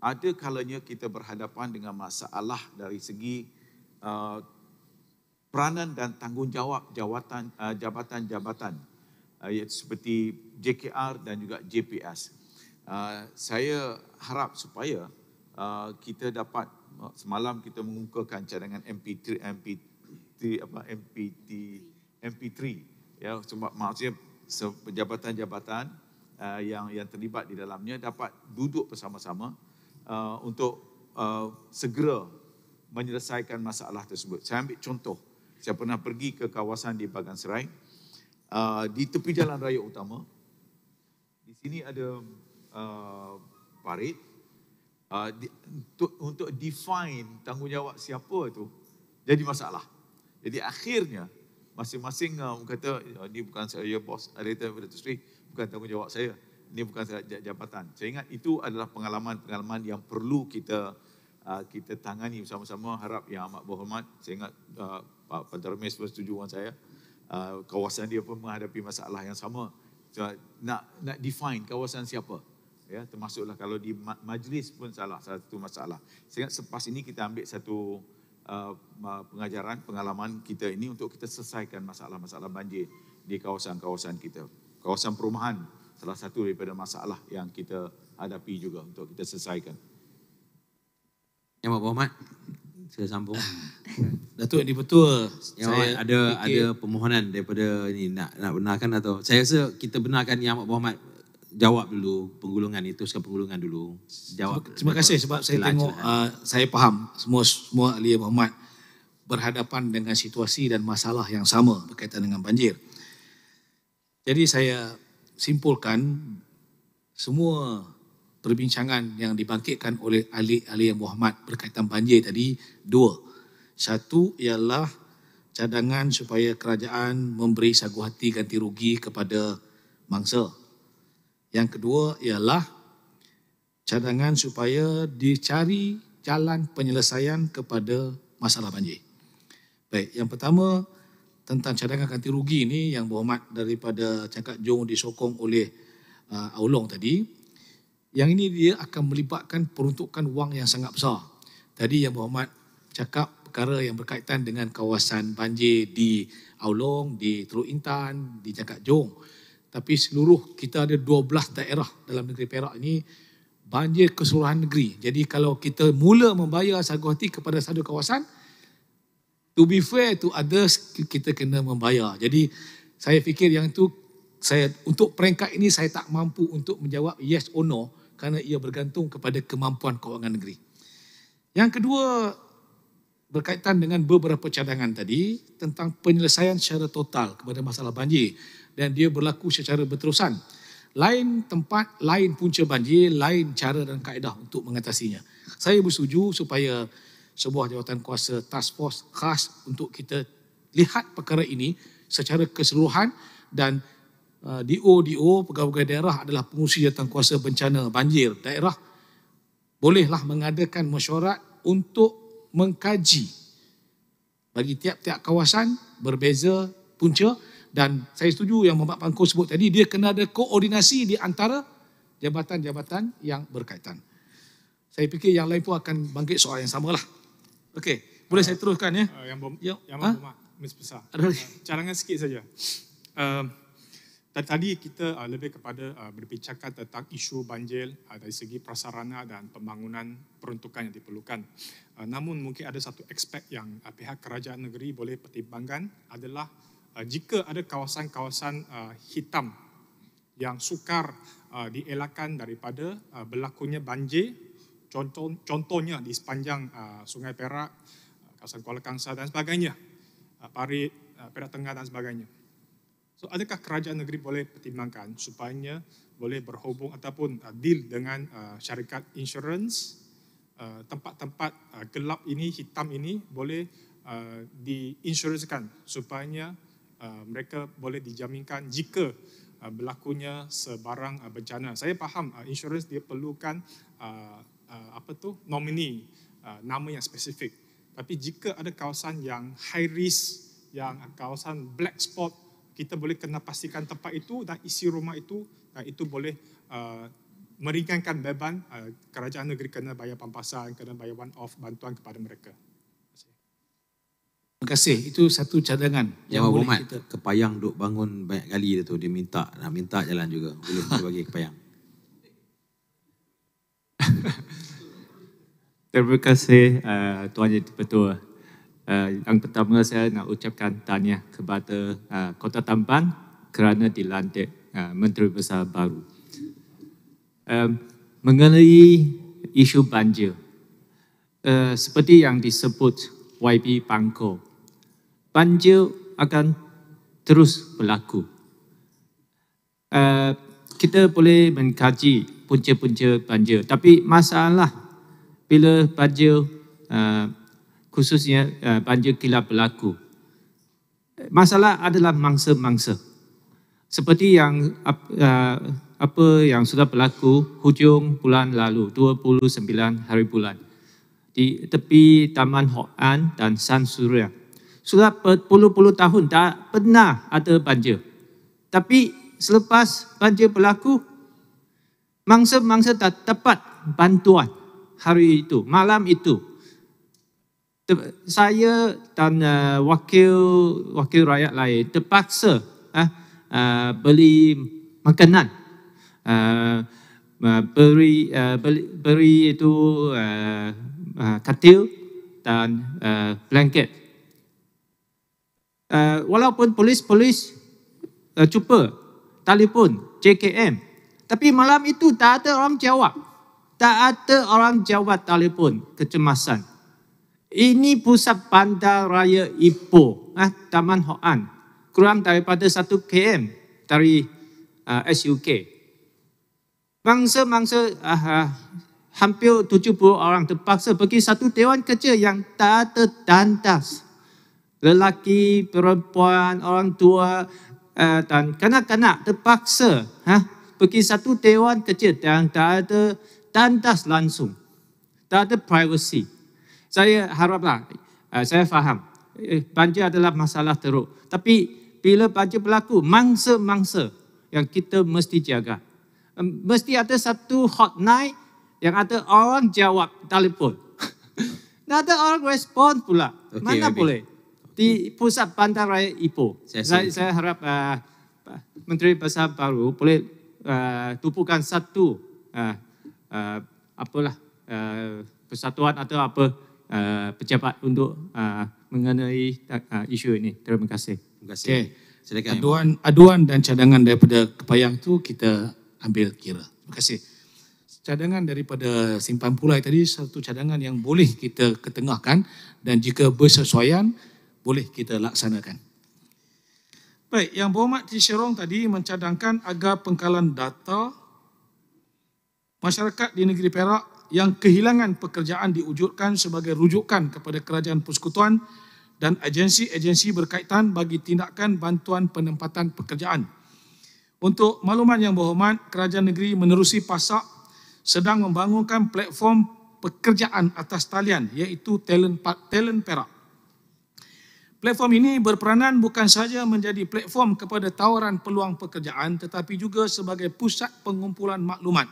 ada kalanya kita berhadapan dengan masalah dari segi uh, peranan dan tanggungjawab jawatan uh, jabatan-jabatan uh, seperti JKR dan juga JPS. Ah, saya harap supaya uh, kita dapat ah, semalam kita mengumumkan cadangan MP3 MP3 apa MP3 MP3 ya cuma maksudnya jabatan-jabatan uh, yang yang terlibat di dalamnya dapat duduk bersama-sama uh, untuk uh, segera menyelesaikan masalah tersebut. Saya ambil contoh. Saya pernah pergi ke kawasan di Bagan Serai. Uh, di tepi jalan raya utama. Di sini ada uh, parit uh, di, untuk, untuk define tanggungjawab siapa tu jadi masalah. Jadi akhirnya masing-masing uh, kata uh, ini bukan saya bos Arita Industri bukan tanggungjawab saya. Ini bukan saya jabatan. Saya ingat itu adalah pengalaman-pengalaman yang perlu kita uh, kita tangani bersama-sama harap yang amat berhormat. Saya ingat uh, Pak Pantarmes pun setuju dengan saya. Uh, kawasan dia pun menghadapi masalah yang sama. So, nak nak define kawasan siapa? ya termasuklah kalau di majlis pun salah satu masalah. Sehingga sepas ini kita ambil satu uh, pengajaran pengalaman kita ini untuk kita selesaikan masalah-masalah banjir di kawasan-kawasan kita. Kawasan perumahan salah satu daripada masalah yang kita hadapi juga untuk kita selesaikan. Ya Mak Muhammad, saya sambung. Datuk ini betul. Ya, saya ada fikir. ada permohonan daripada ini nak nak benarkan atau saya rasa kita benarkan Yang Muhammad jawab dulu penggulungan itu sebab penggulungan dulu jawab terima kasih sebab saya tengok lah. uh, saya faham semua semua ahli Muhammad berhadapan dengan situasi dan masalah yang sama berkaitan dengan banjir jadi saya simpulkan semua perbincangan yang dibangkitkan oleh ali-ali yang Muhammad berkaitan banjir tadi dua satu ialah cadangan supaya kerajaan memberi sagu hati ganti rugi kepada mangsa yang kedua ialah cadangan supaya dicari jalan penyelesaian kepada masalah banjir. Baik, yang pertama tentang cadangan ganti rugi ini yang berhormat daripada Cakap Jong disokong oleh uh, Aulong tadi. Yang ini dia akan melibatkan peruntukan wang yang sangat besar. Tadi yang berhormat cakap perkara yang berkaitan dengan kawasan banjir di Aulong, di Teluk Intan, di Cakap Jong. Tapi seluruh kita ada 12 daerah dalam negeri Perak ini banjir keseluruhan negeri. Jadi kalau kita mula membayar sagu hati kepada satu kawasan, to be fair to others, kita kena membayar. Jadi saya fikir yang itu, saya, untuk peringkat ini saya tak mampu untuk menjawab yes or no kerana ia bergantung kepada kemampuan kewangan negeri. Yang kedua, berkaitan dengan beberapa cadangan tadi tentang penyelesaian secara total kepada masalah banjir dan dia berlaku secara berterusan. Lain tempat, lain punca banjir, lain cara dan kaedah untuk mengatasinya. Saya bersetuju supaya sebuah jawatan kuasa task force khas untuk kita lihat perkara ini secara keseluruhan dan uh, DO-DO, pegawai-pegawai daerah adalah pengurusi jawatan kuasa bencana banjir daerah bolehlah mengadakan mesyuarat untuk mengkaji bagi tiap-tiap kawasan berbeza punca dan saya setuju yang Muhammad Pangko sebut tadi, dia kena ada koordinasi di antara jabatan-jabatan yang berkaitan. Saya fikir yang lain pun akan bangkit soal yang sama lah. Okey, boleh saya teruskan ya? Ah, yang bom, ya. yang ha? bom, Miss Besar. Uh, carangan sikit saja. Uh, Tadi kita uh, lebih kepada uh, berbicara tentang isu banjir uh, dari segi prasarana dan pembangunan peruntukan yang diperlukan. Uh, namun mungkin ada satu aspek yang uh, pihak kerajaan negeri boleh pertimbangkan adalah Uh, jika ada kawasan-kawasan uh, hitam yang sukar uh, dielakkan daripada berlakunya banjir, contohnya di sepanjang Sungai Perak, kawasan Kuala Kangsa dan sebagainya, Parit, Perak Tengah dan sebagainya. So, adakah kerajaan negeri boleh pertimbangkan supaya boleh berhubung ataupun deal dengan syarikat insurans tempat-tempat gelap ini, hitam ini boleh uh, diinsuransikan supaya Uh, mereka boleh dijaminkan jika uh, berlakunya sebarang uh, bencana. Saya faham insurans dia perlukan apa tu nomini nama yang spesifik. Tapi jika ada kawasan yang high risk, yang kawasan black spot, kita boleh kena pastikan tempat itu dan isi rumah itu itu boleh meringankan beban kerajaan negeri kena bayar pampasan, kena bayar one off bantuan kepada mereka. Terima kasih. Itu satu cadangan yang boleh Muhammad, kita. Kepayang duk bangun banyak kali dia tu. Dia minta, nak minta jalan juga. Belum dia bagi Kepayang. Terima kasih uh, Tuan Yang Petua. Uh, yang pertama saya nak ucapkan tanya kepada uh, Kota tampan kerana dilantik uh, Menteri Besar baru. Um, mengenai isu banjir, uh, seperti yang disebut YB Bangkok, banjir akan terus berlaku. Uh, kita boleh mengkaji punca-punca banjir. Tapi masalah bila banjir, uh, eh, khususnya uh, eh, banjir kilat berlaku. Masalah adalah mangsa-mangsa. Seperti yang uh, apa yang sudah berlaku hujung bulan lalu, 29 hari bulan. Di tepi Taman Hok dan San Suriang sudah puluh puluh tahun tak pernah ada banjir. Tapi selepas banjir berlaku, mangsa-mangsa tak dapat bantuan hari itu, malam itu. Saya dan eh, wakil wakil rakyat lain terpaksa uh, beli makanan, uh, beri uh, beli, beri itu uh, katil dan uh, blanket. Eh, walaupun polis-polis uh, cuba telefon JKM tapi malam itu tak ada orang jawab tak ada orang jawab telefon kecemasan ini pusat bandar raya Ipoh ah uh, Taman Hoan kurang daripada 1 km dari uh, SUK Bangsa-bangsa uh, ah, uh, ah, hampir 70 orang terpaksa pergi satu dewan kerja yang tak ada dandas lelaki, perempuan, orang tua eh, dan kanak-kanak terpaksa ha, pergi satu dewan kecil yang tak ada tandas langsung. Tak ada privacy. Saya haraplah, eh, saya faham. Eh, banjir adalah masalah teruk. Tapi bila banjir berlaku, mangsa-mangsa yang kita mesti jaga. Mesti ada satu hot night yang ada orang jawab telefon. Tak ada orang respon pula. Okay, Mana okay. boleh? di pusat bandaraya Ipoh. Saya, saya, saya harap uh, Menteri Besar baru boleh uh, tupukan satu uh, uh, apalah uh, persatuan atau apa uh, pejabat untuk uh, mengenai uh, isu ini. Terima kasih. Terima kasih. Okay. Silakan, aduan, aduan dan cadangan daripada kepayang tu kita ambil kira. Terima kasih. Cadangan daripada simpan pulai tadi satu cadangan yang boleh kita ketengahkan dan jika bersesuaian boleh kita laksanakan. Baik, yang berhormat Tisherong tadi mencadangkan agar pengkalan data masyarakat di negeri Perak yang kehilangan pekerjaan diwujudkan sebagai rujukan kepada kerajaan persekutuan dan agensi-agensi berkaitan bagi tindakan bantuan penempatan pekerjaan. Untuk maklumat yang berhormat, kerajaan negeri menerusi pasak sedang membangunkan platform pekerjaan atas talian iaitu Talent Perak. Platform ini berperanan bukan sahaja menjadi platform kepada tawaran peluang pekerjaan tetapi juga sebagai pusat pengumpulan maklumat,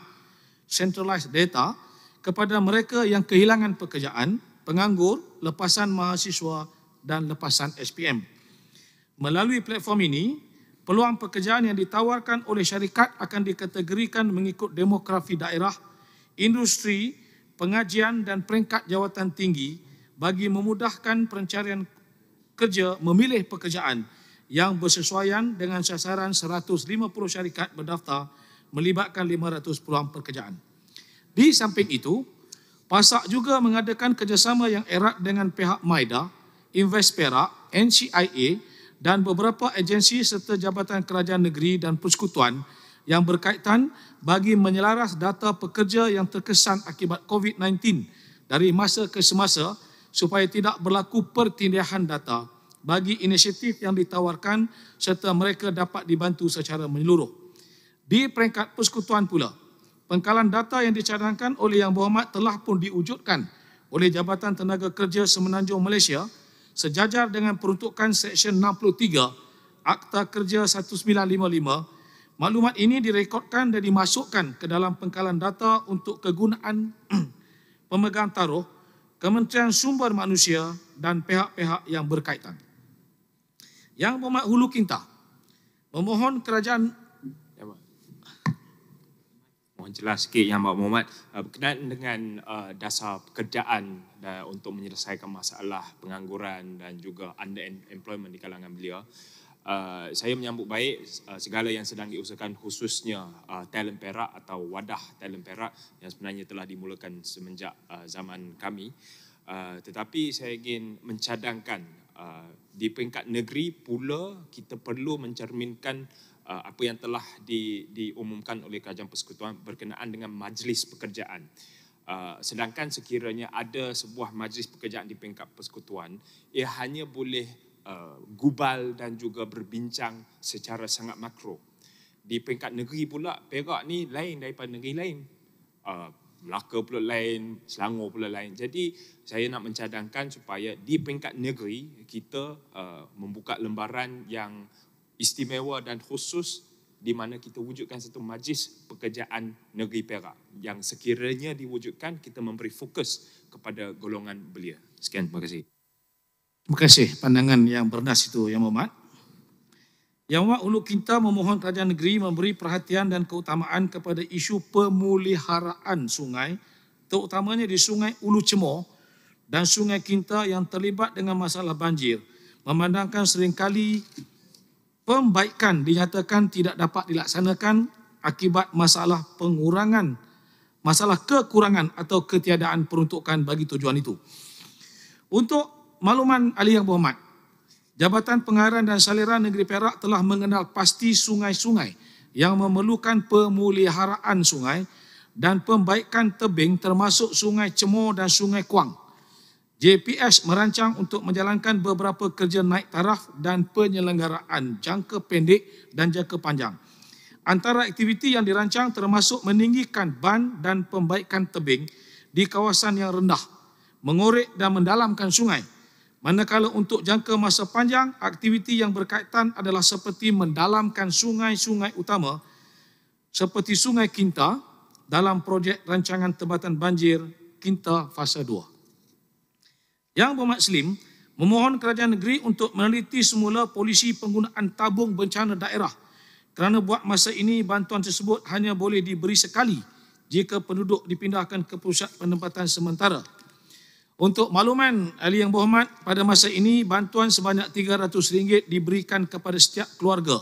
centralized data kepada mereka yang kehilangan pekerjaan, penganggur, lepasan mahasiswa dan lepasan SPM. Melalui platform ini, peluang pekerjaan yang ditawarkan oleh syarikat akan dikategorikan mengikut demografi daerah, industri, pengajian dan peringkat jawatan tinggi bagi memudahkan pencarian kerja memilih pekerjaan yang bersesuaian dengan sasaran 150 syarikat berdaftar melibatkan 500 peluang pekerjaan. Di samping itu, PASAK juga mengadakan kerjasama yang erat dengan pihak MAIDA, Invest Perak, NCIA dan beberapa agensi serta Jabatan Kerajaan Negeri dan Persekutuan yang berkaitan bagi menyelaras data pekerja yang terkesan akibat COVID-19 dari masa ke semasa supaya tidak berlaku pertindihan data bagi inisiatif yang ditawarkan serta mereka dapat dibantu secara menyeluruh. Di peringkat persekutuan pula, pengkalan data yang dicadangkan oleh Yang Berhormat telah pun diwujudkan oleh Jabatan Tenaga Kerja Semenanjung Malaysia sejajar dengan peruntukan Seksyen 63 Akta Kerja 1955. Maklumat ini direkodkan dan dimasukkan ke dalam pengkalan data untuk kegunaan pemegang taruh Kementerian Sumber Manusia dan pihak-pihak yang berkaitan. Yang Berhormat Hulu Kinta, memohon kerajaan mohon jelas sikit yang Mbak Muhammad uh, berkenaan dengan uh, dasar pekerjaan uh, untuk menyelesaikan masalah pengangguran dan juga underemployment di kalangan beliau uh, saya menyambut baik uh, segala yang sedang diusahakan khususnya uh, talent perak atau wadah talent perak yang sebenarnya telah dimulakan semenjak uh, zaman kami. Uh, tetapi saya ingin mencadangkan uh, di peringkat negeri pula kita perlu mencerminkan uh, apa yang telah di, diumumkan oleh Kerajaan Persekutuan berkenaan dengan majlis pekerjaan. Uh, sedangkan sekiranya ada sebuah majlis pekerjaan di peringkat persekutuan, ia hanya boleh uh, gubal dan juga berbincang secara sangat makro. Di peringkat negeri pula, Perak ni lain daripada negeri lain. Uh, Melaka pula lain, Selangor pula lain. Jadi saya nak mencadangkan supaya di peringkat negeri kita uh, membuka lembaran yang istimewa dan khusus di mana kita wujudkan satu majlis pekerjaan negeri Perak yang sekiranya diwujudkan kita memberi fokus kepada golongan belia. Sekian, terima kasih. Terima kasih pandangan yang bernas itu Yang Muhammad. Yang Muhammad Ulu Kinta memohon kerajaan negeri memberi perhatian dan keutamaan kepada isu pemuliharaan sungai terutamanya di sungai Ulu Cemo dan sungai Kinta yang terlibat dengan masalah banjir memandangkan seringkali pembaikan dinyatakan tidak dapat dilaksanakan akibat masalah pengurangan masalah kekurangan atau ketiadaan peruntukan bagi tujuan itu. Untuk Makluman Ali Yang Berhormat, Jabatan Pengairan dan Saliran Negeri Perak telah mengenal pasti sungai-sungai yang memerlukan pemuliharaan sungai dan pembaikan tebing termasuk Sungai Cemo dan Sungai Kuang. JPS merancang untuk menjalankan beberapa kerja naik taraf dan penyelenggaraan jangka pendek dan jangka panjang. Antara aktiviti yang dirancang termasuk meninggikan ban dan pembaikan tebing di kawasan yang rendah, mengorek dan mendalamkan sungai, Manakala untuk jangka masa panjang, aktiviti yang berkaitan adalah seperti mendalamkan sungai-sungai utama seperti Sungai Kinta dalam projek rancangan tempatan banjir Kinta Fasa 2. Yang Berhormat Slim memohon kerajaan negeri untuk meneliti semula polisi penggunaan tabung bencana daerah kerana buat masa ini bantuan tersebut hanya boleh diberi sekali jika penduduk dipindahkan ke pusat penempatan sementara. Untuk makluman Ali yang berhormat, pada masa ini bantuan sebanyak RM300 diberikan kepada setiap keluarga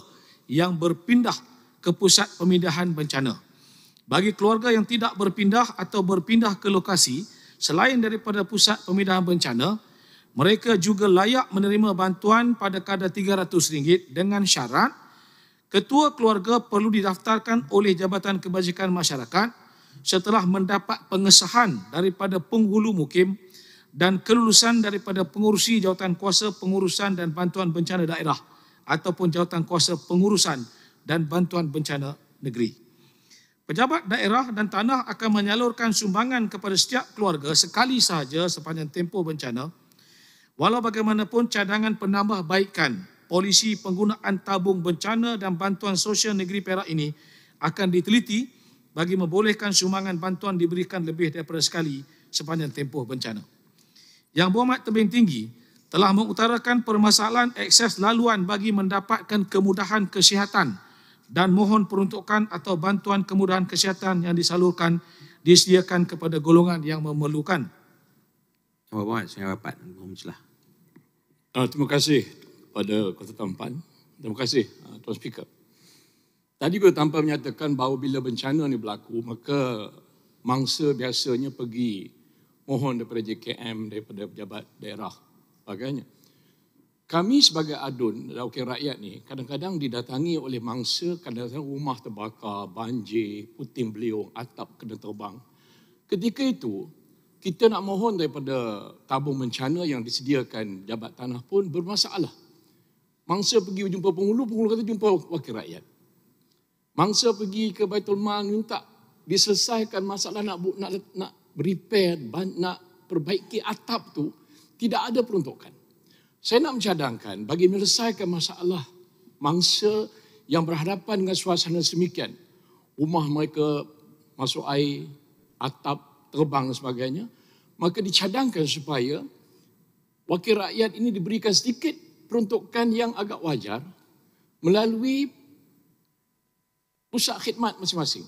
yang berpindah ke pusat pemindahan bencana. Bagi keluarga yang tidak berpindah atau berpindah ke lokasi selain daripada pusat pemindahan bencana, mereka juga layak menerima bantuan pada kadar RM300 dengan syarat ketua keluarga perlu didaftarkan oleh Jabatan Kebajikan Masyarakat setelah mendapat pengesahan daripada penghulu mukim dan kelulusan daripada pengurusi jawatan kuasa pengurusan dan bantuan bencana daerah ataupun jawatan kuasa pengurusan dan bantuan bencana negeri. Pejabat daerah dan tanah akan menyalurkan sumbangan kepada setiap keluarga sekali sahaja sepanjang tempoh bencana. Walau bagaimanapun cadangan penambahbaikan polisi penggunaan tabung bencana dan bantuan sosial negeri Perak ini akan diteliti bagi membolehkan sumbangan bantuan diberikan lebih daripada sekali sepanjang tempoh bencana yang berhormat tebing tinggi telah mengutarakan permasalahan akses laluan bagi mendapatkan kemudahan kesihatan dan mohon peruntukan atau bantuan kemudahan kesihatan yang disalurkan disediakan kepada golongan yang memerlukan. Terima kasih. Ah, terima kasih kepada Kota Tampan. Terima kasih ah, Tuan Speaker. Tadi Kota Tampan menyatakan bahawa bila bencana ini berlaku, maka mangsa biasanya pergi mohon daripada JKM, daripada pejabat daerah, bagainya. Kami sebagai adun, wakil rakyat ni, kadang-kadang didatangi oleh mangsa, kadang-kadang rumah terbakar, banjir, puting beliung, atap kena terbang. Ketika itu, kita nak mohon daripada tabung bencana yang disediakan jabat tanah pun bermasalah. Mangsa pergi jumpa penghulu, penghulu kata jumpa wakil rakyat. Mangsa pergi ke Baitul Mal minta diselesaikan masalah nak nak, nak repair, nak perbaiki atap tu, tidak ada peruntukan. Saya nak mencadangkan bagi menyelesaikan masalah mangsa yang berhadapan dengan suasana semikian. Rumah mereka masuk air, atap terbang dan sebagainya. Maka dicadangkan supaya wakil rakyat ini diberikan sedikit peruntukan yang agak wajar melalui pusat khidmat masing-masing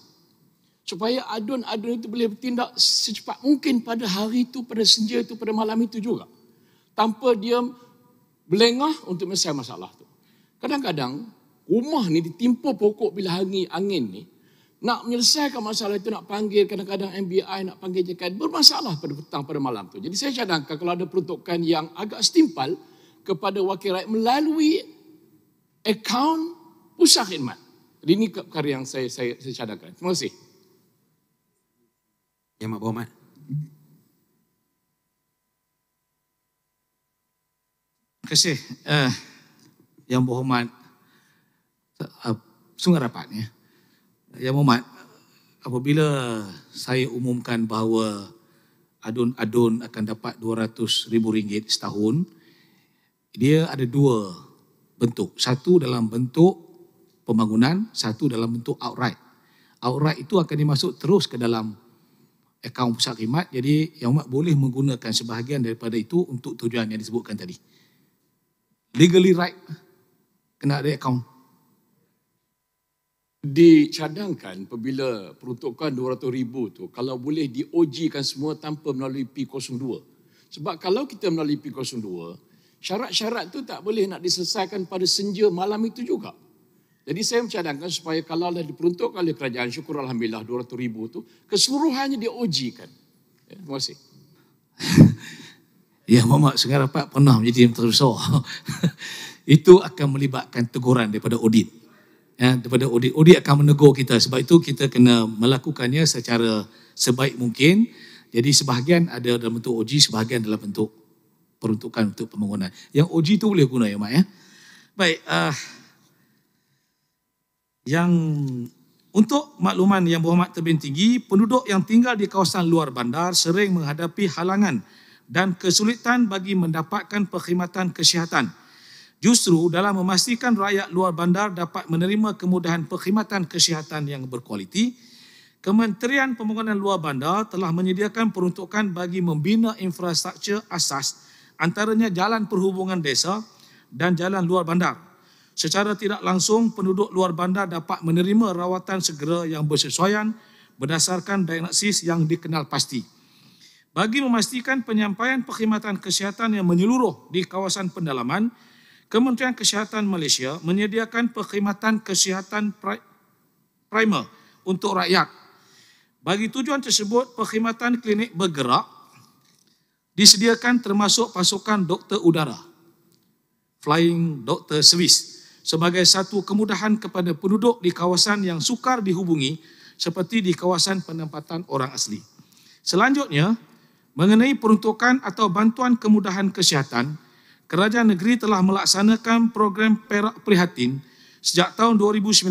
supaya adun-adun itu boleh bertindak secepat mungkin pada hari itu, pada senja itu, pada malam itu juga. Tanpa dia belengah untuk menyelesaikan masalah itu. Kadang-kadang rumah ni ditimpa pokok bila hari angin ni nak menyelesaikan masalah itu nak panggil kadang-kadang MBI nak panggil jekan bermasalah pada petang pada malam tu. Jadi saya cadangkan kalau ada peruntukan yang agak setimpal kepada wakil rakyat melalui akaun pusat khidmat. Jadi ini perkara yang saya, saya, saya cadangkan. Terima kasih. Ya mak bawa mat. Terima kasih. Uh, yang berhormat uh, eh, sungai rapat ya. Yang berhormat apabila saya umumkan bahawa adun-adun akan dapat RM200,000 ringgit setahun dia ada dua bentuk. Satu dalam bentuk pembangunan, satu dalam bentuk outright. Outright itu akan dimasuk terus ke dalam akaun pusat khidmat jadi yang umat boleh menggunakan sebahagian daripada itu untuk tujuan yang disebutkan tadi legally right kena ada akaun dicadangkan apabila peruntukan 200 ribu tu kalau boleh di OG-kan semua tanpa melalui P02 sebab kalau kita melalui P02 syarat-syarat tu tak boleh nak diselesaikan pada senja malam itu juga jadi saya mencadangkan supaya kalau dah diperuntukkan oleh kerajaan, syukur Alhamdulillah 200 ribu itu, keseluruhannya diujikan. Ya, terima kasih. ya, Mama, sekarang Pak pernah menjadi Menteri Besar. itu akan melibatkan teguran daripada audit. Ya, daripada audit. Audit akan menegur kita. Sebab itu kita kena melakukannya secara sebaik mungkin. Jadi sebahagian ada dalam bentuk uji, sebahagian dalam bentuk peruntukan untuk pembangunan. Yang uji itu boleh guna ya, Mak ya. Baik, uh, yang untuk makluman yang berhormat terbin tinggi, penduduk yang tinggal di kawasan luar bandar sering menghadapi halangan dan kesulitan bagi mendapatkan perkhidmatan kesihatan. Justru dalam memastikan rakyat luar bandar dapat menerima kemudahan perkhidmatan kesihatan yang berkualiti, Kementerian Pembangunan Luar Bandar telah menyediakan peruntukan bagi membina infrastruktur asas antaranya jalan perhubungan desa dan jalan luar bandar Secara tidak langsung, penduduk luar bandar dapat menerima rawatan segera yang bersesuaian berdasarkan diagnosis yang dikenal pasti. Bagi memastikan penyampaian perkhidmatan kesihatan yang menyeluruh di kawasan pendalaman, Kementerian Kesihatan Malaysia menyediakan perkhidmatan kesihatan primer untuk rakyat. Bagi tujuan tersebut, perkhidmatan klinik bergerak disediakan termasuk pasukan doktor udara, flying Doctor service, sebagai satu kemudahan kepada penduduk di kawasan yang sukar dihubungi seperti di kawasan penempatan orang asli. Selanjutnya, mengenai peruntukan atau bantuan kemudahan kesihatan, kerajaan negeri telah melaksanakan program Perak Prihatin sejak tahun 2019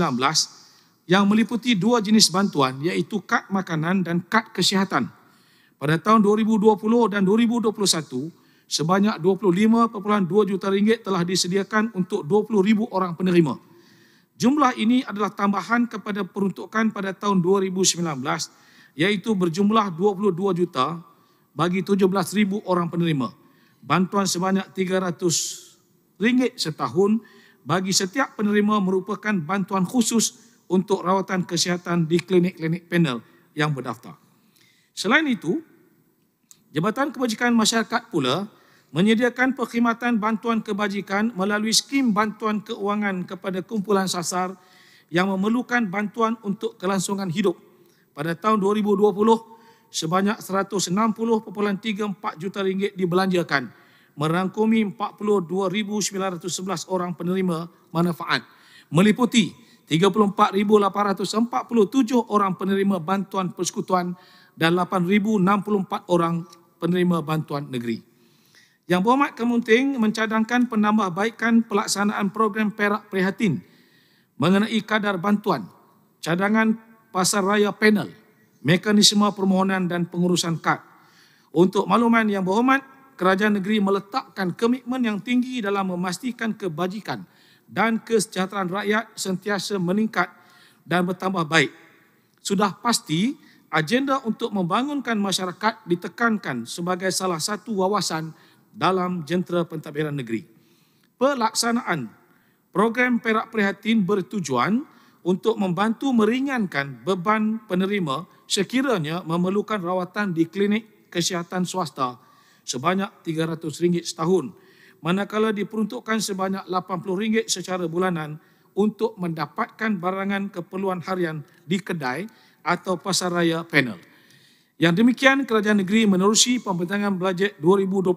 yang meliputi dua jenis bantuan iaitu kad makanan dan kad kesihatan. Pada tahun 2020 dan 2021, sebanyak 25.2 juta ringgit telah disediakan untuk 20,000 orang penerima. Jumlah ini adalah tambahan kepada peruntukan pada tahun 2019 iaitu berjumlah 22 juta bagi 17,000 orang penerima. Bantuan sebanyak 300 ringgit setahun bagi setiap penerima merupakan bantuan khusus untuk rawatan kesihatan di klinik-klinik panel yang berdaftar. Selain itu, Jabatan Kebajikan Masyarakat pula menyediakan perkhidmatan bantuan kebajikan melalui skim bantuan keuangan kepada kumpulan sasar yang memerlukan bantuan untuk kelangsungan hidup. Pada tahun 2020, sebanyak 160.34 juta ringgit dibelanjakan merangkumi 42,911 orang penerima manfaat meliputi 34,847 orang penerima bantuan persekutuan dan 8,064 orang penerima bantuan negeri. Yang Berhormat Kemunting mencadangkan penambahbaikan pelaksanaan program Perak Prihatin mengenai kadar bantuan, cadangan pasar raya panel, mekanisme permohonan dan pengurusan kad. Untuk makluman yang berhormat, kerajaan negeri meletakkan komitmen yang tinggi dalam memastikan kebajikan dan kesejahteraan rakyat sentiasa meningkat dan bertambah baik. Sudah pasti, agenda untuk membangunkan masyarakat ditekankan sebagai salah satu wawasan masyarakat dalam jentera pentadbiran negeri. Pelaksanaan program Perak Prihatin bertujuan untuk membantu meringankan beban penerima sekiranya memerlukan rawatan di klinik kesihatan swasta sebanyak RM300 setahun manakala diperuntukkan sebanyak RM80 secara bulanan untuk mendapatkan barangan keperluan harian di kedai atau pasaraya panel. Yang demikian, Kerajaan Negeri menerusi pembentangan Belajar 2021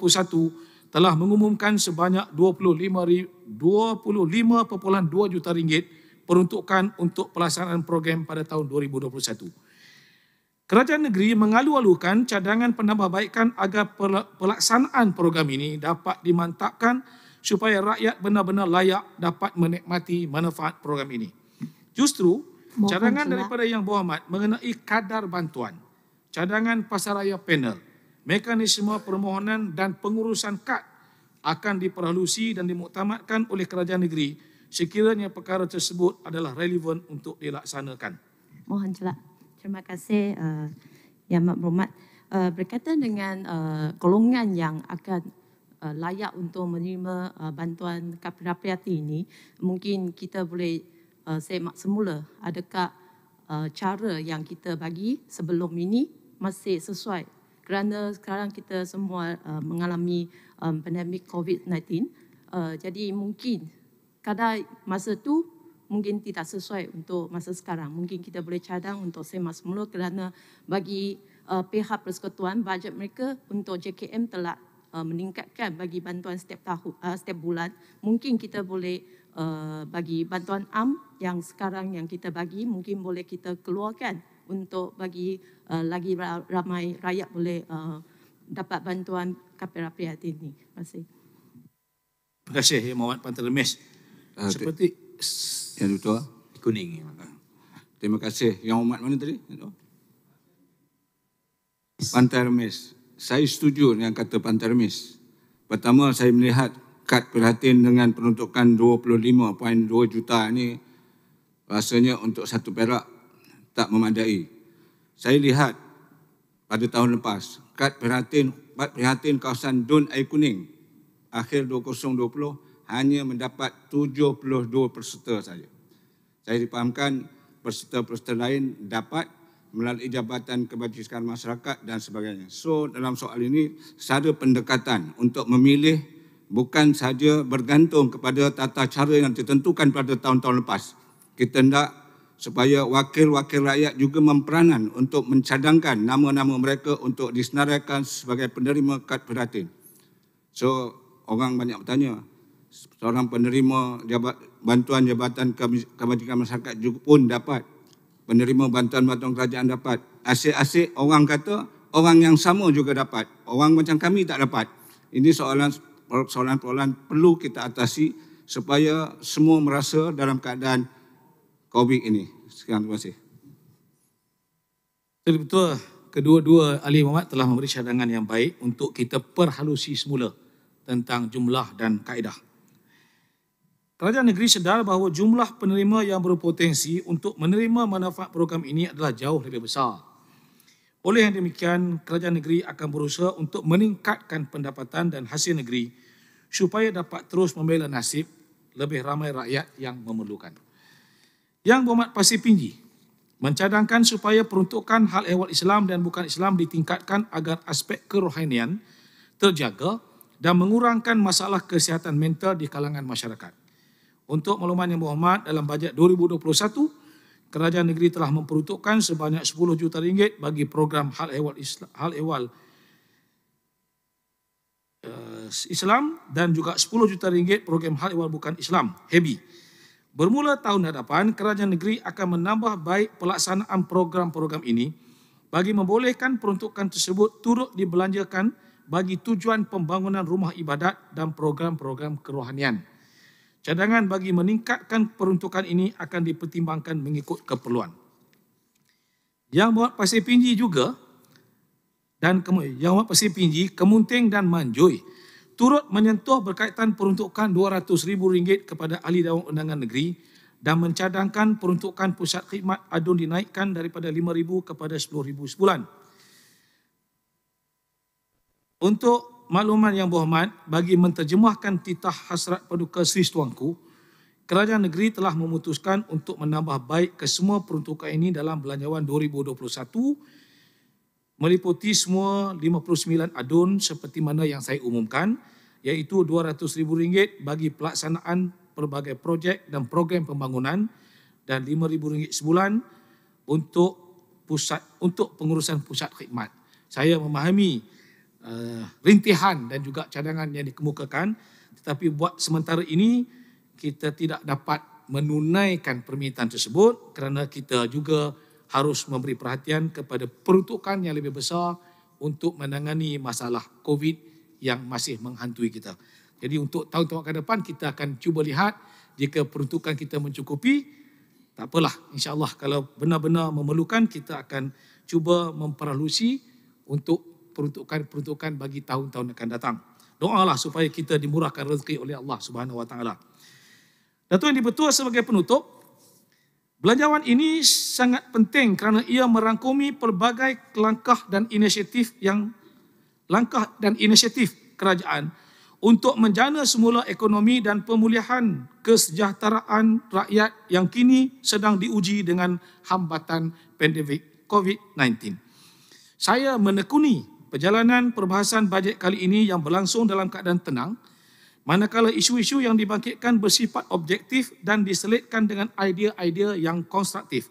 telah mengumumkan sebanyak 25.2 juta ringgit peruntukan untuk pelaksanaan program pada tahun 2021. Kerajaan Negeri mengalu-alukan cadangan penambahbaikan agar pelaksanaan program ini dapat dimantapkan supaya rakyat benar-benar layak dapat menikmati manfaat program ini. Justru, cadangan daripada Yang Berhormat mengenai kadar bantuan cadangan pasaraya panel, mekanisme permohonan dan pengurusan kad akan diperhalusi dan dimuktamadkan oleh kerajaan negeri sekiranya perkara tersebut adalah relevan untuk dilaksanakan. Mohon celak, Terima kasih uh, eh, Yang Amat Berhormat. Uh, berkaitan dengan uh, golongan yang akan uh, layak untuk menerima uh, bantuan kapirapiati ini, mungkin kita boleh uh, semak semula adakah uh, cara yang kita bagi sebelum ini masih sesuai kerana sekarang kita semua uh, mengalami um, pandemik COVID-19. Uh, jadi mungkin kadar masa tu mungkin tidak sesuai untuk masa sekarang. Mungkin kita boleh cadang untuk semas semula kerana bagi uh, pihak persekutuan bajet mereka untuk JKM telah uh, meningkatkan bagi bantuan setiap tahun uh, setiap bulan. Mungkin kita boleh uh, bagi bantuan am yang sekarang yang kita bagi mungkin boleh kita keluarkan untuk bagi uh, lagi ramai rakyat boleh uh, dapat bantuan kapal prihatin ini. Terima kasih. Terima kasih, ya, Muhammad Pantelemes. Uh, ah, Seperti... yang Dutua. Ah. Kuning. Ya. Ah. Terima kasih. Yang umat mana tadi? Pantai Remis. Saya setuju dengan kata Pantai Remis. Pertama, saya melihat kad perhatian dengan peruntukan 25.2 juta ini rasanya untuk satu perak tak memadai. Saya lihat pada tahun lepas, kad perhatian, kad perhatian kawasan Dun Air Kuning akhir 2020 hanya mendapat 72 peserta saja. Saya dipahamkan peserta-peserta lain dapat melalui Jabatan Kebajikan Masyarakat dan sebagainya. So dalam soal ini, secara pendekatan untuk memilih bukan saja bergantung kepada tata cara yang ditentukan pada tahun-tahun lepas. Kita nak supaya wakil-wakil rakyat juga memperanan untuk mencadangkan nama-nama mereka untuk disenaraikan sebagai penerima kad prihatin. So, orang banyak bertanya, seorang penerima jabat, bantuan Jabatan Kemajikan Masyarakat juga pun dapat, penerima bantuan-bantuan kerajaan dapat. Asyik-asyik orang kata, orang yang sama juga dapat. Orang macam kami tak dapat. Ini soalan-soalan perlu kita atasi supaya semua merasa dalam keadaan COVID ini. Sekian terima kasih. Jadi betul, kedua-dua ahli Muhammad telah memberi cadangan yang baik untuk kita perhalusi semula tentang jumlah dan kaedah. Kerajaan negeri sedar bahawa jumlah penerima yang berpotensi untuk menerima manfaat program ini adalah jauh lebih besar. Oleh yang demikian, kerajaan negeri akan berusaha untuk meningkatkan pendapatan dan hasil negeri supaya dapat terus membela nasib lebih ramai rakyat yang memerlukan yang berhormat pasti pinggi mencadangkan supaya peruntukan hal ehwal Islam dan bukan Islam ditingkatkan agar aspek kerohanian terjaga dan mengurangkan masalah kesihatan mental di kalangan masyarakat. Untuk maklumat yang berhormat, dalam bajet 2021, kerajaan negeri telah memperuntukkan sebanyak 10 juta ringgit bagi program hal ehwal Islam, hal ehwal eh, Islam dan juga 10 juta ringgit program hal ehwal bukan Islam, HEBI. Bermula tahun hadapan, kerajaan negeri akan menambah baik pelaksanaan program-program ini bagi membolehkan peruntukan tersebut turut dibelanjakan bagi tujuan pembangunan rumah ibadat dan program-program kerohanian. Cadangan bagi meningkatkan peruntukan ini akan dipertimbangkan mengikut keperluan. Yang buat Pasir Pinji juga dan kemudian Yang buat Pasir Pinji, Kemunting dan Manjui turut menyentuh berkaitan peruntukan RM200,000 kepada ahli dewan undangan negeri dan mencadangkan peruntukan pusat khidmat adun dinaikkan daripada RM5,000 kepada RM10,000 sebulan. Untuk makluman yang berhormat, bagi menterjemahkan titah hasrat paduka Sri Setuanku, Kerajaan Negeri telah memutuskan untuk menambah baik ke semua peruntukan ini dalam belanjawan 2021 meliputi semua 59 adun seperti mana yang saya umumkan iaitu RM200,000 bagi pelaksanaan pelbagai projek dan program pembangunan dan RM5,000 sebulan untuk pusat untuk pengurusan pusat khidmat. Saya memahami uh, rintihan dan juga cadangan yang dikemukakan tetapi buat sementara ini kita tidak dapat menunaikan permintaan tersebut kerana kita juga harus memberi perhatian kepada peruntukan yang lebih besar untuk menangani masalah COVID yang masih menghantui kita. Jadi untuk tahun-tahun ke depan kita akan cuba lihat jika peruntukan kita mencukupi, tak apalah insyaAllah kalau benar-benar memerlukan kita akan cuba memperalusi untuk peruntukan-peruntukan bagi tahun-tahun akan datang. Doa lah supaya kita dimurahkan rezeki oleh Allah Subhanahu Wa Taala. Datuk yang dipertua sebagai penutup, Belanjawan ini sangat penting kerana ia merangkumi pelbagai langkah dan inisiatif yang langkah dan inisiatif kerajaan untuk menjana semula ekonomi dan pemulihan kesejahteraan rakyat yang kini sedang diuji dengan hambatan pandemik COVID-19. Saya menekuni perjalanan perbahasan bajet kali ini yang berlangsung dalam keadaan tenang Manakala isu-isu yang dibangkitkan bersifat objektif dan diselitkan dengan idea-idea yang konstruktif.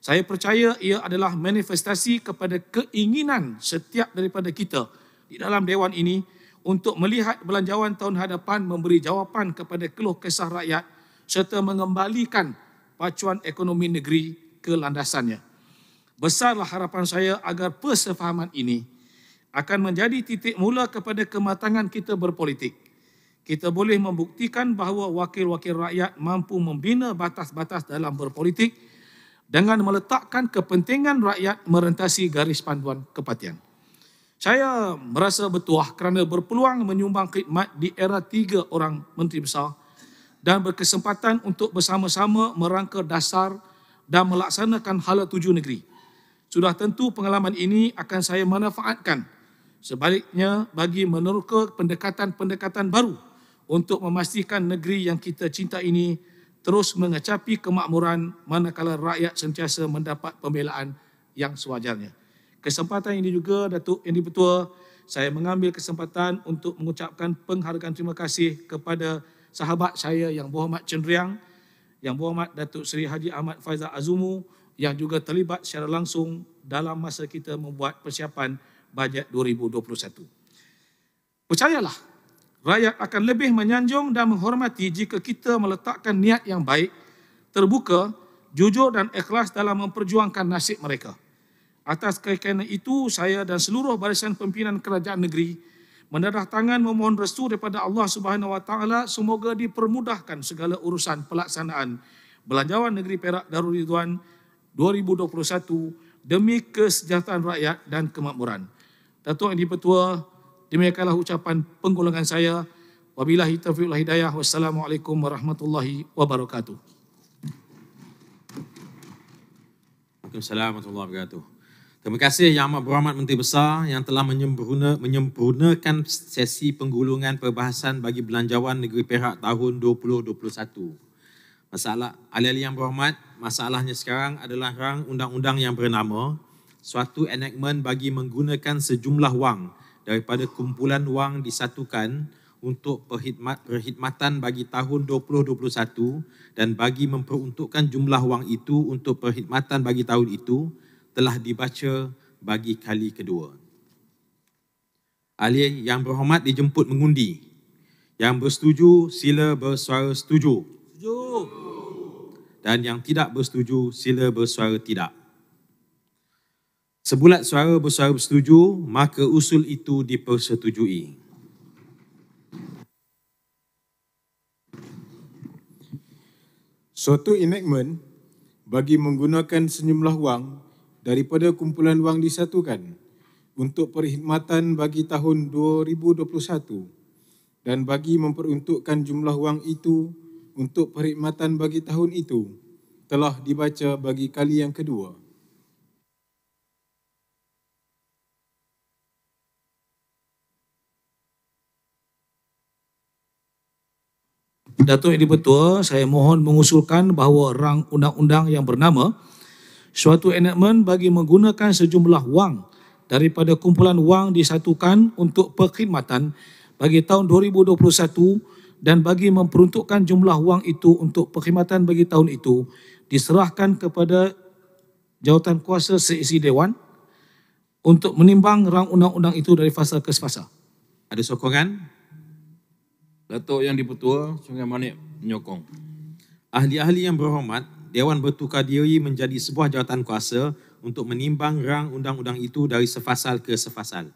Saya percaya ia adalah manifestasi kepada keinginan setiap daripada kita di dalam Dewan ini untuk melihat belanjawan tahun hadapan memberi jawapan kepada keluh kesah rakyat serta mengembalikan pacuan ekonomi negeri ke landasannya. Besarlah harapan saya agar persefahaman ini akan menjadi titik mula kepada kematangan kita berpolitik kita boleh membuktikan bahawa wakil-wakil rakyat mampu membina batas-batas dalam berpolitik dengan meletakkan kepentingan rakyat merentasi garis panduan kepartian. Saya merasa bertuah kerana berpeluang menyumbang khidmat di era tiga orang Menteri Besar dan berkesempatan untuk bersama-sama merangka dasar dan melaksanakan hala tuju negeri. Sudah tentu pengalaman ini akan saya manfaatkan sebaliknya bagi meneroka pendekatan-pendekatan baru untuk memastikan negeri yang kita cinta ini terus mengecapi kemakmuran manakala rakyat sentiasa mendapat pembelaan yang sewajarnya. Kesempatan ini juga, Datuk Yang Dipertua, saya mengambil kesempatan untuk mengucapkan penghargaan terima kasih kepada sahabat saya Yang Berhormat Cendriang, Yang Berhormat Datuk Seri Haji Ahmad Faizal Azumu yang juga terlibat secara langsung dalam masa kita membuat persiapan bajet 2021. Percayalah, Rakyat akan lebih menyanjung dan menghormati jika kita meletakkan niat yang baik, terbuka, jujur dan ikhlas dalam memperjuangkan nasib mereka. Atas kekainan itu, saya dan seluruh barisan pimpinan kerajaan negeri mendadah tangan memohon restu daripada Allah Subhanahu Wa semoga dipermudahkan segala urusan pelaksanaan Belanjawan Negeri Perak Darul Ridwan 2021 demi kesejahteraan rakyat dan kemakmuran. Datuk Yang di Petua, Demikianlah ucapan penggulangan saya. Wabillahi taufiq wal hidayah. Wassalamualaikum warahmatullahi wabarakatuh. assalamualaikum warahmatullahi wabarakatuh. Terima kasih Yang Amat Berhormat Menteri Besar yang telah menyempurna, menyempurnakan sesi penggulungan perbahasan bagi Belanjawan Negeri Perak tahun 2021. Masalah Alih-alih Yang Berhormat, masalahnya sekarang adalah rang undang-undang yang bernama suatu enakmen bagi menggunakan sejumlah wang daripada kumpulan wang disatukan untuk perkhidmat, perkhidmatan bagi tahun 2021 dan bagi memperuntukkan jumlah wang itu untuk perkhidmatan bagi tahun itu telah dibaca bagi kali kedua. Ahli yang berhormat dijemput mengundi. Yang bersetuju sila bersuara setuju. Setuju. Dan yang tidak bersetuju sila bersuara tidak. Sebulat suara bersuara bersetuju, maka usul itu dipersetujui. Suatu enactment bagi menggunakan sejumlah wang daripada kumpulan wang disatukan untuk perkhidmatan bagi tahun 2021 dan bagi memperuntukkan jumlah wang itu untuk perkhidmatan bagi tahun itu telah dibaca bagi kali yang kedua. Datuk Edi Petua, saya mohon mengusulkan bahawa rang undang-undang yang bernama suatu enakmen bagi menggunakan sejumlah wang daripada kumpulan wang disatukan untuk perkhidmatan bagi tahun 2021 dan bagi memperuntukkan jumlah wang itu untuk perkhidmatan bagi tahun itu diserahkan kepada jawatan kuasa seisi dewan untuk menimbang rang undang-undang itu dari fasa ke fasa. Ada sokongan? Datuk Yang Dipertua Sungai Manik menyokong. Ahli-ahli yang berhormat, Dewan bertukar diri menjadi sebuah jawatan kuasa untuk menimbang rang undang-undang itu dari sefasal ke sefasal.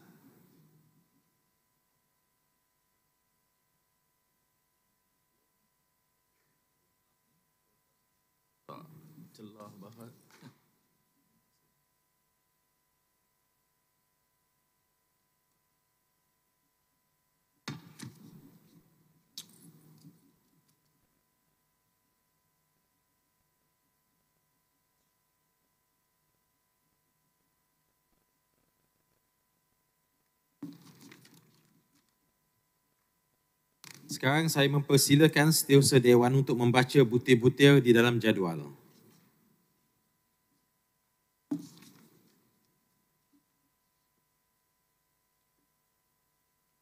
Sekarang saya mempersilakan setiausaha dewan untuk membaca butir-butir di dalam jadual.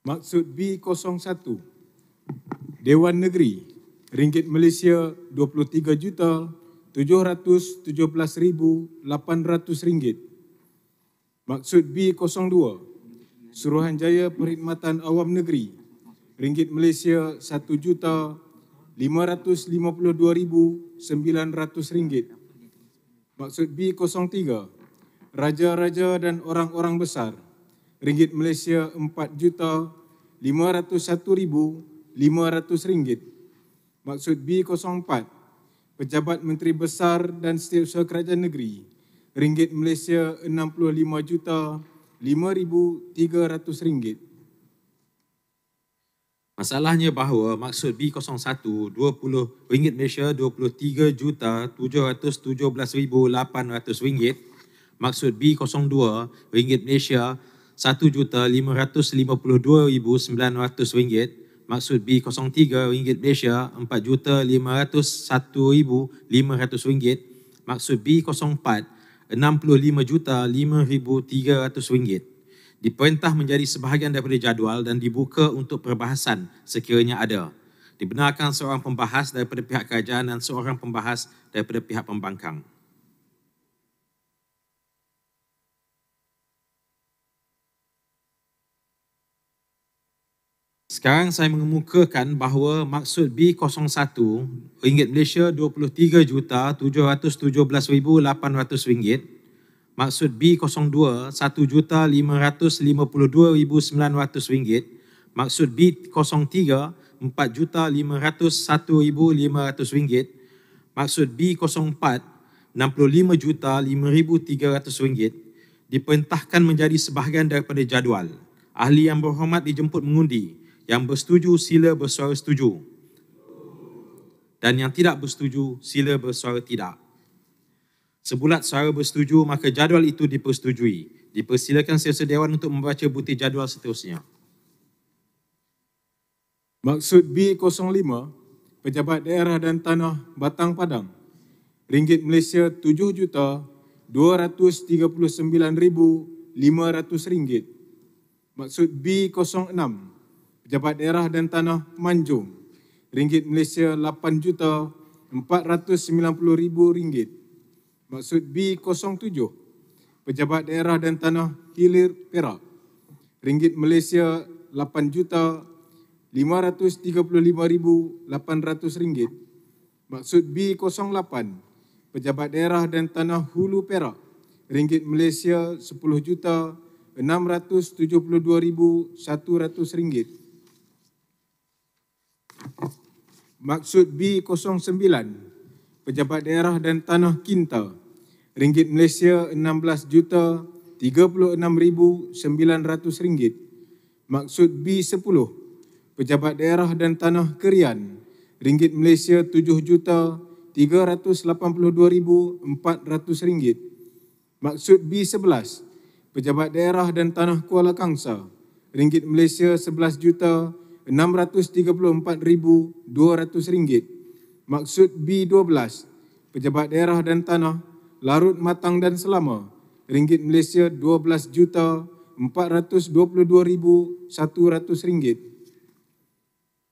Maksud B01 Dewan Negeri Ringgit Malaysia 23 juta 717,800 ringgit. Maksud B02 Suruhanjaya Perkhidmatan Awam Negeri Ringgit Malaysia satu juta lima lima ratus puluh dua ribu sembilan ratus ringgit. Maksud B03, raja-raja dan orang-orang besar. Ringgit Malaysia empat juta lima lima ratus satu ribu ratus ringgit. Maksud B04, pejabat menteri besar dan setiausaha kerajaan negeri. Ringgit Malaysia enam puluh lima juta lima ribu tiga ratus ringgit. Masalahnya bahawa maksud B01 20 ringgit Malaysia 23 juta 717,800 ringgit maksud B02 ringgit Malaysia 1 juta 552,900 ringgit maksud B03 ringgit Malaysia 4 juta 501,500 ringgit maksud B04 65 juta 5,300 ringgit diperintah menjadi sebahagian daripada jadual dan dibuka untuk perbahasan sekiranya ada. Dibenarkan seorang pembahas daripada pihak kerajaan dan seorang pembahas daripada pihak pembangkang. Sekarang saya mengemukakan bahawa maksud B01 ringgit Malaysia 23 juta 717,800 ringgit maksud B02 1,552,900 ringgit. maksud B03 4,501,500 ringgit. maksud B04 rm ringgit. diperintahkan menjadi sebahagian daripada jadual. Ahli yang berhormat dijemput mengundi. Yang bersetuju sila bersuara setuju. Dan yang tidak bersetuju sila bersuara tidak. Sebulat suara bersetuju, maka jadual itu dipersetujui. Dipersilakan sesetengah dewan untuk membaca butir jadual seterusnya. Maksud B05, Pejabat Daerah dan Tanah Batang Padang, Ringgit Malaysia RM7,239,500. Maksud B06, Pejabat Daerah dan Tanah Manjung, Ringgit Malaysia RM8,490,000 maksud B07 Pejabat Daerah dan Tanah Kilir Perak Ringgit Malaysia 8 juta 535,800 ringgit maksud B08 Pejabat Daerah dan Tanah Hulu Perak Ringgit Malaysia 10 juta 672,100 ringgit maksud B09 Pejabat Daerah dan Tanah Kinta Ringgit Malaysia 16 juta 36900 ringgit. Maksud B10 Pejabat Daerah dan Tanah Kerian Ringgit Malaysia 7 juta 382400 ringgit. Maksud B11 Pejabat Daerah dan Tanah Kuala Kangsa Ringgit Malaysia 11 juta 634200 ringgit. Maksud B12 Pejabat Daerah dan Tanah larut matang dan selama. Ringgit Malaysia 12 juta 422,100 ringgit.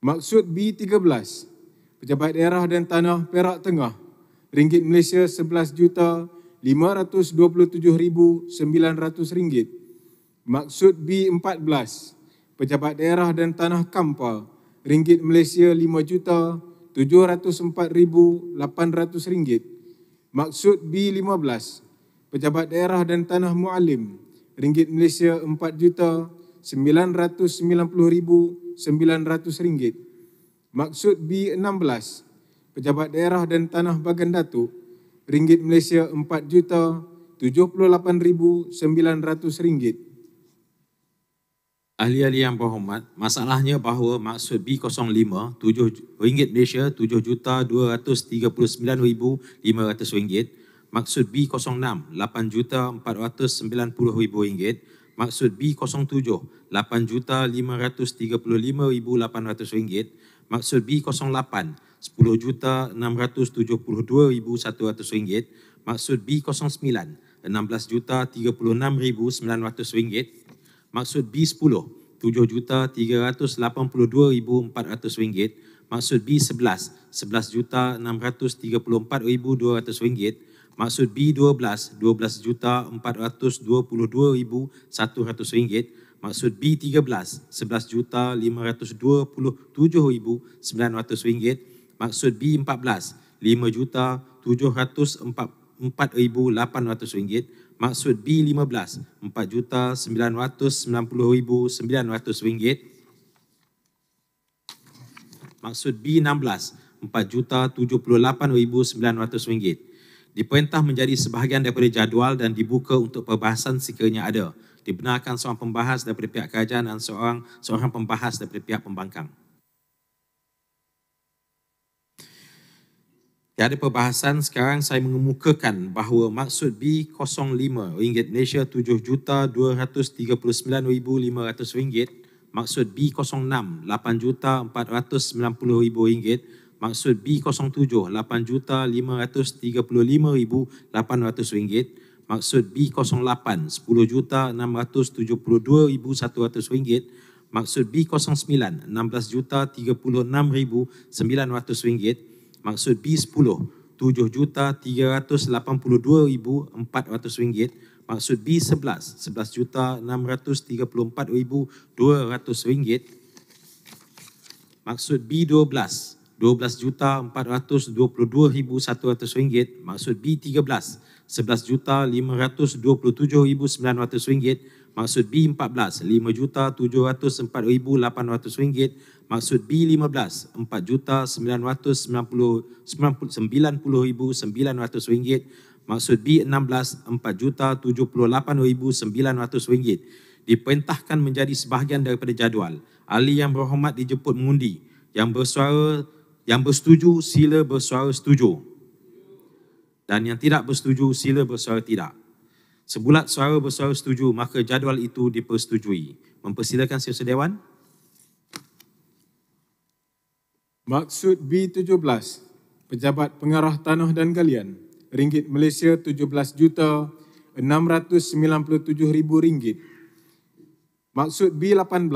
Maksud B13, Pejabat Daerah dan Tanah Perak Tengah, Ringgit Malaysia 11 juta 527,900 ringgit. Maksud B14, Pejabat Daerah dan Tanah Kampa, Ringgit Malaysia 5 juta 704,800 ringgit. Maksud B15, pejabat daerah dan tanah mu'alim, ringgit Malaysia RM4,990,900. Maksud B16, pejabat daerah dan tanah bagan datuk, ringgit Malaysia rm ringgit ahli-ahli yang berhormat, masalahnya bahawa maksud B05, RM7 Malaysia, RM7,239,500, maksud B06, RM8,490,000, maksud B07, RM8,535,800, maksud B08, RM10,672,100, maksud B09, RM16,036,900, maksud B10 7 juta 382,400 ringgit maksud B11 11 juta 634,200 ringgit maksud B12 12 juta 422,100 ringgit maksud B13 11 juta 527,900 ringgit maksud B14 5 juta 744,800 ringgit maksud B15 rm ringgit. maksud B16 RM4,078,900 diperintah menjadi sebahagian daripada jadual dan dibuka untuk perbahasan sekiranya ada dibenarkan seorang pembahas daripada pihak kerajaan dan seorang seorang pembahas daripada pihak pembangkang Tiada perbahasan sekarang saya mengemukakan bahawa maksud B05 ringgit Malaysia 7 juta 239,500 ringgit maksud B06 8 juta 490,000 ringgit maksud B07 8 juta 535,800 ringgit maksud B08 10 juta 672,100 ringgit maksud B09 16 juta 36,900 ringgit maksud B10 rm ringgit. maksud B11 rm ringgit. maksud B12 rm ringgit. maksud B13 rm ringgit maksud B14 rm ringgit. maksud B15 rm ringgit. maksud B16 rm ringgit. diperintahkan menjadi sebahagian daripada jadual ahli yang berhormat dijemput mengundi yang bersuara yang bersetuju sila bersuara setuju dan yang tidak bersetuju sila bersuara tidak Sebulat suara bersuara setuju, maka jadual itu dipersetujui. Mempersilakan siasat Dewan. Maksud B17, Pejabat Pengarah Tanah dan Galian, Ringgit Malaysia RM17,697,000. Maksud B18,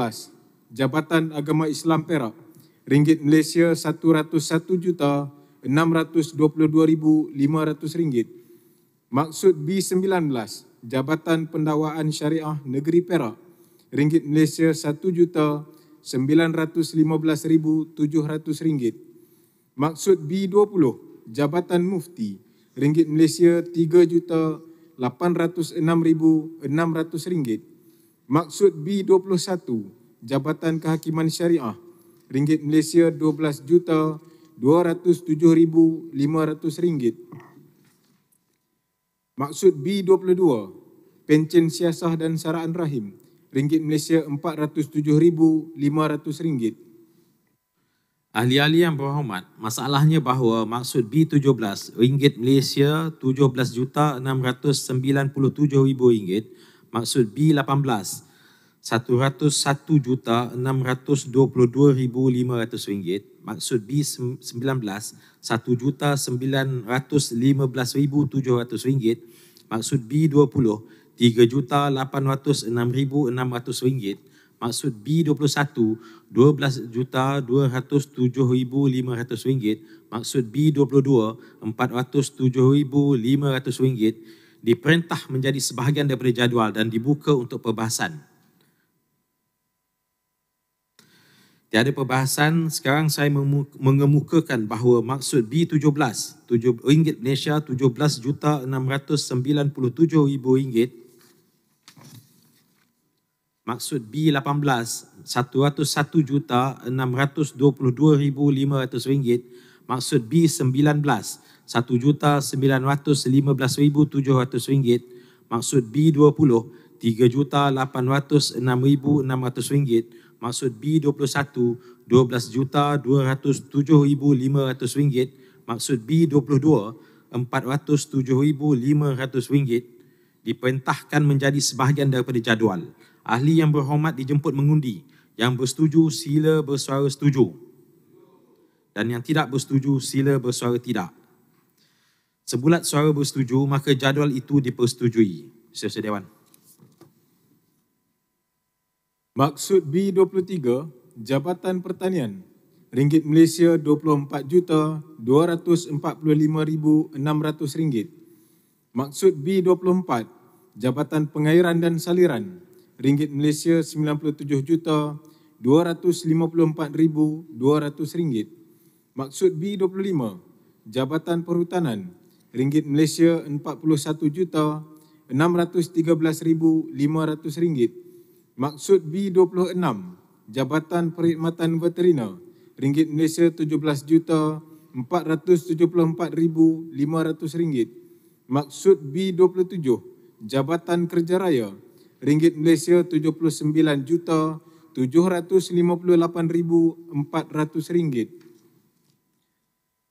Jabatan Agama Islam Perak, Ringgit Malaysia RM101,622,500. Maksud B19, Jabatan Pendawaan Syariah Negeri Perak, Ringgit Malaysia RM1,915,700. Maksud B20, Jabatan Mufti, Ringgit Malaysia RM3,806,600. Maksud B21, Jabatan Kehakiman Syariah, Ringgit Malaysia rm Ringgit Maksud B22, pencen siasah dan saraan rahim, ringgit Malaysia RM407,500. Ahli-ahli yang berhormat, masalahnya bahawa maksud B17, ringgit Malaysia RM17,697,000, maksud B18, RM101,622,500, maksud B19 1,915,700 ringgit maksud B20 3,806,600 ringgit maksud B21 12,207,500 ringgit maksud B22 407,500 ringgit diperintah menjadi sebahagian daripada jadual dan dibuka untuk perbahasan. Tiada perbahasan sekarang saya mengemukakan bahawa maksud B17 ringgit Malaysia 17 juta 697 ribu ringgit maksud B18 101 juta 622 ribu 500 ringgit maksud B19 1 juta 915 ribu 700 ringgit maksud B20 3 juta 806 ribu 600 ringgit maksud B21 12 juta 207500 ringgit maksud B22 407500 ringgit diperintahkan menjadi sebahagian daripada jadual. Ahli yang berhormat dijemput mengundi. Yang bersetuju sila bersuara setuju. Dan yang tidak bersetuju sila bersuara tidak. Sebulat suara bersetuju maka jadual itu dipersetujui. Sesedewan. Dewan. Maksud B23, Jabatan Pertanian, Ringgit Malaysia RM24,245,600. Maksud B24, Jabatan Pengairan dan Saliran, Ringgit Malaysia RM97,254,200. Maksud B25, Jabatan Perhutanan, Ringgit Malaysia RM41,613,500. Maksud B26, Jabatan Perkhidmatan Veterina, Ringgit Malaysia 17 juta ringgit. Maksud B27, Jabatan Kerja Raya, Ringgit Malaysia 79 juta ringgit.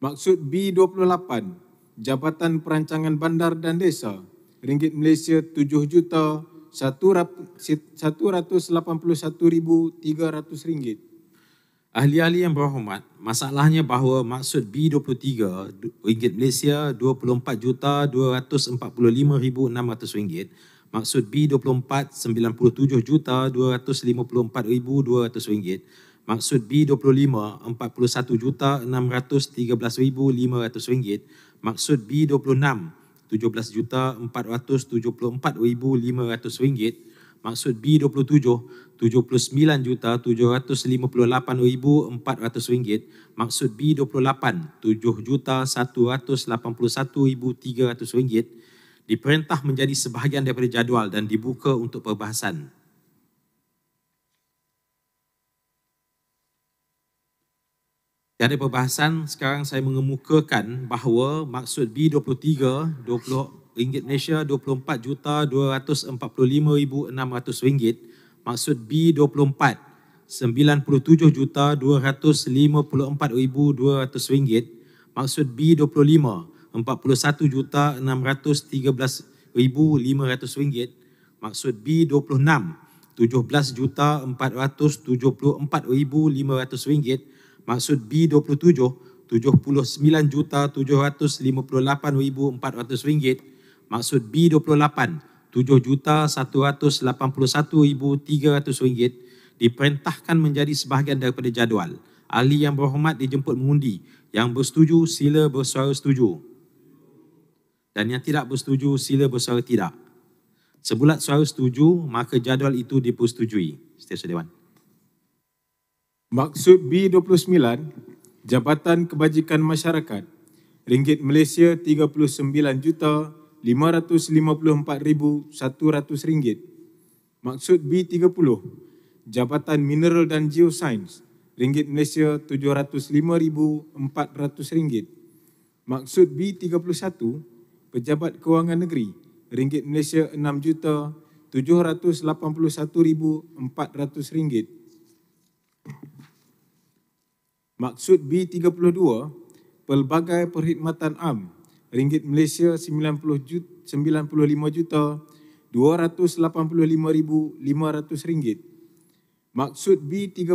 Maksud B28, Jabatan Perancangan Bandar dan Desa, Ringgit Malaysia 7 juta 181,300 ringgit. Ahli-ahli yang berhormat, masalahnya bahawa maksud B23 ringgit Malaysia 24 juta 245,600 ringgit, maksud B24 97 juta 254,200 ringgit, maksud B25 41 juta 613,500 ringgit, maksud B26 17,474,500 ringgit. Maksud B27, 79,758,400 ringgit. Maksud B28, 7,181,300 ringgit. Diperintah menjadi sebahagian daripada jadual dan dibuka untuk perbahasan. Dari perbahasan sekarang saya mengemukakan bahawa maksud B23 20 ringgit Malaysia 24 juta 245,600 ringgit maksud B24 97 juta 254,200 ringgit maksud B25 41 juta 613,500 ringgit maksud B26 17 juta 474,500 ringgit maksud B27 79 juta 758 ribu 400 ringgit maksud B28 7 juta 181 ribu 300 ringgit diperintahkan menjadi sebahagian daripada jadual ahli yang berhormat dijemput mengundi yang bersetuju sila bersuara setuju dan yang tidak bersetuju sila bersuara tidak sebulat suara setuju maka jadual itu dipersetujui Setiausaha Dewan. Maksud B29, Jabatan Kebajikan Masyarakat, Ringgit Malaysia 39 juta ringgit. Maksud B30, Jabatan Mineral dan Geosains, Ringgit Malaysia 705,400 ringgit. Maksud B31, Pejabat Kewangan Negeri, Ringgit Malaysia 6 juta 781,400 ringgit. Maksud B32, pelbagai perkhidmatan am, ringgit Malaysia 90 juta, 95 juta 285,500 ringgit. Maksud B33,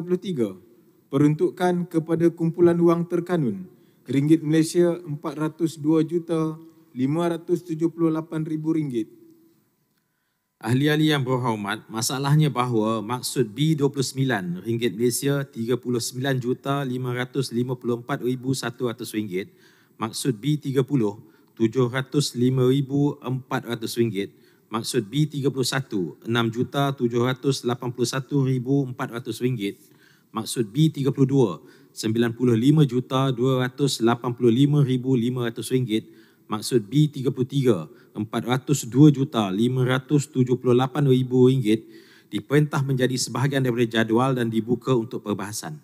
peruntukan kepada kumpulan wang terkanun, ringgit Malaysia 402 juta 578,000 ringgit. Ahli-ahli yang berhormat, masalahnya bahawa maksud B29 ringgit Malaysia 39 juta 554,100 ringgit, maksud B30 705,400 ringgit, maksud B31 6 juta 781,400 ringgit, maksud B32 95 juta 285,500 ringgit, maksud B33 402 juta ringgit diperintah menjadi sebahagian daripada jadual dan dibuka untuk perbahasan.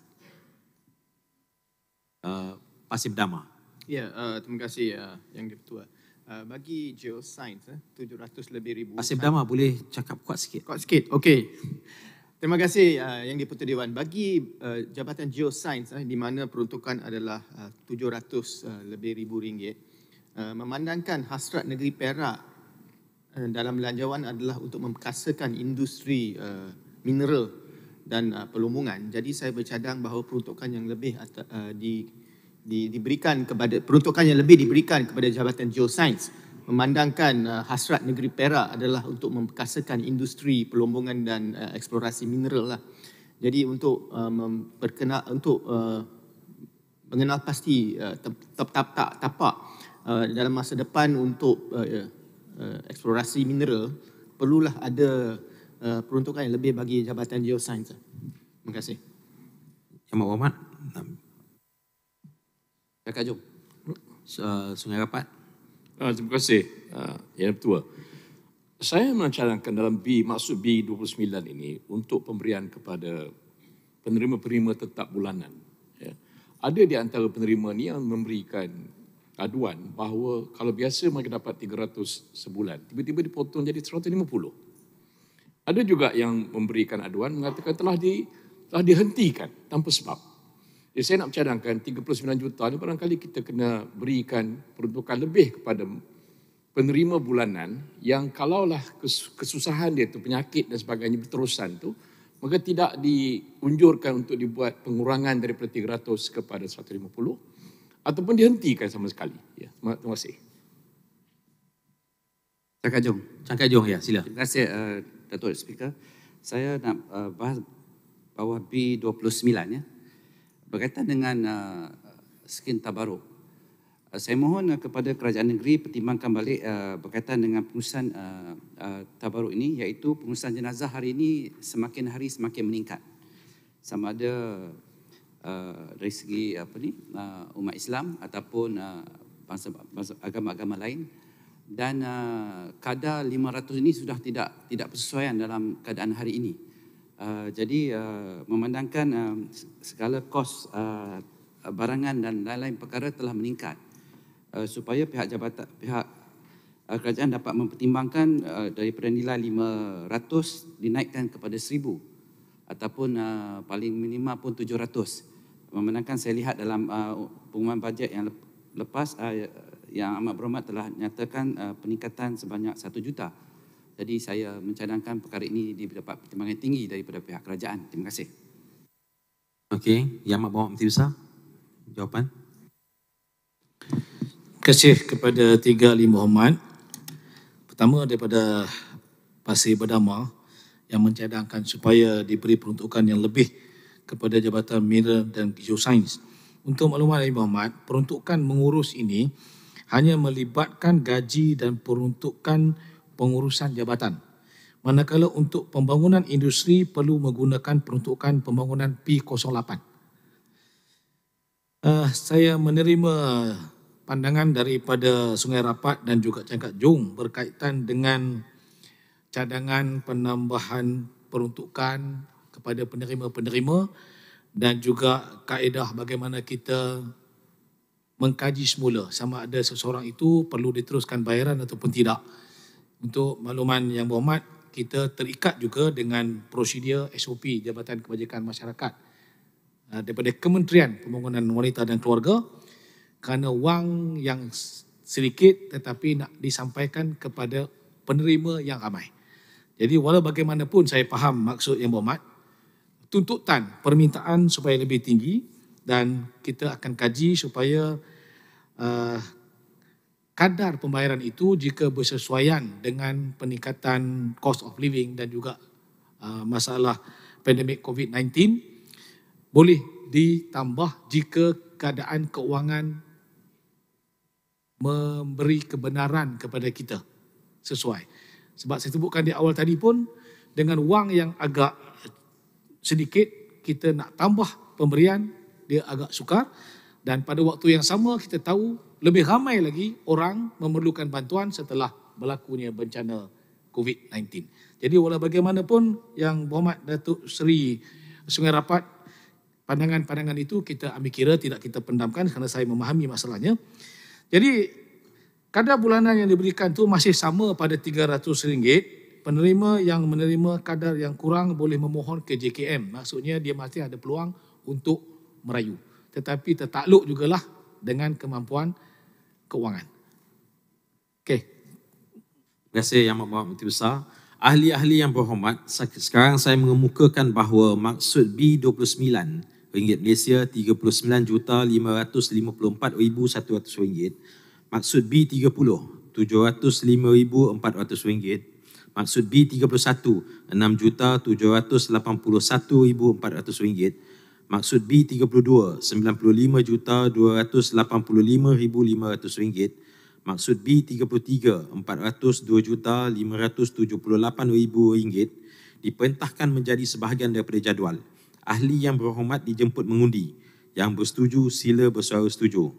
Uh, Pasif Dama. Ya, uh, terima kasih uh, Yang Dipertua. Uh, bagi geoscience, eh, uh, 700 lebih ribu. Pasif Dama boleh cakap kuat sikit. Kuat sikit, okey. terima kasih uh, Yang Dipertua Dewan. Bagi uh, Jabatan Geoscience uh, di mana peruntukan adalah uh, 700 uh, lebih ribu ringgit, Eh, memandangkan hasrat negeri Perak eh, dalam belanjawan adalah untuk memperkasakan industri eh, mineral dan pelumbungan. Jadi saya bercadang bahawa peruntukan yang lebih di, di, diberikan kepada peruntukan yang lebih diberikan kepada Jabatan Geosains memandangkan hasrat negeri Perak adalah untuk memperkasakan industri pelumbungan dan eksplorasi mineral lah. Jadi untuk memperkenal untuk mengenal pasti tapak tapak Uh, dalam masa depan untuk uh, ya, uh, eksplorasi mineral perlulah ada uh, peruntukan yang lebih bagi Jabatan Geosains. Terima kasih. Jamal Rahmat. Kakak Jom. Uh, Sungai Rapat. Uh, terima kasih, ah, Yang Pertua. Saya mencadangkan dalam B, maksud B29 ini untuk pemberian kepada penerima-penerima tetap bulanan. Ya. Ada di antara penerima ini yang memberikan aduan bahawa kalau biasa mereka dapat 300 sebulan, tiba-tiba dipotong jadi 150. Ada juga yang memberikan aduan mengatakan telah di telah dihentikan tanpa sebab. Jadi saya nak cadangkan 39 juta ni barangkali kita kena berikan peruntukan lebih kepada penerima bulanan yang kalaulah kesusahan dia tu penyakit dan sebagainya berterusan tu maka tidak diunjurkan untuk dibuat pengurangan daripada 300 kepada 150 ataupun dihentikan sama sekali. Ya, terima kasih. Cakap Jong. Cakap Jong, ya sila. Terima kasih uh, Datuk Speaker. Saya nak uh, bahas bawah B29 ya. Berkaitan dengan uh, skin tabaruk. saya mohon kepada kerajaan negeri pertimbangkan balik uh, berkaitan dengan pengurusan uh, uh, tabaruk ini iaitu pengurusan jenazah hari ini semakin hari semakin meningkat. Sama ada Uh, dari segi apa ni uh, umat Islam ataupun uh, agama-agama lain dan uh, kadar 500 ini sudah tidak tidak persesuaian dalam keadaan hari ini. Uh, jadi uh, memandangkan uh, segala kos uh, barangan dan lain-lain perkara telah meningkat uh, supaya pihak jabatan pihak uh, kerajaan dapat mempertimbangkan uh, daripada nilai 500 dinaikkan kepada 1000 ataupun uh, paling minima pun 700 memenangkan saya lihat dalam uh, pengumuman bajet yang lepas uh, ya, yang amat berhormat telah nyatakan uh, peningkatan sebanyak 1 juta. Jadi saya mencadangkan perkara ini dapat pertimbangan tinggi daripada pihak kerajaan. Terima kasih. Okey, yang amat berhormat Menteri Besar. Jawapan. Terima kasih kepada tiga ahli Muhammad. Pertama daripada Pasir Badama yang mencadangkan supaya diberi peruntukan yang lebih kepada Jabatan Mineral dan Geosains. Untuk maklumat Ali Muhammad, peruntukan mengurus ini hanya melibatkan gaji dan peruntukan pengurusan jabatan. Manakala untuk pembangunan industri perlu menggunakan peruntukan pembangunan P08. Uh, eh, saya menerima pandangan daripada Sungai Rapat dan juga Cangkat Jung berkaitan dengan cadangan penambahan peruntukan kepada penerima-penerima dan juga kaedah bagaimana kita mengkaji semula sama ada seseorang itu perlu diteruskan bayaran ataupun tidak. Untuk makluman yang berhormat, kita terikat juga dengan prosedur SOP Jabatan Kebajikan Masyarakat eh, daripada Kementerian Pembangunan Wanita dan Keluarga kerana wang yang sedikit tetapi nak disampaikan kepada penerima yang ramai. Jadi walau bagaimanapun saya faham maksud yang berhormat, tuntutan permintaan supaya lebih tinggi dan kita akan kaji supaya uh, kadar pembayaran itu jika bersesuaian dengan peningkatan cost of living dan juga uh, masalah pandemik COVID-19 boleh ditambah jika keadaan keuangan memberi kebenaran kepada kita sesuai. Sebab saya sebutkan di awal tadi pun dengan wang yang agak sedikit kita nak tambah pemberian dia agak sukar dan pada waktu yang sama kita tahu lebih ramai lagi orang memerlukan bantuan setelah berlakunya bencana COVID-19. Jadi wala bagaimanapun yang Muhammad Datuk Seri Sungai Rapat pandangan-pandangan itu kita ambil kira tidak kita pendamkan kerana saya memahami masalahnya. Jadi kadar bulanan yang diberikan itu masih sama pada RM300 penerima yang menerima kadar yang kurang boleh memohon ke JKM. Maksudnya dia masih ada peluang untuk merayu. Tetapi tertakluk jugalah dengan kemampuan keuangan. Okey. Terima kasih Yang Mahmud Menteri Besar. Ahli-ahli yang berhormat, sekarang saya mengemukakan bahawa maksud B29 ringgit Malaysia 39 juta ribu 554,100 ringgit. Maksud B30 705,400 ringgit maksud B31 6 juta 781,400 ringgit maksud B32 95 juta 285,500 ringgit maksud B33 402 juta 578,000 ringgit diperintahkan menjadi sebahagian daripada jadual ahli yang berhormat dijemput mengundi yang bersetuju sila bersuara setuju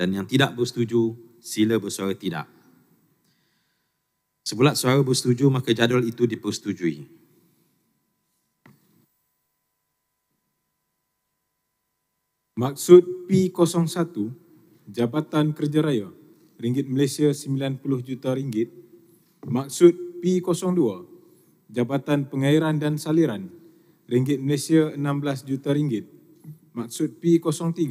dan yang tidak bersetuju sila bersuara tidak Sebulat suara bersetuju maka jadual itu dipersetujui. Maksud P01 Jabatan Kerja Raya Ringgit Malaysia 90 juta ringgit. Maksud P02 Jabatan Pengairan dan Saliran Ringgit Malaysia 16 juta ringgit. Maksud P03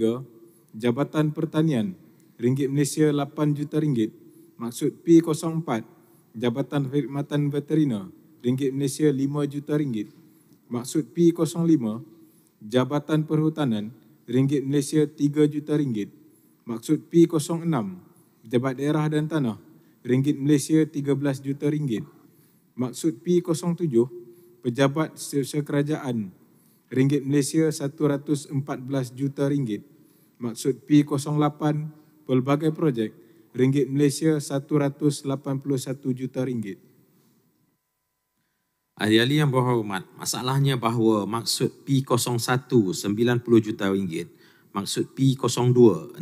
Jabatan Pertanian Ringgit Malaysia 8 juta ringgit. Maksud P04 Jabatan Perkhidmatan Veterina, ringgit Malaysia 5 juta ringgit. Maksud P05, Jabatan Perhutanan, ringgit Malaysia 3 juta ringgit. Maksud P06, Pejabat Daerah dan Tanah, ringgit Malaysia 13 juta ringgit. Maksud P07, Pejabat Setiausaha Kerajaan, ringgit Malaysia 114 juta ringgit. Maksud P08, pelbagai projek, ringgit Malaysia 181 juta ringgit. Ahli-ahli yang berhormat, masalahnya bahawa maksud P01 90 juta ringgit, maksud P02 16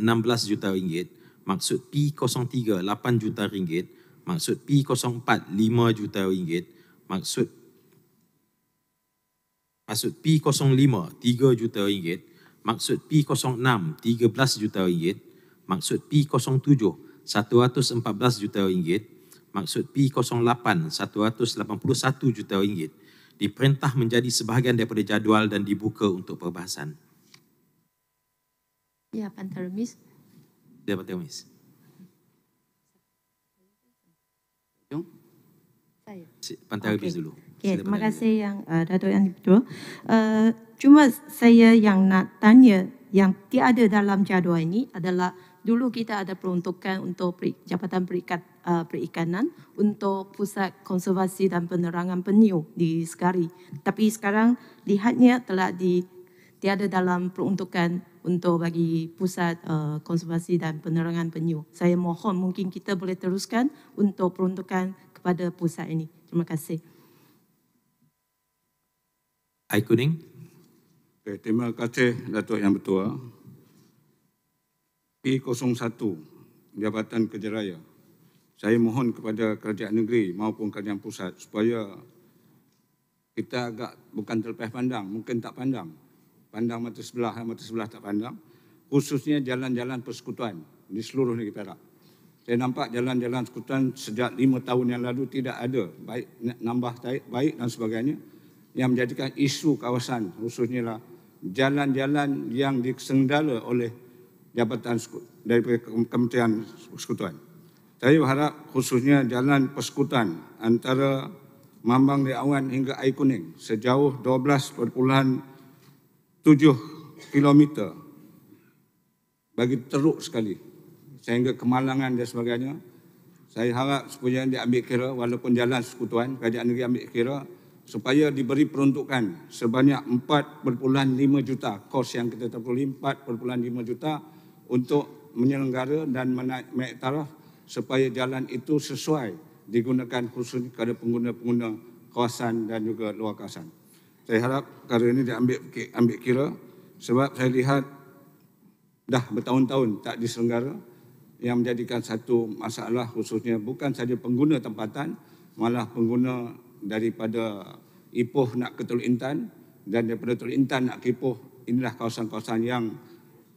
juta ringgit, maksud P03 8 juta ringgit, maksud P04 5 juta ringgit, maksud maksud P05 3 juta ringgit, maksud P06 13 juta ringgit, maksud P07 114 juta ringgit, maksud P08 181 juta ringgit, diperintah menjadi sebahagian daripada jadual dan dibuka untuk perbahasan. Ya, Pantara Miss. Ya, Pantara Miss. Saya. Pantara okay. dulu. Okay, terima kasih dia. yang uh, Dato' Yang Dipertua. Uh, cuma saya yang nak tanya yang tiada dalam jadual ini adalah dulu kita ada peruntukan untuk Jabatan Perikat, uh, Perikanan untuk Pusat Konservasi dan Penerangan Penyu di Sekari. Tapi sekarang lihatnya telah di, tiada dalam peruntukan untuk bagi Pusat uh, Konservasi dan Penerangan Penyu. Saya mohon mungkin kita boleh teruskan untuk peruntukan kepada pusat ini. Terima kasih. Hai Kuning. Okay, terima kasih Datuk Yang Bertuah. Jabatan Kerja Raya. Saya mohon kepada kerajaan negeri maupun kerajaan pusat supaya kita agak bukan terlepas pandang, mungkin tak pandang. Pandang mata sebelah, mata sebelah tak pandang. Khususnya jalan-jalan persekutuan di seluruh negeri Perak. Saya nampak jalan-jalan persekutuan sejak lima tahun yang lalu tidak ada. Baik nambah baik dan sebagainya. Yang menjadikan isu kawasan khususnya lah jalan-jalan yang disendala oleh jabatan dari Kementerian Persekutuan. Saya berharap khususnya jalan persekutuan antara Mambang di Awan hingga Air Kuning sejauh 12.7 km bagi teruk sekali sehingga kemalangan dan sebagainya. Saya harap supaya diambil kira walaupun jalan persekutuan, kerajaan negeri ambil kira supaya diberi peruntukan sebanyak 4.5 juta kos yang kita terpulih, 4.5 juta untuk menyelenggara dan menaik taraf supaya jalan itu sesuai digunakan khusus kepada pengguna-pengguna kawasan dan juga luar kawasan. Saya harap perkara ini diambil ambil kira sebab saya lihat dah bertahun-tahun tak diselenggara yang menjadikan satu masalah khususnya bukan saja pengguna tempatan malah pengguna daripada Ipoh nak ke Teluk Intan dan daripada Teluk Intan nak ke Ipoh inilah kawasan-kawasan yang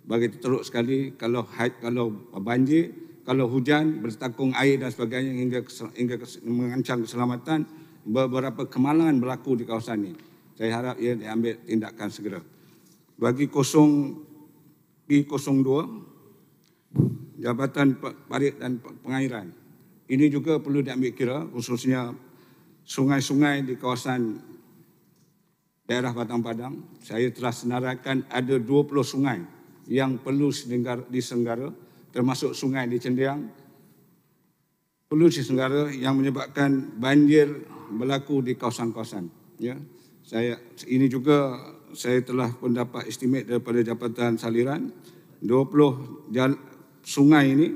bagi teruk sekali kalau haid, kalau banjir, kalau hujan bertakung air dan sebagainya hingga hingga mengancam keselamatan beberapa kemalangan berlaku di kawasan ini. Saya harap ia diambil tindakan segera. Bagi kosong B02 Jabatan Parit dan Pengairan. Ini juga perlu diambil kira khususnya sungai-sungai di kawasan daerah Batang Padang. Saya telah senaraikan ada 20 sungai yang perlu disenggara termasuk sungai di Cendiang perlu disenggara yang menyebabkan banjir berlaku di kawasan-kawasan ya saya ini juga saya telah pun dapat estimate daripada Jabatan Saliran 20 jal, sungai ini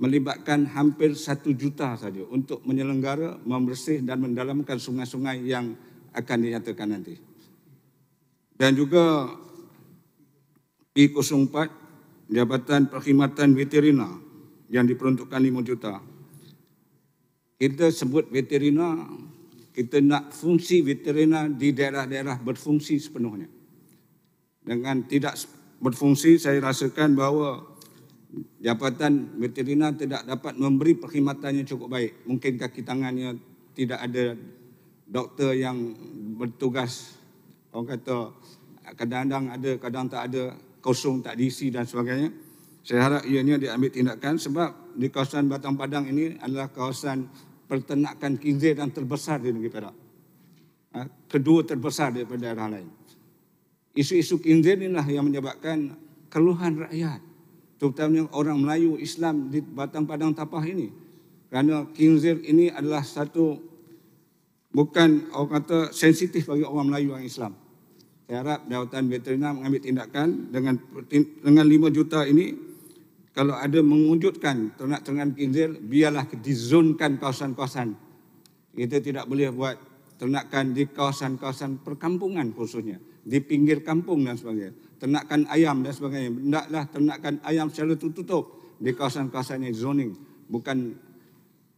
melibatkan hampir 1 juta saja untuk menyelenggara membersih dan mendalamkan sungai-sungai yang akan dinyatakan nanti dan juga B04 Jabatan Perkhidmatan Veterina yang diperuntukkan 5 juta. Kita sebut veterina, kita nak fungsi veterina di daerah-daerah berfungsi sepenuhnya. Dengan tidak berfungsi, saya rasakan bahawa jabatan veterina tidak dapat memberi perkhidmatannya cukup baik. Mungkin kaki tangannya tidak ada doktor yang bertugas. Orang kata kadang-kadang ada, kadang tak ada kosong, tak diisi dan sebagainya. Saya harap ianya diambil tindakan sebab di kawasan Batang Padang ini adalah kawasan pertenakan kizir yang terbesar di negeri Perak. Ha, kedua terbesar daripada daerah lain. Isu-isu kinzir inilah yang menyebabkan keluhan rakyat. Terutamanya orang Melayu Islam di Batang Padang Tapah ini. Kerana kinzir ini adalah satu bukan orang kata sensitif bagi orang Melayu yang Islam harap jawatan veterina mengambil tindakan dengan dengan 5 juta ini kalau ada mengwujudkan ternak-ternak kinzil biarlah dizonkan kawasan-kawasan. Kita tidak boleh buat ternakan di kawasan-kawasan perkampungan khususnya, di pinggir kampung dan sebagainya. Ternakan ayam dan sebagainya. Tidaklah ternakan ayam secara tertutup di kawasan-kawasan yang zoning. Bukan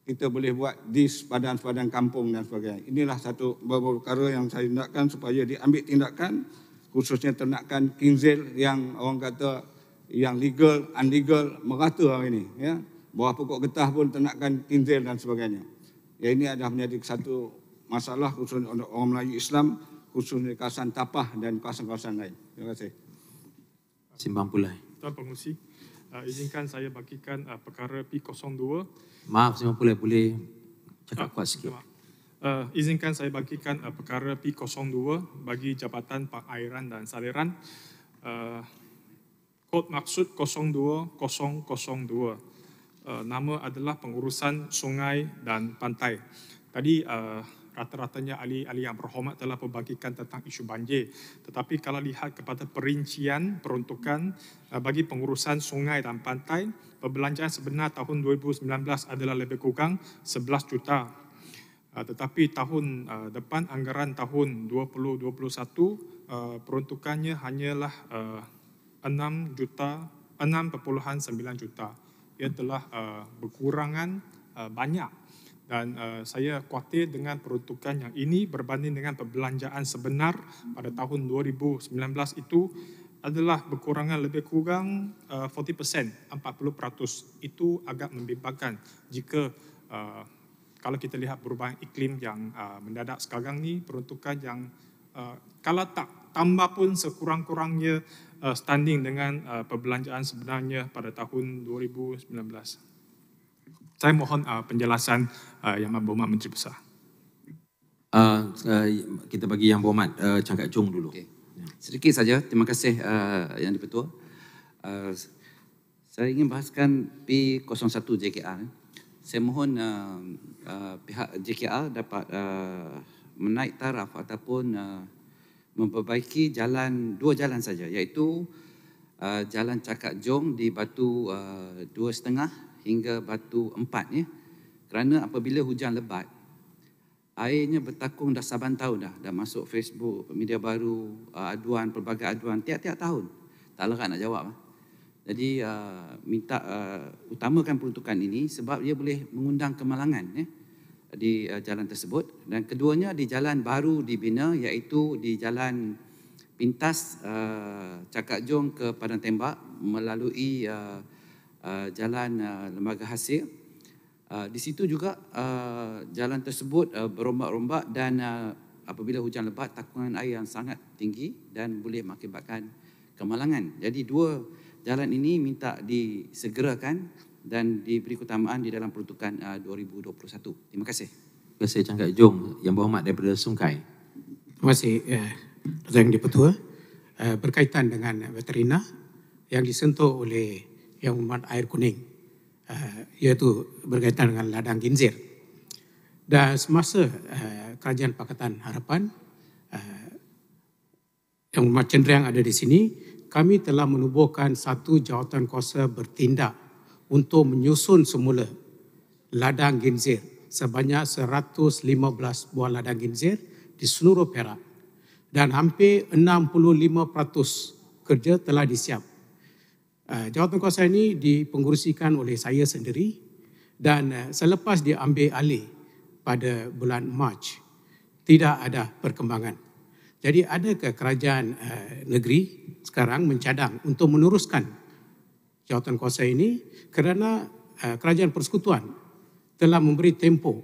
kita boleh buat di sepadan-sepadan kampung dan sebagainya. Inilah satu beberapa perkara yang saya hendakkan supaya diambil tindakan khususnya ternakan kinzel yang orang kata yang legal, illegal merata hari ini. Ya. Bawah pokok getah pun ternakan kinzel dan sebagainya. Ya ini adalah menjadi satu masalah khususnya untuk orang Melayu Islam khususnya di kawasan Tapah dan kawasan-kawasan lain. Terima kasih. Simbang pulai. Tuan Pengusi, uh, izinkan saya bagikan uh, perkara P02 Maaf, saya boleh boleh cakap ah, kuat sikit. Uh, izinkan saya bagikan uh, perkara P02 bagi Jabatan Pengairan dan Saliran. Uh, kod maksud 02002. Uh, nama adalah pengurusan sungai dan pantai. Tadi uh, rata-ratanya ahli-ahli yang berhormat telah membagikan tentang isu banjir. Tetapi kalau lihat kepada perincian peruntukan eh, bagi pengurusan sungai dan pantai, perbelanjaan sebenar tahun 2019 adalah lebih kurang 11 juta. Eh, tetapi tahun eh, depan anggaran tahun 2021 peruntukannya hanyalah 6 juta 6.9 juta. Ia telah berkurangan banyak dan uh, saya khawatir dengan peruntukan yang ini berbanding dengan perbelanjaan sebenar pada tahun 2019 itu adalah berkurangan lebih kurang uh, 40%, 40%. Itu agak membimbangkan jika uh, kalau kita lihat perubahan iklim yang uh, mendadak sekarang ni peruntukan yang uh, kalau tak tambah pun sekurang-kurangnya uh, standing dengan uh, perbelanjaan sebenarnya pada tahun 2019. Saya mohon uh, penjelasan uh, Yang Berhormat Menteri Besar. Uh, uh, kita bagi Yang Berhormat uh, Cangkat Cung dulu. Okay. Sedikit saja, terima kasih uh, Yang Dipertua. Uh, saya ingin bahaskan P01 JKR. Saya mohon uh, uh, pihak JKR dapat uh, menaik taraf ataupun uh, memperbaiki jalan, dua jalan saja iaitu uh, jalan Cakak Jong di Batu uh, Dua Setengah hingga batu empat ya. Kerana apabila hujan lebat, airnya bertakung dah saban tahun dah. Dah masuk Facebook, media baru, uh, aduan, pelbagai aduan, tiap-tiap tahun. Tak lerat nak jawab. Ah. Jadi uh, minta uh, utamakan peruntukan ini sebab dia boleh mengundang kemalangan ya di jalan tersebut dan keduanya di jalan baru dibina iaitu di jalan pintas uh, Cakak Jong ke Padang Tembak melalui uh, Uh, jalan uh, Lembaga Hasir. Uh, di situ juga uh, jalan tersebut uh, berombak-rombak dan uh, apabila hujan lebat takungan air yang sangat tinggi dan boleh mengakibatkan kemalangan. Jadi dua jalan ini minta disegerakan dan diberi keutamaan di dalam peruntukan uh, 2021. Terima kasih. Terima kasih Cangkat Jong yang berhormat daripada Sungkai. Terima kasih eh, Tuan uh, Yang Dipertua. Uh, eh, berkaitan dengan veterina yang disentuh oleh yang membuat air kuning, uh, eh, yaitu berkaitan dengan ladang ginzir. Dan semasa uh, kerajaan Pakatan Harapan, uh, yang membuat cendriang ada di sini, kami telah menubuhkan satu jawatan kuasa bertindak untuk menyusun semula ladang ginzir sebanyak 115 buah ladang ginzir di seluruh Perak dan hampir 65% kerja telah disiap. Ah, jawatan kuasa ini dipengerusikan oleh saya sendiri dan ah, selepas dia ambil alih pada bulan Mac tidak ada perkembangan. Jadi ada kerajaan ah, negeri sekarang mencadang untuk meneruskan jawatan kuasa ini kerana kerajaan persekutuan telah memberi tempo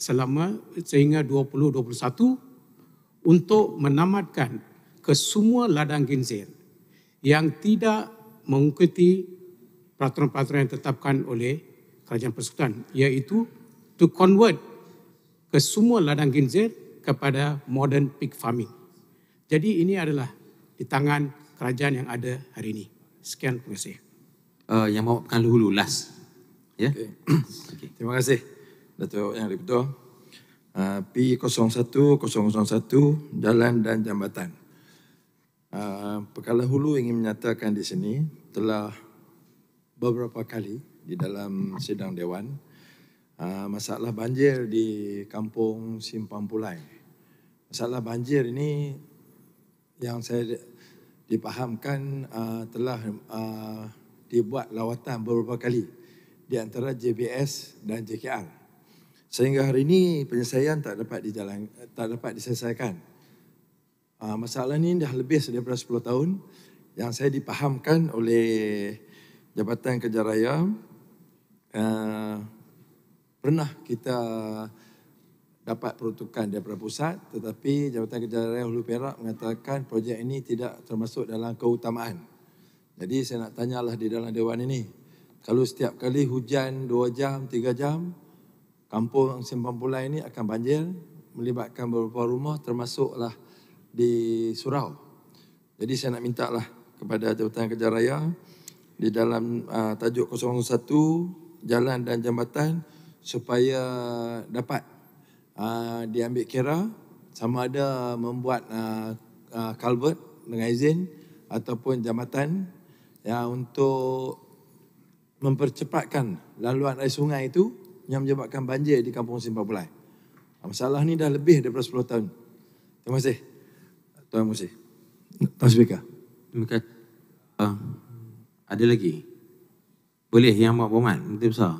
selama sehingga 2021 untuk menamatkan kesemua ladang ginzir yang tidak mengikuti peraturan-peraturan yang ditetapkan oleh kerajaan persekutuan iaitu to convert ke semua ladang ginzer kepada modern pig farming. Jadi ini adalah di tangan kerajaan yang ada hari ini. Sekian terima kasih. Uh, yang mahu pekan dulu, last. Ya. Yeah? Okay. okay. Terima kasih, Datuk Yang Ripto. Uh, P01001, Jalan dan Jambatan. Uh, Pekala Hulu ingin menyatakan di sini telah beberapa kali di dalam sidang dewan ah, masalah banjir di kampung Simpang Pulai. Masalah banjir ini yang saya dipahamkan ah, telah ah, dibuat lawatan beberapa kali di antara JBS dan JKR. Sehingga hari ini penyelesaian tak dapat dijalan tak dapat diselesaikan. masalah ini dah lebih daripada 10 tahun yang saya dipahamkan oleh Jabatan Kerja Raya uh, eh, pernah kita dapat peruntukan daripada pusat tetapi Jabatan Kerja Raya Hulu Perak mengatakan projek ini tidak termasuk dalam keutamaan. Jadi saya nak tanyalah di dalam Dewan ini, kalau setiap kali hujan 2 jam, 3 jam, kampung Simpang Pulai ini akan banjir, melibatkan beberapa rumah termasuklah di surau. Jadi saya nak minta lah kepada Jabatan Kejar Raya di dalam uh, tajuk 01 jalan dan jambatan supaya dapat uh, diambil kira sama ada membuat uh, uh, culvert dengan izin ataupun jambatan yang untuk mempercepatkan laluan air sungai itu yang menyebabkan banjir di kampung Simpang Pulai. Masalah ni dah lebih daripada 10 tahun. Terima kasih. Tuan Musi. Tuan Speaker. Terima kasih. Uh, ada lagi? Boleh yang Mak Boman, Menteri Besar?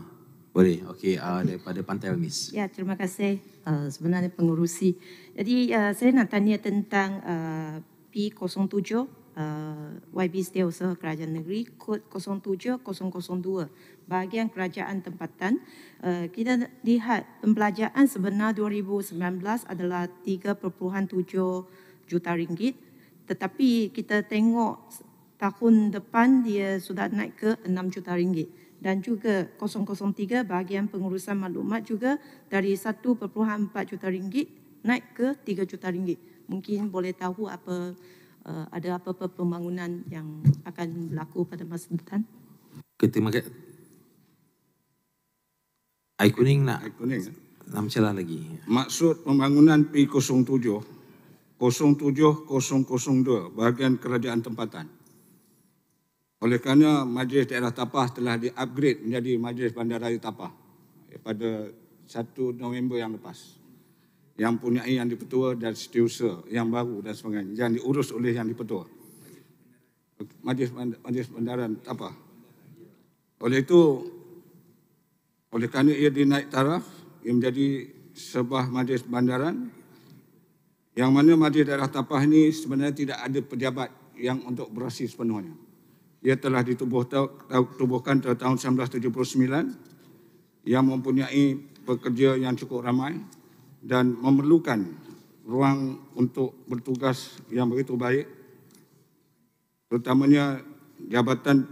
Boleh, okey. Uh, daripada Pantai Miss. Ya, terima kasih. Uh, sebenarnya pengurusi. Jadi uh, saya nak tanya tentang uh, P07 uh, YB Setia Usaha Kerajaan Negeri kod 07002 bahagian kerajaan tempatan kita lihat pembelajaran sebenar 2019 adalah 3.7 juta ringgit tetapi kita tengok tahun depan dia sudah naik ke enam juta ringgit dan juga 003 bahagian pengurusan maklumat juga dari satu perpuluhan empat juta ringgit naik ke tiga juta ringgit mungkin boleh tahu apa eh, ada apa pembangunan yang akan berlaku pada masa depan Ketua Mahkamah Ikuning nak Ikuning ya. nak celah lagi maksud pembangunan P07 07002 bahagian kerajaan tempatan. Oleh kerana Majlis Daerah Tapah telah di-upgrade menjadi Majlis Bandaraya Tapah eh, pada 1 November yang lepas. Yang punya yang dipetua dan setiusa yang baru dan sebagainya. Yang diurus oleh yang dipetua. Majlis, Bandar, Majlis Bandara Tapah. Oleh itu, oleh kerana ia dinaik taraf, ia menjadi sebuah Majlis Bandaran yang mana Madi Daerah Tapah ini sebenarnya tidak ada pejabat yang untuk berasi sepenuhnya. Ia telah ditubuh, ditubuhkan pada tahun 1979 yang mempunyai pekerja yang cukup ramai dan memerlukan ruang untuk bertugas yang begitu baik terutamanya Jabatan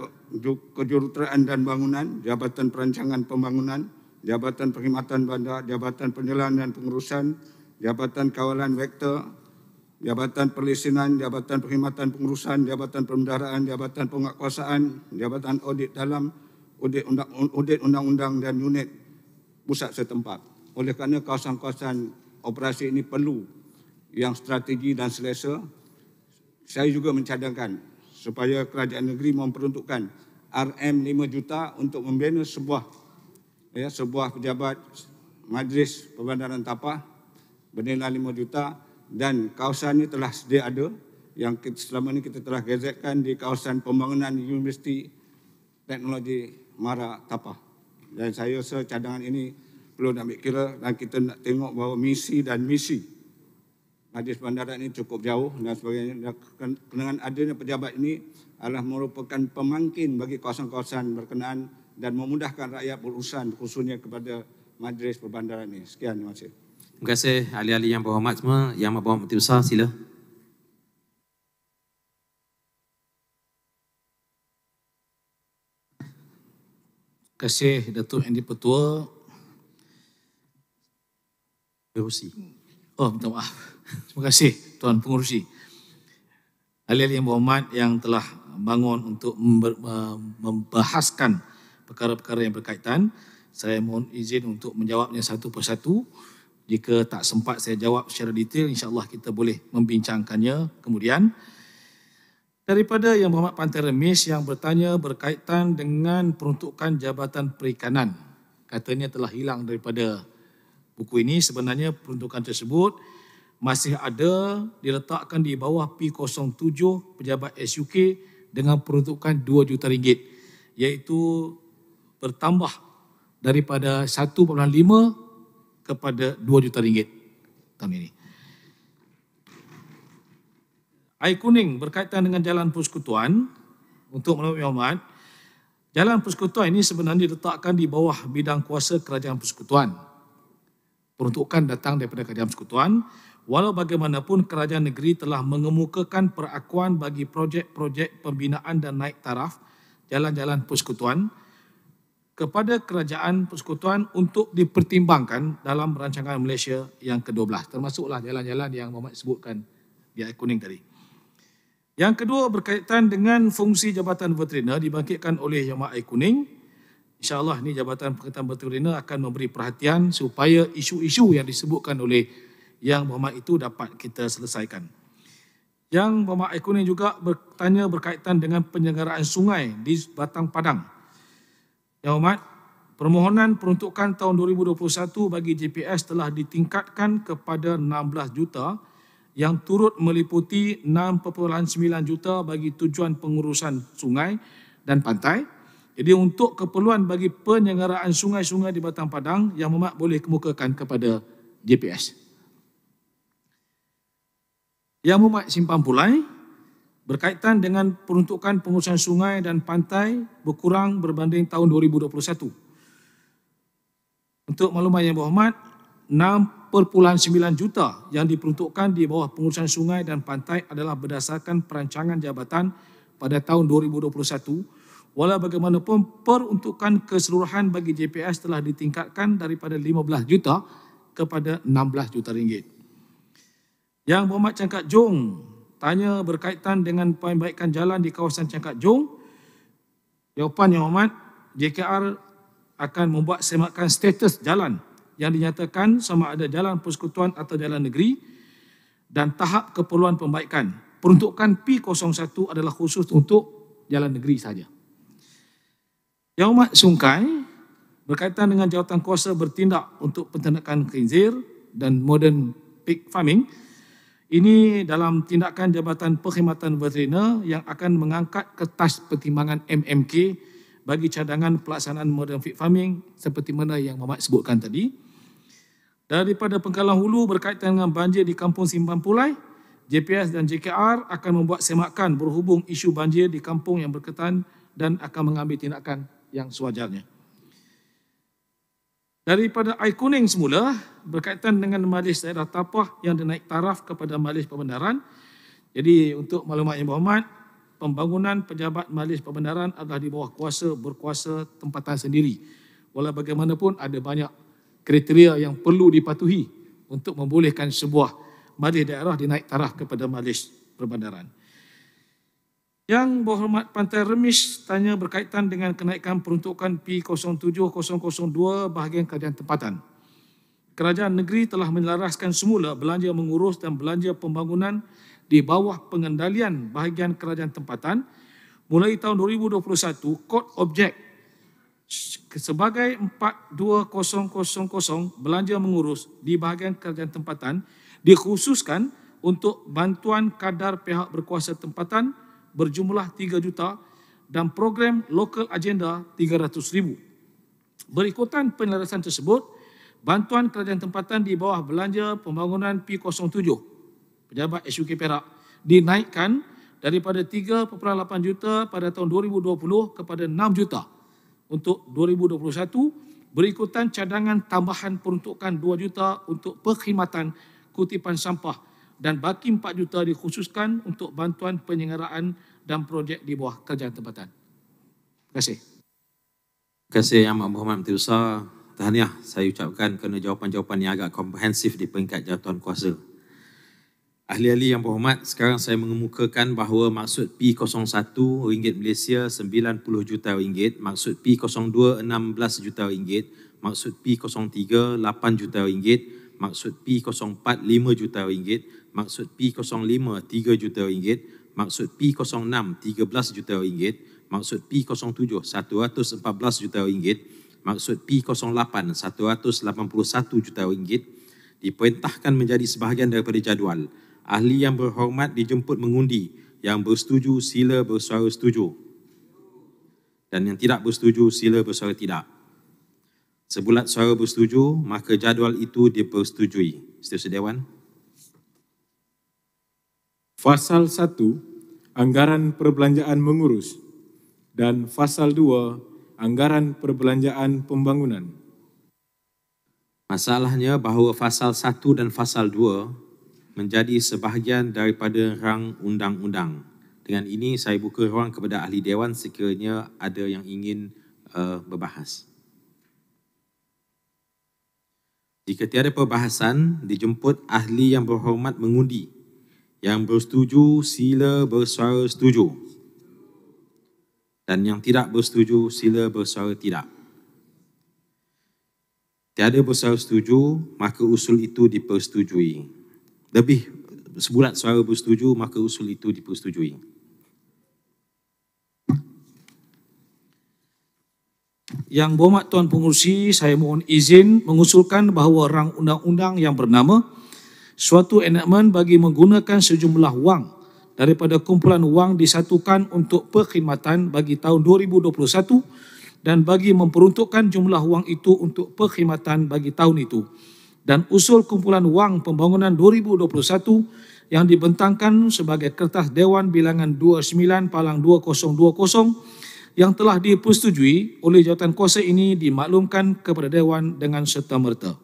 Kejuruteraan dan Bangunan, Jabatan Perancangan Pembangunan, Jabatan Perkhidmatan Bandar, Jabatan Penyelan dan Pengurusan, Jabatan Kawalan Vektor, Jabatan Perlesenan, Jabatan Perkhidmatan Pengurusan, Jabatan Pemendaraan, Jabatan Penguatkuasaan, Jabatan Audit Dalam, Audit Undang-Undang dan Unit Pusat Setempat. Oleh kerana kawasan-kawasan operasi ini perlu yang strategi dan selesa, saya juga mencadangkan supaya kerajaan negeri memperuntukkan RM5 juta untuk membina sebuah ya, sebuah pejabat Majlis Perbandaran Tapah bernilai lima juta dan kawasan ini telah sedia ada yang selama ini kita telah gezekkan di kawasan pembangunan Universiti Teknologi Mara Tapah. Dan saya rasa cadangan ini perlu nak ambil kira dan kita nak tengok bahawa misi dan misi Majlis Bandara ini cukup jauh dan sebagainya. Dan dengan adanya pejabat ini adalah merupakan pemangkin bagi kawasan-kawasan berkenaan dan memudahkan rakyat berurusan khususnya kepada Majlis Perbandaran ini. Sekian, terima kasih. Terima kasih ahli-ahli yang berhormat semua. Yang amat berhormat Menteri Besar, sila. Terima kasih Datuk Andy Petua. Pengurusi. Oh, minta maaf. Terima kasih Tuan Pengurusi. Ahli-ahli yang berhormat yang telah bangun untuk membahaskan perkara-perkara yang berkaitan. Saya mohon izin untuk menjawabnya satu persatu jika tak sempat saya jawab secara detail insyaallah kita boleh membincangkannya kemudian daripada yang Muhammad Pantera Mish yang bertanya berkaitan dengan peruntukan jabatan perikanan katanya telah hilang daripada buku ini sebenarnya peruntukan tersebut masih ada diletakkan di bawah P07 pejabat SUK dengan peruntukan 2 juta ringgit iaitu bertambah daripada 1.5 kepada 2 juta ringgit tahun ini. Air kuning berkaitan dengan jalan persekutuan untuk menemui umat. Jalan persekutuan ini sebenarnya diletakkan di bawah bidang kuasa kerajaan persekutuan. Peruntukan datang daripada kerajaan persekutuan. Walau bagaimanapun kerajaan negeri telah mengemukakan perakuan bagi projek-projek pembinaan dan naik taraf jalan-jalan persekutuan kepada kerajaan persekutuan untuk dipertimbangkan dalam rancangan Malaysia yang ke-12 termasuklah jalan-jalan yang Muhammad sebutkan di air kuning tadi. Yang kedua berkaitan dengan fungsi Jabatan Veterina dibangkitkan oleh Jemaah Air Kuning. InsyaAllah ini Jabatan Perkhidmatan Veterina akan memberi perhatian supaya isu-isu yang disebutkan oleh Yang Muhammad itu dapat kita selesaikan. Yang Muhammad Air Kuning juga bertanya berkaitan dengan penyelenggaraan sungai di Batang Padang. Ya umat, permohonan peruntukan tahun 2021 bagi JPS telah ditingkatkan kepada 16 juta yang turut meliputi 6.9 juta bagi tujuan pengurusan sungai dan pantai. Jadi untuk keperluan bagi penyelenggaraan sungai-sungai di Batang Padang yang memak boleh kemukakan kepada JPS. Yang memak simpan pulai, berkaitan dengan peruntukan pengurusan sungai dan pantai berkurang berbanding tahun 2021. Untuk maklumat yang berhormat, 6.9 juta yang diperuntukkan di bawah pengurusan sungai dan pantai adalah berdasarkan perancangan jabatan pada tahun 2021. Walau bagaimanapun, peruntukan keseluruhan bagi JPS telah ditingkatkan daripada 15 juta kepada 16 juta ringgit. Yang berhormat Cangkat Jong, tanya berkaitan dengan pembaikan jalan di kawasan Cangkat Jong. Jawapan yang amat, JKR akan membuat semakan status jalan yang dinyatakan sama ada jalan persekutuan atau jalan negeri dan tahap keperluan pembaikan. Peruntukan P01 adalah khusus untuk jalan negeri saja. Yang amat sungkai berkaitan dengan jawatan kuasa bertindak untuk pertandakan khinzir dan modern pig farming, ini dalam tindakan Jabatan Perkhidmatan Veterina yang akan mengangkat kertas pertimbangan MMK bagi cadangan pelaksanaan modern feed farming seperti mana yang Mamat sebutkan tadi. Daripada pengkalan hulu berkaitan dengan banjir di kampung Simpan Pulai, JPS dan JKR akan membuat semakan berhubung isu banjir di kampung yang berkaitan dan akan mengambil tindakan yang sewajarnya daripada air kuning semula berkaitan dengan majlis daerah tapah yang dinaik taraf kepada majlis pembenaran. Jadi untuk maklumat yang berhormat, pembangunan pejabat majlis pembenaran adalah di bawah kuasa berkuasa tempatan sendiri. Walau bagaimanapun ada banyak kriteria yang perlu dipatuhi untuk membolehkan sebuah majlis daerah dinaik taraf kepada majlis perbandaran. Yang berhormat Pantai Remis tanya berkaitan dengan kenaikan peruntukan P07002 bahagian kerajaan tempatan. Kerajaan negeri telah menyelaraskan semula belanja mengurus dan belanja pembangunan di bawah pengendalian bahagian kerajaan tempatan mulai tahun 2021 kod objek sebagai 42000 belanja mengurus di bahagian kerajaan tempatan dikhususkan untuk bantuan kadar pihak berkuasa tempatan berjumlah 3 juta dan program local agenda 300 ribu. Berikutan penyelarasan tersebut, bantuan kerajaan tempatan di bawah belanja pembangunan P07, pejabat SUK Perak, dinaikkan daripada 3.8 juta pada tahun 2020 kepada 6 juta untuk 2021 berikutan cadangan tambahan peruntukan 2 juta untuk perkhidmatan kutipan sampah dan baki 4 juta dikhususkan untuk bantuan penyelenggaraan dan projek di bawah kerjaan tempatan. Terima kasih. Terima kasih Yang Amat Muhammad Menteri Usaha. Tahniah saya ucapkan kerana jawapan-jawapan yang agak komprehensif di peringkat jawatan kuasa. Ahli-ahli yang berhormat, sekarang saya mengemukakan bahawa maksud P01 ringgit Malaysia 90 juta ringgit, maksud P02 16 juta ringgit, maksud P03 8 juta ringgit, maksud P04 5 juta ringgit, maksud P05 3 juta ringgit, maksud P06 13 juta ringgit, maksud P07 114 juta ringgit, maksud P08 181 juta ringgit diperintahkan menjadi sebahagian daripada jadual. Ahli yang berhormat dijemput mengundi. Yang bersetuju sila bersuara setuju. Dan yang tidak bersetuju sila bersuara tidak. Sebulat suara bersetuju, maka jadual itu dipersetujui. Setiausaha Dewan. Fasal 1, Anggaran Perbelanjaan Mengurus dan Fasal 2, Anggaran Perbelanjaan Pembangunan. Masalahnya bahawa Fasal 1 dan Fasal 2 menjadi sebahagian daripada rang undang-undang. Dengan ini saya buka ruang kepada ahli Dewan sekiranya ada yang ingin uh, berbahas. Jika tiada perbahasan, dijemput ahli yang berhormat mengundi. Yang bersetuju, sila bersuara setuju. Dan yang tidak bersetuju, sila bersuara tidak. Tiada bersuara setuju, maka usul itu dipersetujui. Lebih sebulat suara bersetuju, maka usul itu dipersetujui. Yang berhormat Tuan Pengurusi, saya mohon izin mengusulkan bahawa rang undang-undang yang bernama suatu enactment bagi menggunakan sejumlah wang daripada kumpulan wang disatukan untuk perkhidmatan bagi tahun 2021 dan bagi memperuntukkan jumlah wang itu untuk perkhidmatan bagi tahun itu. Dan usul kumpulan wang pembangunan 2021 yang dibentangkan sebagai kertas Dewan Bilangan 29 Palang 2020 yang telah dipersetujui oleh jawatan kuasa ini dimaklumkan kepada Dewan dengan serta-merta.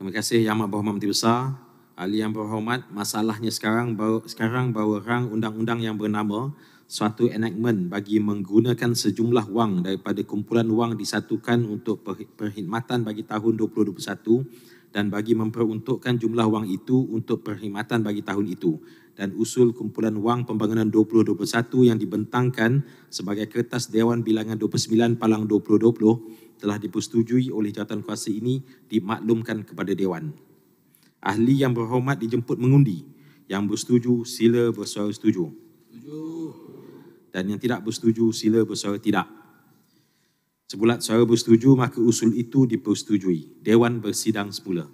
Terima kasih Yang Maha Berhormat Menteri Besar. Ali ah, Yang Berhormat, masalahnya sekarang baru, sekarang baru rang undang-undang yang bernama suatu enactment bagi menggunakan sejumlah wang daripada kumpulan wang disatukan untuk perkhidmatan bagi tahun 2021 dan bagi memperuntukkan jumlah wang itu untuk perkhidmatan bagi tahun itu dan usul kumpulan wang pembangunan 2021 yang dibentangkan sebagai kertas Dewan Bilangan 29 Palang 2020 telah dipersetujui oleh jawatan kuasa ini dimaklumkan kepada Dewan. Ahli yang berhormat dijemput mengundi. Yang bersetuju, sila bersuara setuju. Dan yang tidak bersetuju, sila bersuara tidak. Sebulat suara bersetuju, maka usul itu dipersetujui. Dewan bersidang semula.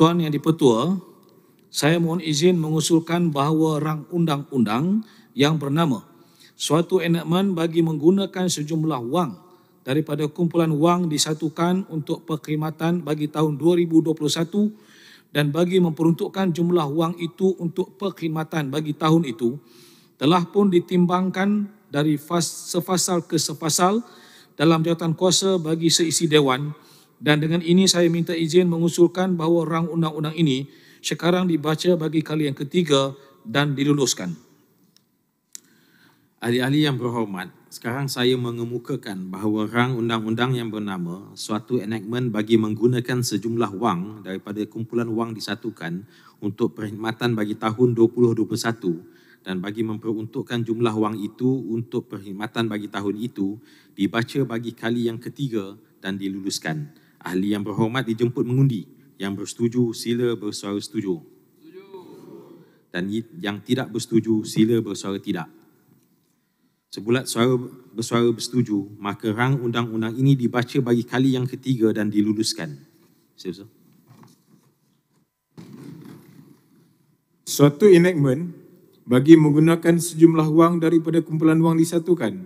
Tuan Yang Dipertua, saya mohon izin mengusulkan bahawa rang undang-undang yang bernama suatu enakmen bagi menggunakan sejumlah wang daripada kumpulan wang disatukan untuk perkhidmatan bagi tahun 2021 dan bagi memperuntukkan jumlah wang itu untuk perkhidmatan bagi tahun itu telah pun ditimbangkan dari sefasal ke sefasal dalam jawatan kuasa bagi seisi dewan dan dengan ini saya minta izin mengusulkan bahawa rang undang-undang ini sekarang dibaca bagi kali yang ketiga dan diluluskan. Ahli-ahli yang berhormat, sekarang saya mengemukakan bahawa rang undang-undang yang bernama suatu enactment bagi menggunakan sejumlah wang daripada kumpulan wang disatukan untuk perkhidmatan bagi tahun 2021 dan bagi memperuntukkan jumlah wang itu untuk perkhidmatan bagi tahun itu dibaca bagi kali yang ketiga dan diluluskan. Ahli yang berhormat dijemput mengundi. Yang bersetuju sila bersuara setuju. Dan yang tidak bersetuju sila bersuara tidak. Sebulat suara bersuara bersetuju, maka rang undang-undang ini dibaca bagi kali yang ketiga dan diluluskan. Sila-sila. Suatu enactment bagi menggunakan sejumlah wang daripada kumpulan wang disatukan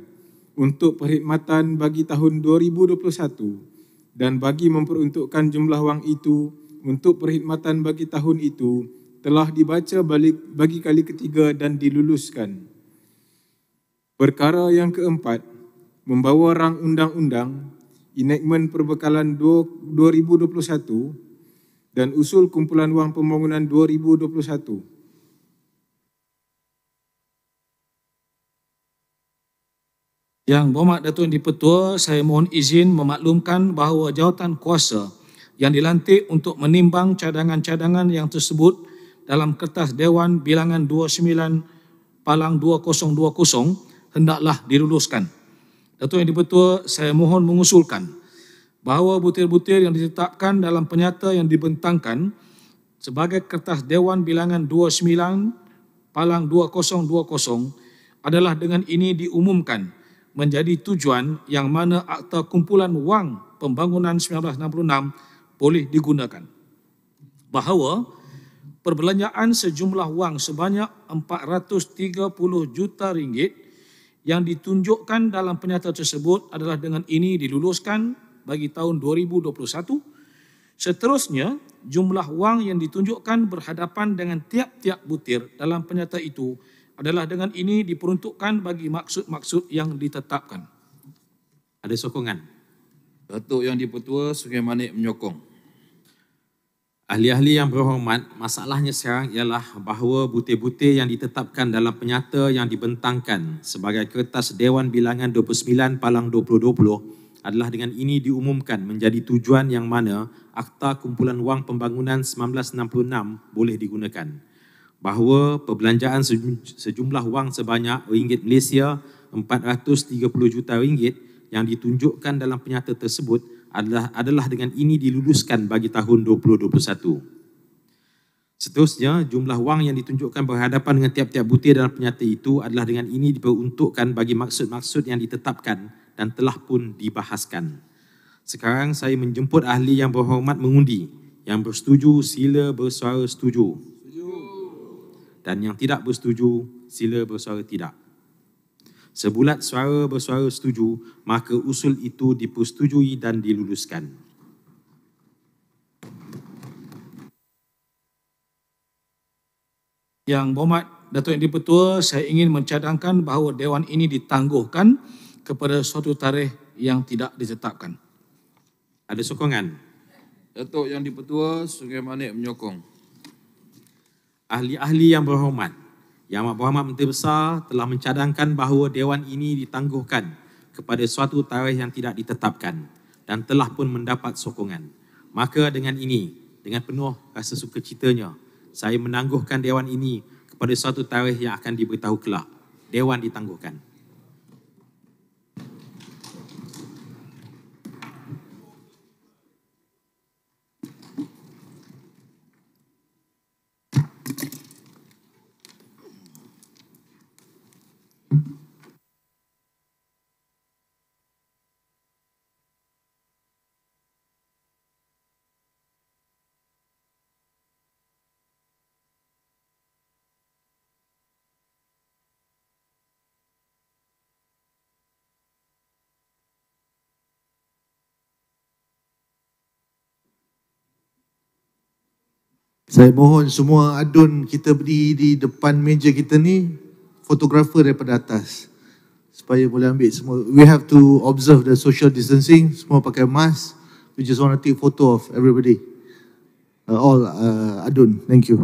untuk perkhidmatan bagi tahun dan bagi memperuntukkan jumlah wang itu untuk perkhidmatan bagi tahun itu telah dibaca balik bagi kali ketiga dan diluluskan. Perkara yang keempat, membawa rang undang-undang enactment perbekalan 2021 dan usul kumpulan wang pembangunan 2021 Yang berhormat Datuk Di Pertua, saya mohon izin memaklumkan bahawa jawatan kuasa yang dilantik untuk menimbang cadangan-cadangan yang tersebut dalam kertas Dewan Bilangan 29 Palang 2020 hendaklah diluluskan. Datuk Yang Dipertua, saya mohon mengusulkan bahawa butir-butir yang ditetapkan dalam penyata yang dibentangkan sebagai kertas Dewan Bilangan 29 Palang 2020 adalah dengan ini diumumkan menjadi tujuan yang mana akta kumpulan wang pembangunan 1966 boleh digunakan. Bahawa perbelanjaan sejumlah wang sebanyak 430 juta ringgit yang ditunjukkan dalam penyata tersebut adalah dengan ini diluluskan bagi tahun 2021. Seterusnya, jumlah wang yang ditunjukkan berhadapan dengan tiap-tiap butir dalam penyata itu adalah adalah dengan ini diperuntukkan bagi maksud-maksud yang ditetapkan. Ada sokongan? Datuk Yang Dipertua Sungai Manik menyokong. Ahli-ahli yang berhormat, masalahnya sekarang ialah bahawa butir-butir yang ditetapkan dalam penyata yang dibentangkan sebagai kertas Dewan Bilangan 29 Palang 2020 adalah dengan ini diumumkan menjadi tujuan yang mana Akta Kumpulan Wang Pembangunan 1966 boleh digunakan bahawa perbelanjaan sejumlah wang sebanyak ringgit Malaysia 430 juta ringgit yang ditunjukkan dalam penyata tersebut adalah adalah dengan ini diluluskan bagi tahun 2021. Seterusnya, jumlah wang yang ditunjukkan berhadapan dengan tiap-tiap butir dalam penyata itu adalah dengan ini diperuntukkan bagi maksud-maksud yang ditetapkan dan telah pun dibahaskan. Sekarang saya menjemput ahli yang berhormat mengundi yang bersetuju sila bersuara setuju dan yang tidak bersetuju sila bersuara tidak. Sebulat suara bersuara setuju, maka usul itu dipersetujui dan diluluskan. Yang berhormat Datuk Yang Dipertua, saya ingin mencadangkan bahawa Dewan ini ditangguhkan kepada suatu tarikh yang tidak ditetapkan. Ada sokongan? Datuk Yang Dipertua, Sungai Manik menyokong ahli-ahli yang berhormat. Yang Amat Berhormat Menteri Besar telah mencadangkan bahawa Dewan ini ditangguhkan kepada suatu tarikh yang tidak ditetapkan dan telah pun mendapat sokongan. Maka dengan ini, dengan penuh rasa sukacitanya, saya menangguhkan Dewan ini kepada suatu tarikh yang akan diberitahu kelak. Dewan ditangguhkan. Thank you. Saya mohon semua adun kita beri di depan meja kita ni fotografer daripada atas supaya boleh ambil semua. We have to observe the social distancing. Semua pakai mask. We just want to take photo of everybody. Uh, all uh, adun. Thank you.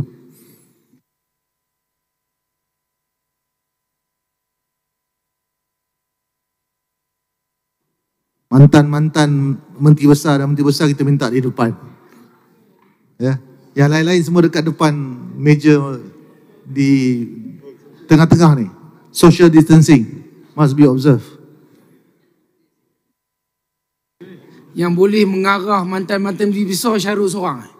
Mantan-mantan menteri besar dan menteri besar kita minta di depan. Ya. Yeah. Yang lain-lain semua dekat depan meja di tengah-tengah ni. Social distancing must be observed. Yang boleh mengarah mantan-mantan di besar Syarul seorang. Eh?